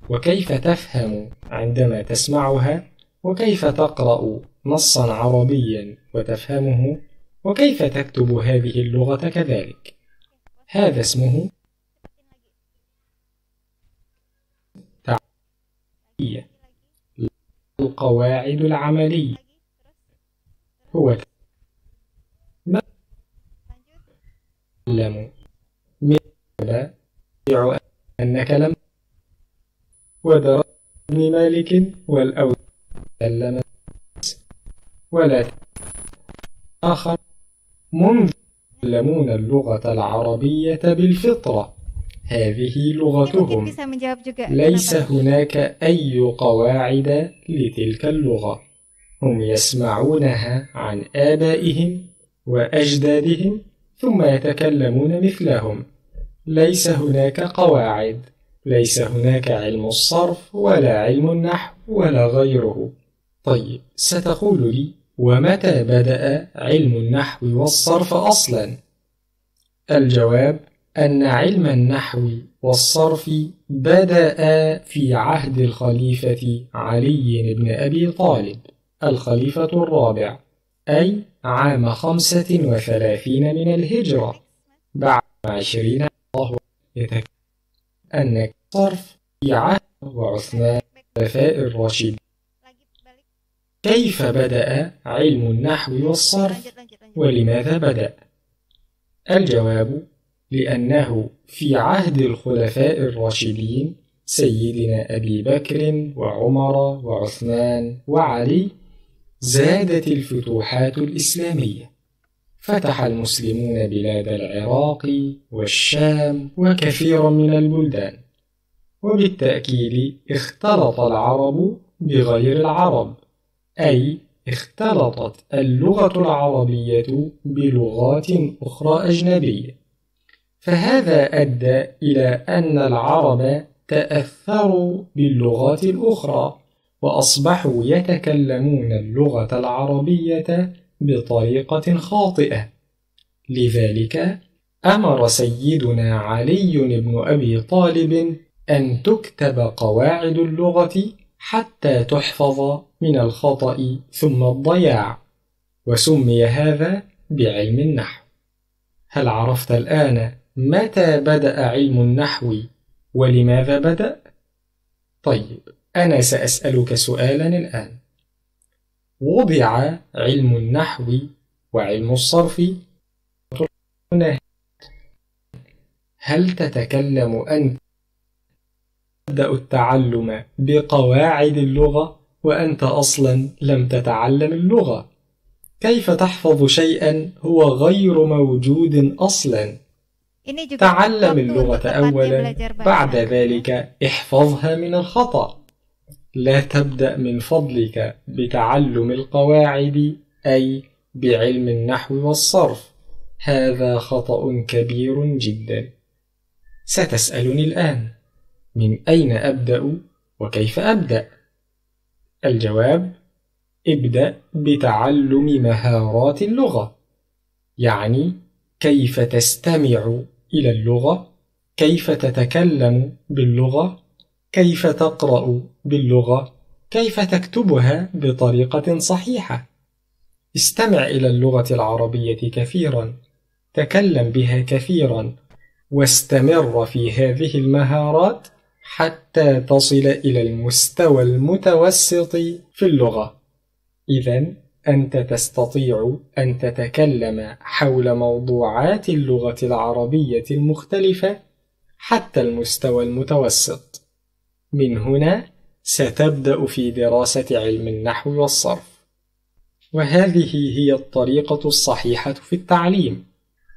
وكيف تفهم عندما تسمعها وكيف تقرأ نصا عربيا وتفهمه وكيف تكتب هذه اللغة كذلك هذا اسمه القواعد العملية هو تعلم ولا يع أنك لم ودر بن مالك والأوس سلم ولا آخر منذ يتكلمون اللغة العربية بالفطرة هذه لغتهم ليس هناك أي قواعد لتلك اللغة هم يسمعونها عن آبائهم وأجدادهم ثم يتكلمون مثلهم ليس هناك قواعد ليس هناك علم الصرف ولا علم النحو ولا غيره طيب ستقول لي ومتى بدأ علم النحو والصرف أصلا؟ الجواب أن علم النحو والصرف بدأ في عهد الخليفة علي بن أبي طالب الخليفة الرابع أي عام خمسة وثلاثين من الهجرة بعد عشرين الله يتك أنك صرف في عهد وعثمان الخلفاء الراشدين كيف بدأ علم النحو والصرف ولماذا بدأ؟ الجواب لأنه في عهد الخلفاء الراشدين سيدنا أبي بكر وعمر وعثمان وعلي زادت الفتوحات الإسلامية فتح المسلمون بلاد العراق والشام وكثير من البلدان وبالتأكيد اختلط العرب بغير العرب أي اختلطت اللغة العربية بلغات أخرى أجنبية فهذا أدى إلى أن العرب تأثروا باللغات الأخرى وأصبحوا يتكلمون اللغة العربية بطريقة خاطئة لذلك أمر سيدنا علي بن أبي طالب أن تكتب قواعد اللغة حتى تحفظ من الخطأ ثم الضياع وسمي هذا بعلم النحو هل عرفت الآن متى بدأ علم النحو ولماذا بدأ؟ طيب أنا سأسألك سؤالا الآن وضع علم النحو وعلم الصرف هل تتكلم أنت؟ تبدأ التعلم بقواعد اللغة وأنت أصلا لم تتعلم اللغة كيف تحفظ شيئا هو غير موجود أصلا تعلم اللغة أولا بعد ذلك احفظها من الخطأ لا تبدأ من فضلك بتعلم القواعد أي بعلم النحو والصرف هذا خطأ كبير جدا ستسألني الآن من أين أبدأ وكيف أبدأ؟ الجواب ابدأ بتعلم مهارات اللغة يعني كيف تستمع إلى اللغة كيف تتكلم باللغة كيف تقرأ باللغة كيف تكتبها بطريقة صحيحة استمع إلى اللغة العربية كثيرا تكلم بها كثيرا واستمر في هذه المهارات حتى تصل إلى المستوى المتوسط في اللغة إذا أنت تستطيع أن تتكلم حول موضوعات اللغة العربية المختلفة حتى المستوى المتوسط من هنا ستبدأ في دراسة علم النحو والصرف وهذه هي الطريقة الصحيحة في التعليم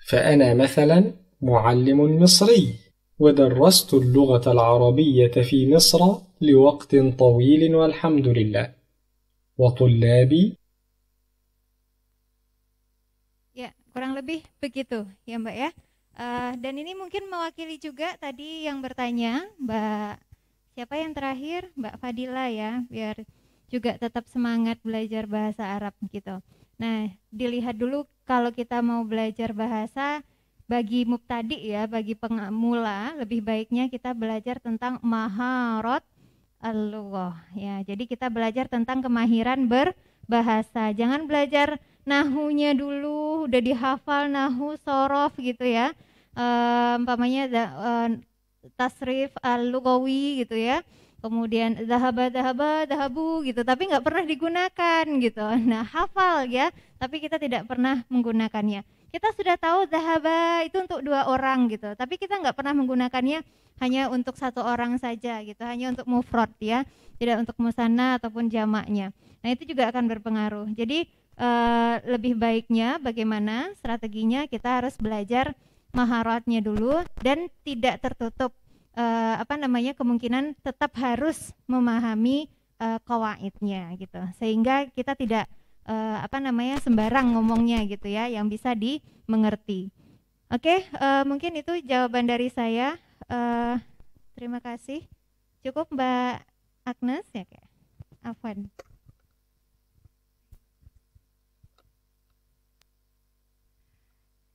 فأنا مثلا معلم مصري ودرست اللغة العربية في مصر لوقت طويل والحمد لله وطلابي kurang lebih begitu ya Mbak ya uh, dan ini mungkin mewakili juga tadi yang bertanya Mbak siapa yang terakhir Mbak Fadila ya biar juga tetap semangat belajar bahasa Arab gitu. Nah, dilihat dulu kalau kita mau belajar bahasa bagi mubtadi ya, bagi pemula lebih baiknya kita belajar tentang maharot Allah ya. Jadi kita belajar tentang kemahiran berbahasa. Jangan belajar nahunya dulu udah dihafal nahu sorof gitu ya. E, umpamanya e, tasrif al-lugawi gitu ya kemudian dahaba dahaba dahabu gitu tapi nggak pernah digunakan gitu [laughs] nah hafal ya tapi kita tidak pernah menggunakannya kita sudah tahu dahaba itu untuk dua orang gitu tapi kita nggak pernah menggunakannya hanya untuk satu orang saja gitu hanya untuk mufrad ya tidak untuk musana ataupun jamaknya nah itu juga akan berpengaruh jadi e, lebih baiknya bagaimana strateginya kita harus belajar maharatnya dulu dan tidak tertutup eh, apa namanya kemungkinan tetap harus memahami eh, kawaitnya gitu sehingga kita tidak eh, apa namanya sembarang ngomongnya gitu ya yang bisa dimengerti oke uh, mungkin itu jawaban dari saya eh, terima kasih cukup Mbak Agnes ya kayak Afwan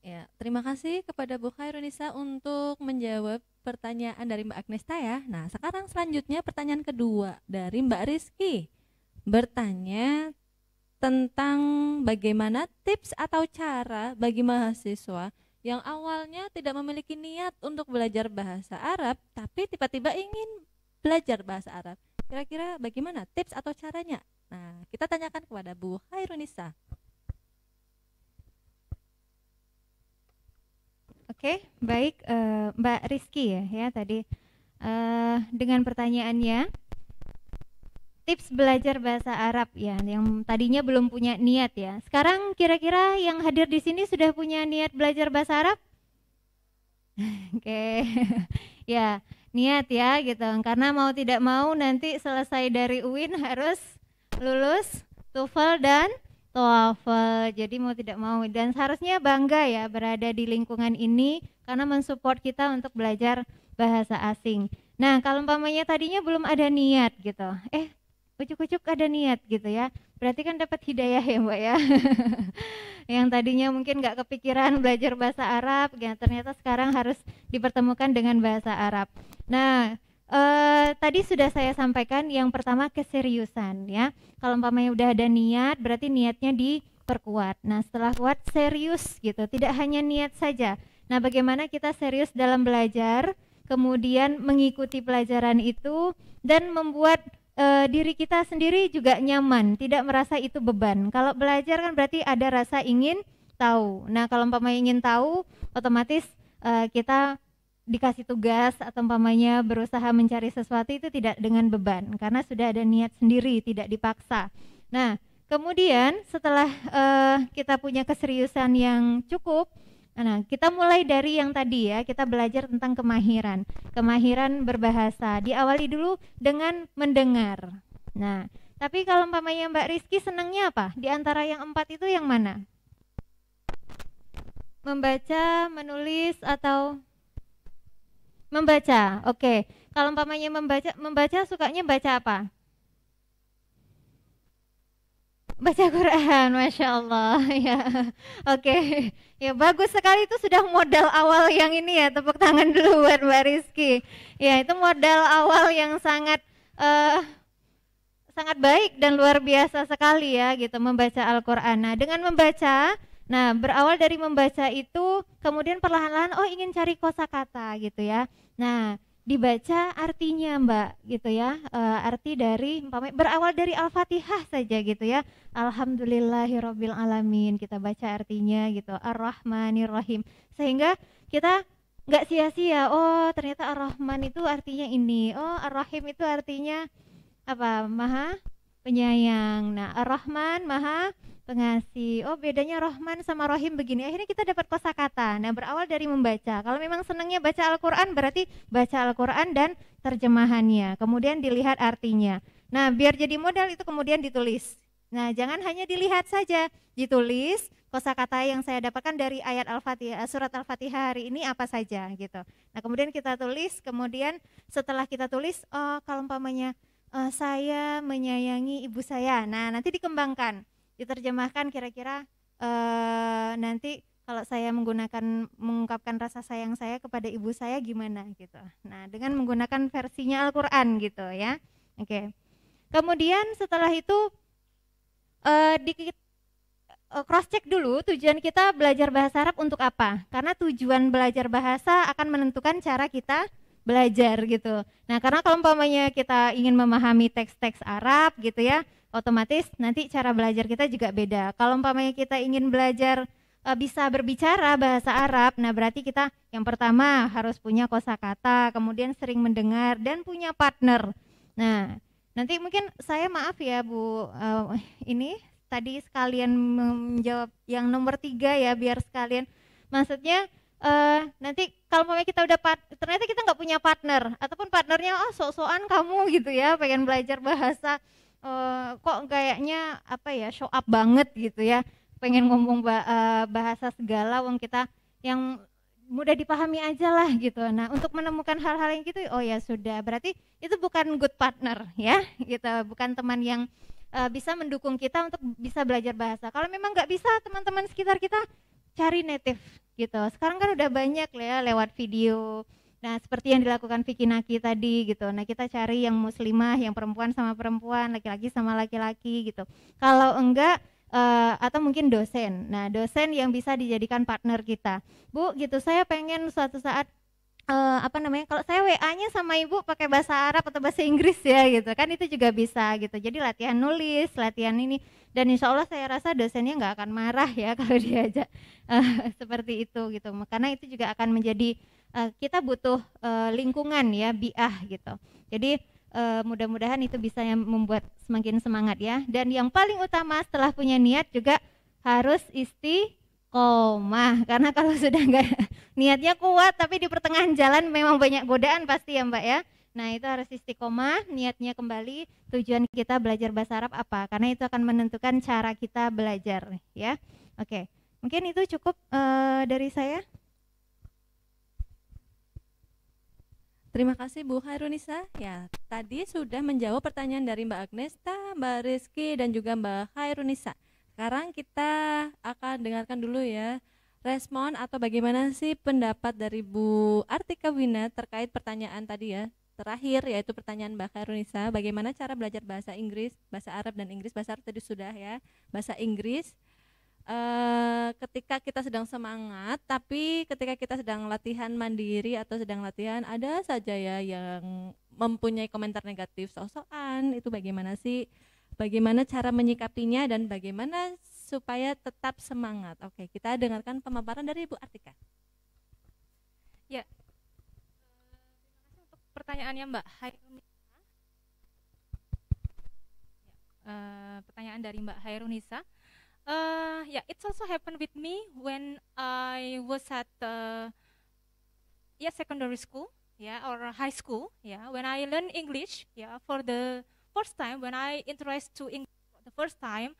Ya, terima kasih kepada Bu Khairunisa untuk menjawab pertanyaan dari Mbak Agnesta ya. Nah, sekarang selanjutnya pertanyaan kedua dari Mbak Rizky. Bertanya tentang bagaimana tips atau cara bagi mahasiswa yang awalnya tidak memiliki niat untuk belajar bahasa Arab tapi tiba-tiba ingin belajar bahasa Arab. Kira-kira bagaimana tips atau caranya? Nah, kita tanyakan kepada Bu Khairunisa. Oke, okay, baik uh, Mbak Rizky ya, ya tadi uh, dengan pertanyaannya tips belajar bahasa Arab ya, yang tadinya belum punya niat ya. Sekarang kira-kira yang hadir di sini sudah punya niat belajar bahasa Arab? [laughs] Oke, [laughs] ya niat ya gitu, karena mau tidak mau nanti selesai dari UIN harus lulus TOEFL dan TOEFL. Jadi mau tidak mau dan seharusnya bangga ya berada di lingkungan ini karena mensupport kita untuk belajar bahasa asing. Nah, kalau umpamanya tadinya belum ada niat gitu. Eh, ucuk-ucuk ada niat gitu ya. Berarti kan dapat hidayah ya, Mbak ya. [laughs] yang tadinya mungkin nggak kepikiran belajar bahasa Arab, ya ternyata sekarang harus dipertemukan dengan bahasa Arab. Nah, Eh, tadi sudah saya sampaikan yang pertama keseriusan ya. Kalau umpamanya udah ada niat, berarti niatnya diperkuat. Nah, setelah kuat serius gitu, tidak hanya niat saja. Nah, bagaimana kita serius dalam belajar, kemudian mengikuti pelajaran itu dan membuat uh, diri kita sendiri juga nyaman, tidak merasa itu beban. Kalau belajar kan berarti ada rasa ingin tahu. Nah, kalau umpamanya ingin tahu, otomatis uh, kita dikasih tugas atau umpamanya berusaha mencari sesuatu itu tidak dengan beban karena sudah ada niat sendiri tidak dipaksa. Nah, kemudian setelah uh, kita punya keseriusan yang cukup, nah kita mulai dari yang tadi ya kita belajar tentang kemahiran, kemahiran berbahasa. Diawali dulu dengan mendengar. Nah, tapi kalau umpamanya Mbak Rizky senangnya apa? Di antara yang empat itu yang mana? Membaca, menulis atau Membaca. Oke. Okay. Kalau umpamanya membaca, membaca sukanya baca apa? Baca Quran, [laughs] masya Allah. [laughs] ya, oke. Okay. Ya bagus sekali itu sudah modal awal yang ini ya. Tepuk tangan dulu buat Mbak Rizky. Ya itu modal awal yang sangat uh, sangat baik dan luar biasa sekali ya gitu membaca Al-Qur'an. Nah, dengan membaca, nah berawal dari membaca itu kemudian perlahan-lahan oh ingin cari kosakata gitu ya. Nah, dibaca artinya Mbak gitu ya. E, arti dari berawal dari Al-Fatihah saja gitu ya. Alhamdulillahirabbil alamin kita baca artinya gitu. Ar-Rahmanirrahim. Sehingga kita nggak sia-sia. Oh, ternyata Ar-Rahman itu artinya ini. Oh, Ar-Rahim itu artinya apa? Maha penyayang. Nah, Ar-Rahman Maha pengasih. Oh, bedanya Rohman sama Rohim begini. Akhirnya kita dapat kosakata. Nah, berawal dari membaca. Kalau memang senangnya baca Al-Qur'an, berarti baca Al-Qur'an dan terjemahannya. Kemudian dilihat artinya. Nah, biar jadi modal itu kemudian ditulis. Nah, jangan hanya dilihat saja, ditulis kosakata yang saya dapatkan dari ayat Al-Fatihah, eh, surat Al-Fatihah hari ini apa saja gitu. Nah, kemudian kita tulis, kemudian setelah kita tulis, oh kalau umpamanya uh, saya menyayangi ibu saya. Nah, nanti dikembangkan diterjemahkan kira-kira uh, nanti kalau saya menggunakan mengungkapkan rasa sayang saya kepada ibu saya gimana gitu. Nah, dengan menggunakan versinya Al-Qur'an gitu ya. Oke. Okay. Kemudian setelah itu eh di uh, eh, cross check dulu tujuan kita belajar bahasa Arab untuk apa? Karena tujuan belajar bahasa akan menentukan cara kita belajar gitu. Nah, karena kalau umpamanya kita ingin memahami teks-teks Arab gitu ya, otomatis nanti cara belajar kita juga beda. Kalau umpamanya kita ingin belajar e, bisa berbicara bahasa Arab, nah berarti kita yang pertama harus punya kosakata, kemudian sering mendengar dan punya partner. Nah, nanti mungkin saya maaf ya Bu, e, ini tadi sekalian menjawab yang nomor tiga ya biar sekalian. Maksudnya Uh, nanti kalau umpamanya kita udah part, ternyata kita nggak punya partner ataupun partnernya oh sok-sokan kamu gitu ya pengen belajar bahasa uh, kok kayaknya apa ya show up banget gitu ya pengen ngomong eh, bahasa segala wong kita yang mudah dipahami aja lah gitu. Nah, untuk menemukan hal-hal yang gitu, oh ya sudah, berarti itu bukan good partner ya, gitu, bukan teman yang uh, bisa mendukung kita untuk bisa belajar bahasa. Kalau memang nggak bisa, teman-teman sekitar kita cari native gitu. Sekarang kan udah banyak ya lewat video Nah, seperti yang dilakukan Vicky Naki tadi gitu. Nah, kita cari yang muslimah, yang perempuan sama perempuan, laki-laki sama laki-laki gitu. Kalau enggak uh, atau mungkin dosen. Nah, dosen yang bisa dijadikan partner kita. Bu, gitu saya pengen suatu saat uh, apa namanya kalau saya WA-nya sama ibu pakai bahasa Arab atau bahasa Inggris ya gitu kan itu juga bisa gitu jadi latihan nulis latihan ini dan insya Allah saya rasa dosennya nggak akan marah ya [laughs] kalau diajak uh, seperti itu gitu karena itu juga akan menjadi uh, kita butuh uh, lingkungan ya biah gitu. Jadi uh, mudah-mudahan itu bisa membuat semakin semangat ya. Dan yang paling utama setelah punya niat juga harus istiqomah karena kalau [laughs] sudah enggak niatnya kuat tapi di pertengahan jalan memang banyak godaan pasti ya Mbak ya. Nah, itu harus istiqomah, niatnya kembali, tujuan kita belajar bahasa Arab apa? Karena itu akan menentukan cara kita belajar, ya. Oke. Mungkin itu cukup uh, dari saya. Terima kasih Bu Hairunisa. Ya, tadi sudah menjawab pertanyaan dari Mbak Agnesta, Mbak Rizky, dan juga Mbak Hairunisa. Sekarang kita akan dengarkan dulu ya respon atau bagaimana sih pendapat dari Bu Artika Wina terkait pertanyaan tadi ya terakhir yaitu pertanyaan Mbak Hairunisa. bagaimana cara belajar bahasa Inggris, bahasa Arab dan Inggris bahasa Arab tadi sudah ya bahasa Inggris Eh, ketika kita sedang semangat tapi ketika kita sedang latihan mandiri atau sedang latihan ada saja ya yang mempunyai komentar negatif sosokan itu bagaimana sih bagaimana cara menyikapinya dan bagaimana supaya tetap semangat oke kita dengarkan pemaparan dari Ibu Artika ya eh, untuk pertanyaannya Mbak Hairunisa ya. uh, eh, pertanyaan dari Mbak Hairunisa uh, yeah it's also happened with me when I was at uh, yeah secondary school yeah or high school yeah when I learned English yeah for the first time when I interest to English the first time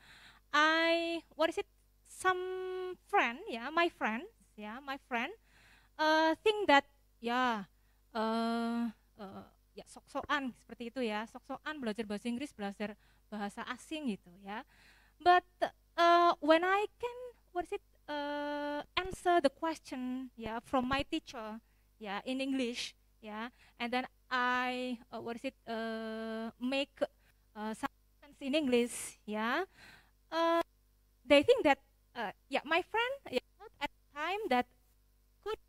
I what is it some friend yeah my friend yeah my friend uh, think that yeah, uh, uh, ya sok-sokan seperti itu ya sok-sokan belajar bahasa Inggris belajar bahasa asing gitu ya but uh, when I can what is it uh, answer the question yeah from my teacher yeah in English yeah and then I uh, what is it uh, make uh, sentence in English yeah ya. uh, they think that uh, yeah my friend yeah, not at the time that could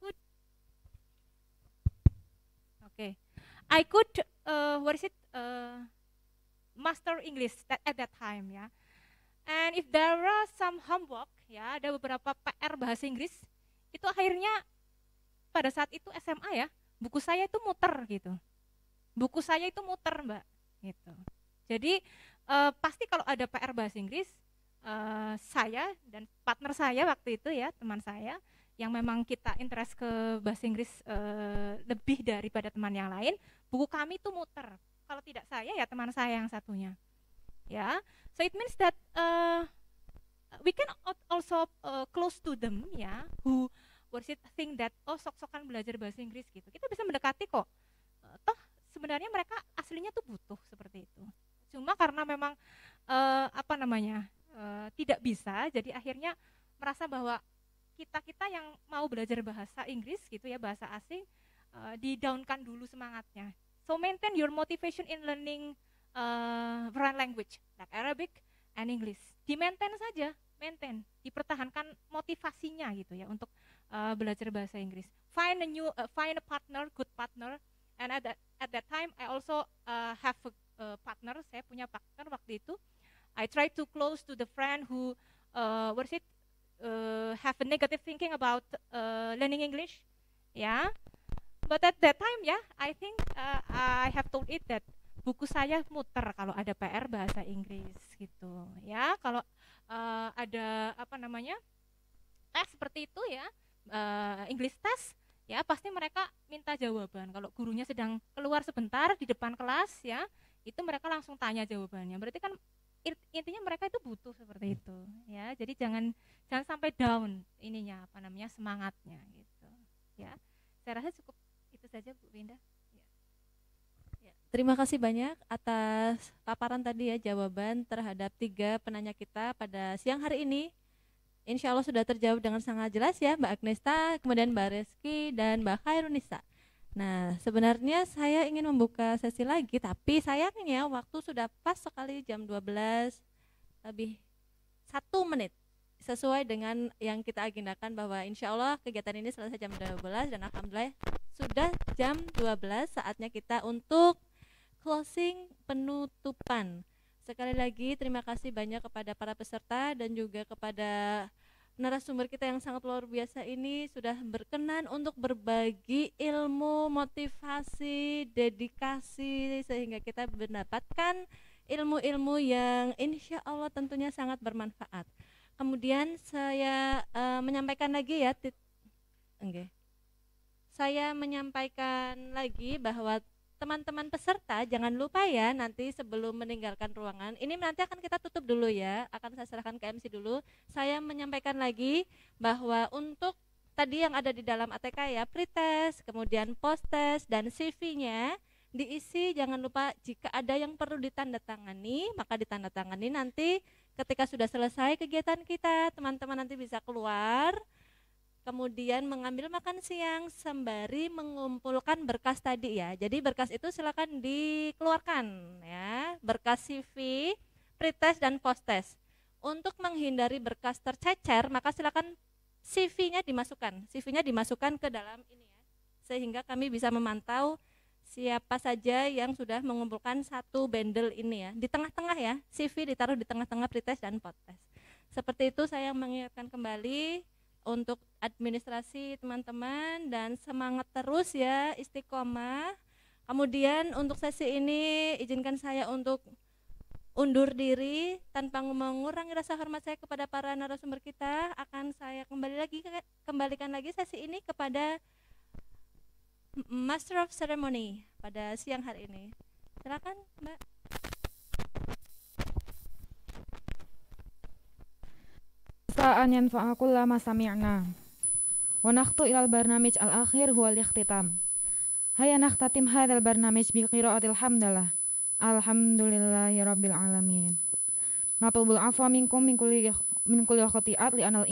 could okay I could uh, what is it uh, master English at that time ya. And if there are some homework ya, ada beberapa PR bahasa Inggris, itu akhirnya pada saat itu SMA ya, buku saya itu muter gitu. Buku saya itu muter, Mbak, gitu. Jadi eh, pasti kalau ada PR bahasa Inggris, eh, saya dan partner saya waktu itu ya, teman saya yang memang kita interest ke bahasa Inggris eh, lebih daripada teman yang lain, buku kami itu muter, kalau tidak saya ya teman saya yang satunya ya so it means that uh, we can also uh, close to them ya yeah, who worship think that oh sok-sokan belajar bahasa Inggris gitu kita bisa mendekati kok uh, toh sebenarnya mereka aslinya tuh butuh seperti itu cuma karena memang uh, apa namanya uh, tidak bisa jadi akhirnya merasa bahwa kita kita yang mau belajar bahasa Inggris gitu ya bahasa asing uh, didaunkan dulu semangatnya So maintain your motivation in learning uh, foreign language like Arabic and English. Di maintain saja, maintain, dipertahankan motivasinya gitu ya untuk uh, belajar bahasa Inggris. Find a new, uh, find a partner, good partner. And at that, at that time I also uh, have a uh, partner, saya punya partner waktu itu. I try to close to the friend who uh, what it uh, have a negative thinking about uh, learning English, ya. Yeah. But at that time ya, yeah, I think uh, uh, I have told it that buku saya muter kalau ada PR bahasa Inggris gitu ya. Kalau uh, ada apa namanya tes eh, seperti itu ya, uh, English test ya pasti mereka minta jawaban. Kalau gurunya sedang keluar sebentar di depan kelas ya, itu mereka langsung tanya jawabannya. Berarti kan intinya mereka itu butuh seperti hmm. itu ya jadi jangan jangan sampai down ininya apa namanya semangatnya gitu ya saya rasa cukup saja Bu Winda ya. ya. terima kasih banyak atas paparan tadi ya jawaban terhadap tiga penanya kita pada siang hari ini Insya Allah sudah terjawab dengan sangat jelas ya Mbak Agnesta, kemudian Mbak Reski dan Mbak Khairunisa. Nah, sebenarnya saya ingin membuka sesi lagi, tapi sayangnya waktu sudah pas sekali jam 12 lebih satu menit sesuai dengan yang kita agendakan bahwa insya Allah kegiatan ini selesai jam 12 dan alhamdulillah sudah jam 12 saatnya kita untuk closing penutupan. Sekali lagi terima kasih banyak kepada para peserta dan juga kepada narasumber kita yang sangat luar biasa ini sudah berkenan untuk berbagi ilmu, motivasi, dedikasi sehingga kita mendapatkan ilmu-ilmu yang insya Allah tentunya sangat bermanfaat. Kemudian saya uh, menyampaikan lagi ya, tit- okay saya menyampaikan lagi bahwa teman-teman peserta jangan lupa ya nanti sebelum meninggalkan ruangan ini nanti akan kita tutup dulu ya akan saya serahkan ke MC dulu saya menyampaikan lagi bahwa untuk tadi yang ada di dalam ATK ya pretest kemudian post test dan CV-nya diisi jangan lupa jika ada yang perlu ditandatangani maka ditandatangani nanti ketika sudah selesai kegiatan kita teman-teman nanti bisa keluar kemudian mengambil makan siang sembari mengumpulkan berkas tadi ya. Jadi berkas itu silakan dikeluarkan ya, berkas CV, pretest dan posttest. Untuk menghindari berkas tercecer, maka silakan CV-nya dimasukkan. CV-nya dimasukkan ke dalam ini ya. Sehingga kami bisa memantau siapa saja yang sudah mengumpulkan satu bendel ini ya. Di tengah-tengah ya, CV ditaruh di tengah-tengah pretest dan posttest. Seperti itu saya mengingatkan kembali untuk administrasi teman-teman dan semangat terus ya istiqomah. Kemudian untuk sesi ini izinkan saya untuk undur diri tanpa mengurangi rasa hormat saya kepada para narasumber kita. Akan saya kembali lagi kembalikan lagi sesi ini kepada Master of Ceremony pada siang hari ini. Silakan, Mbak. asa an yanfa'a kulla ma sami'na. Wa ilal barnamij al-akhir huwa ikhtitam. Hayya nakhtatim hadal barnamij bi qira'atil hamdalah. Alhamdulillahi rabbil alamin. Natubul afwa minkum min min li anal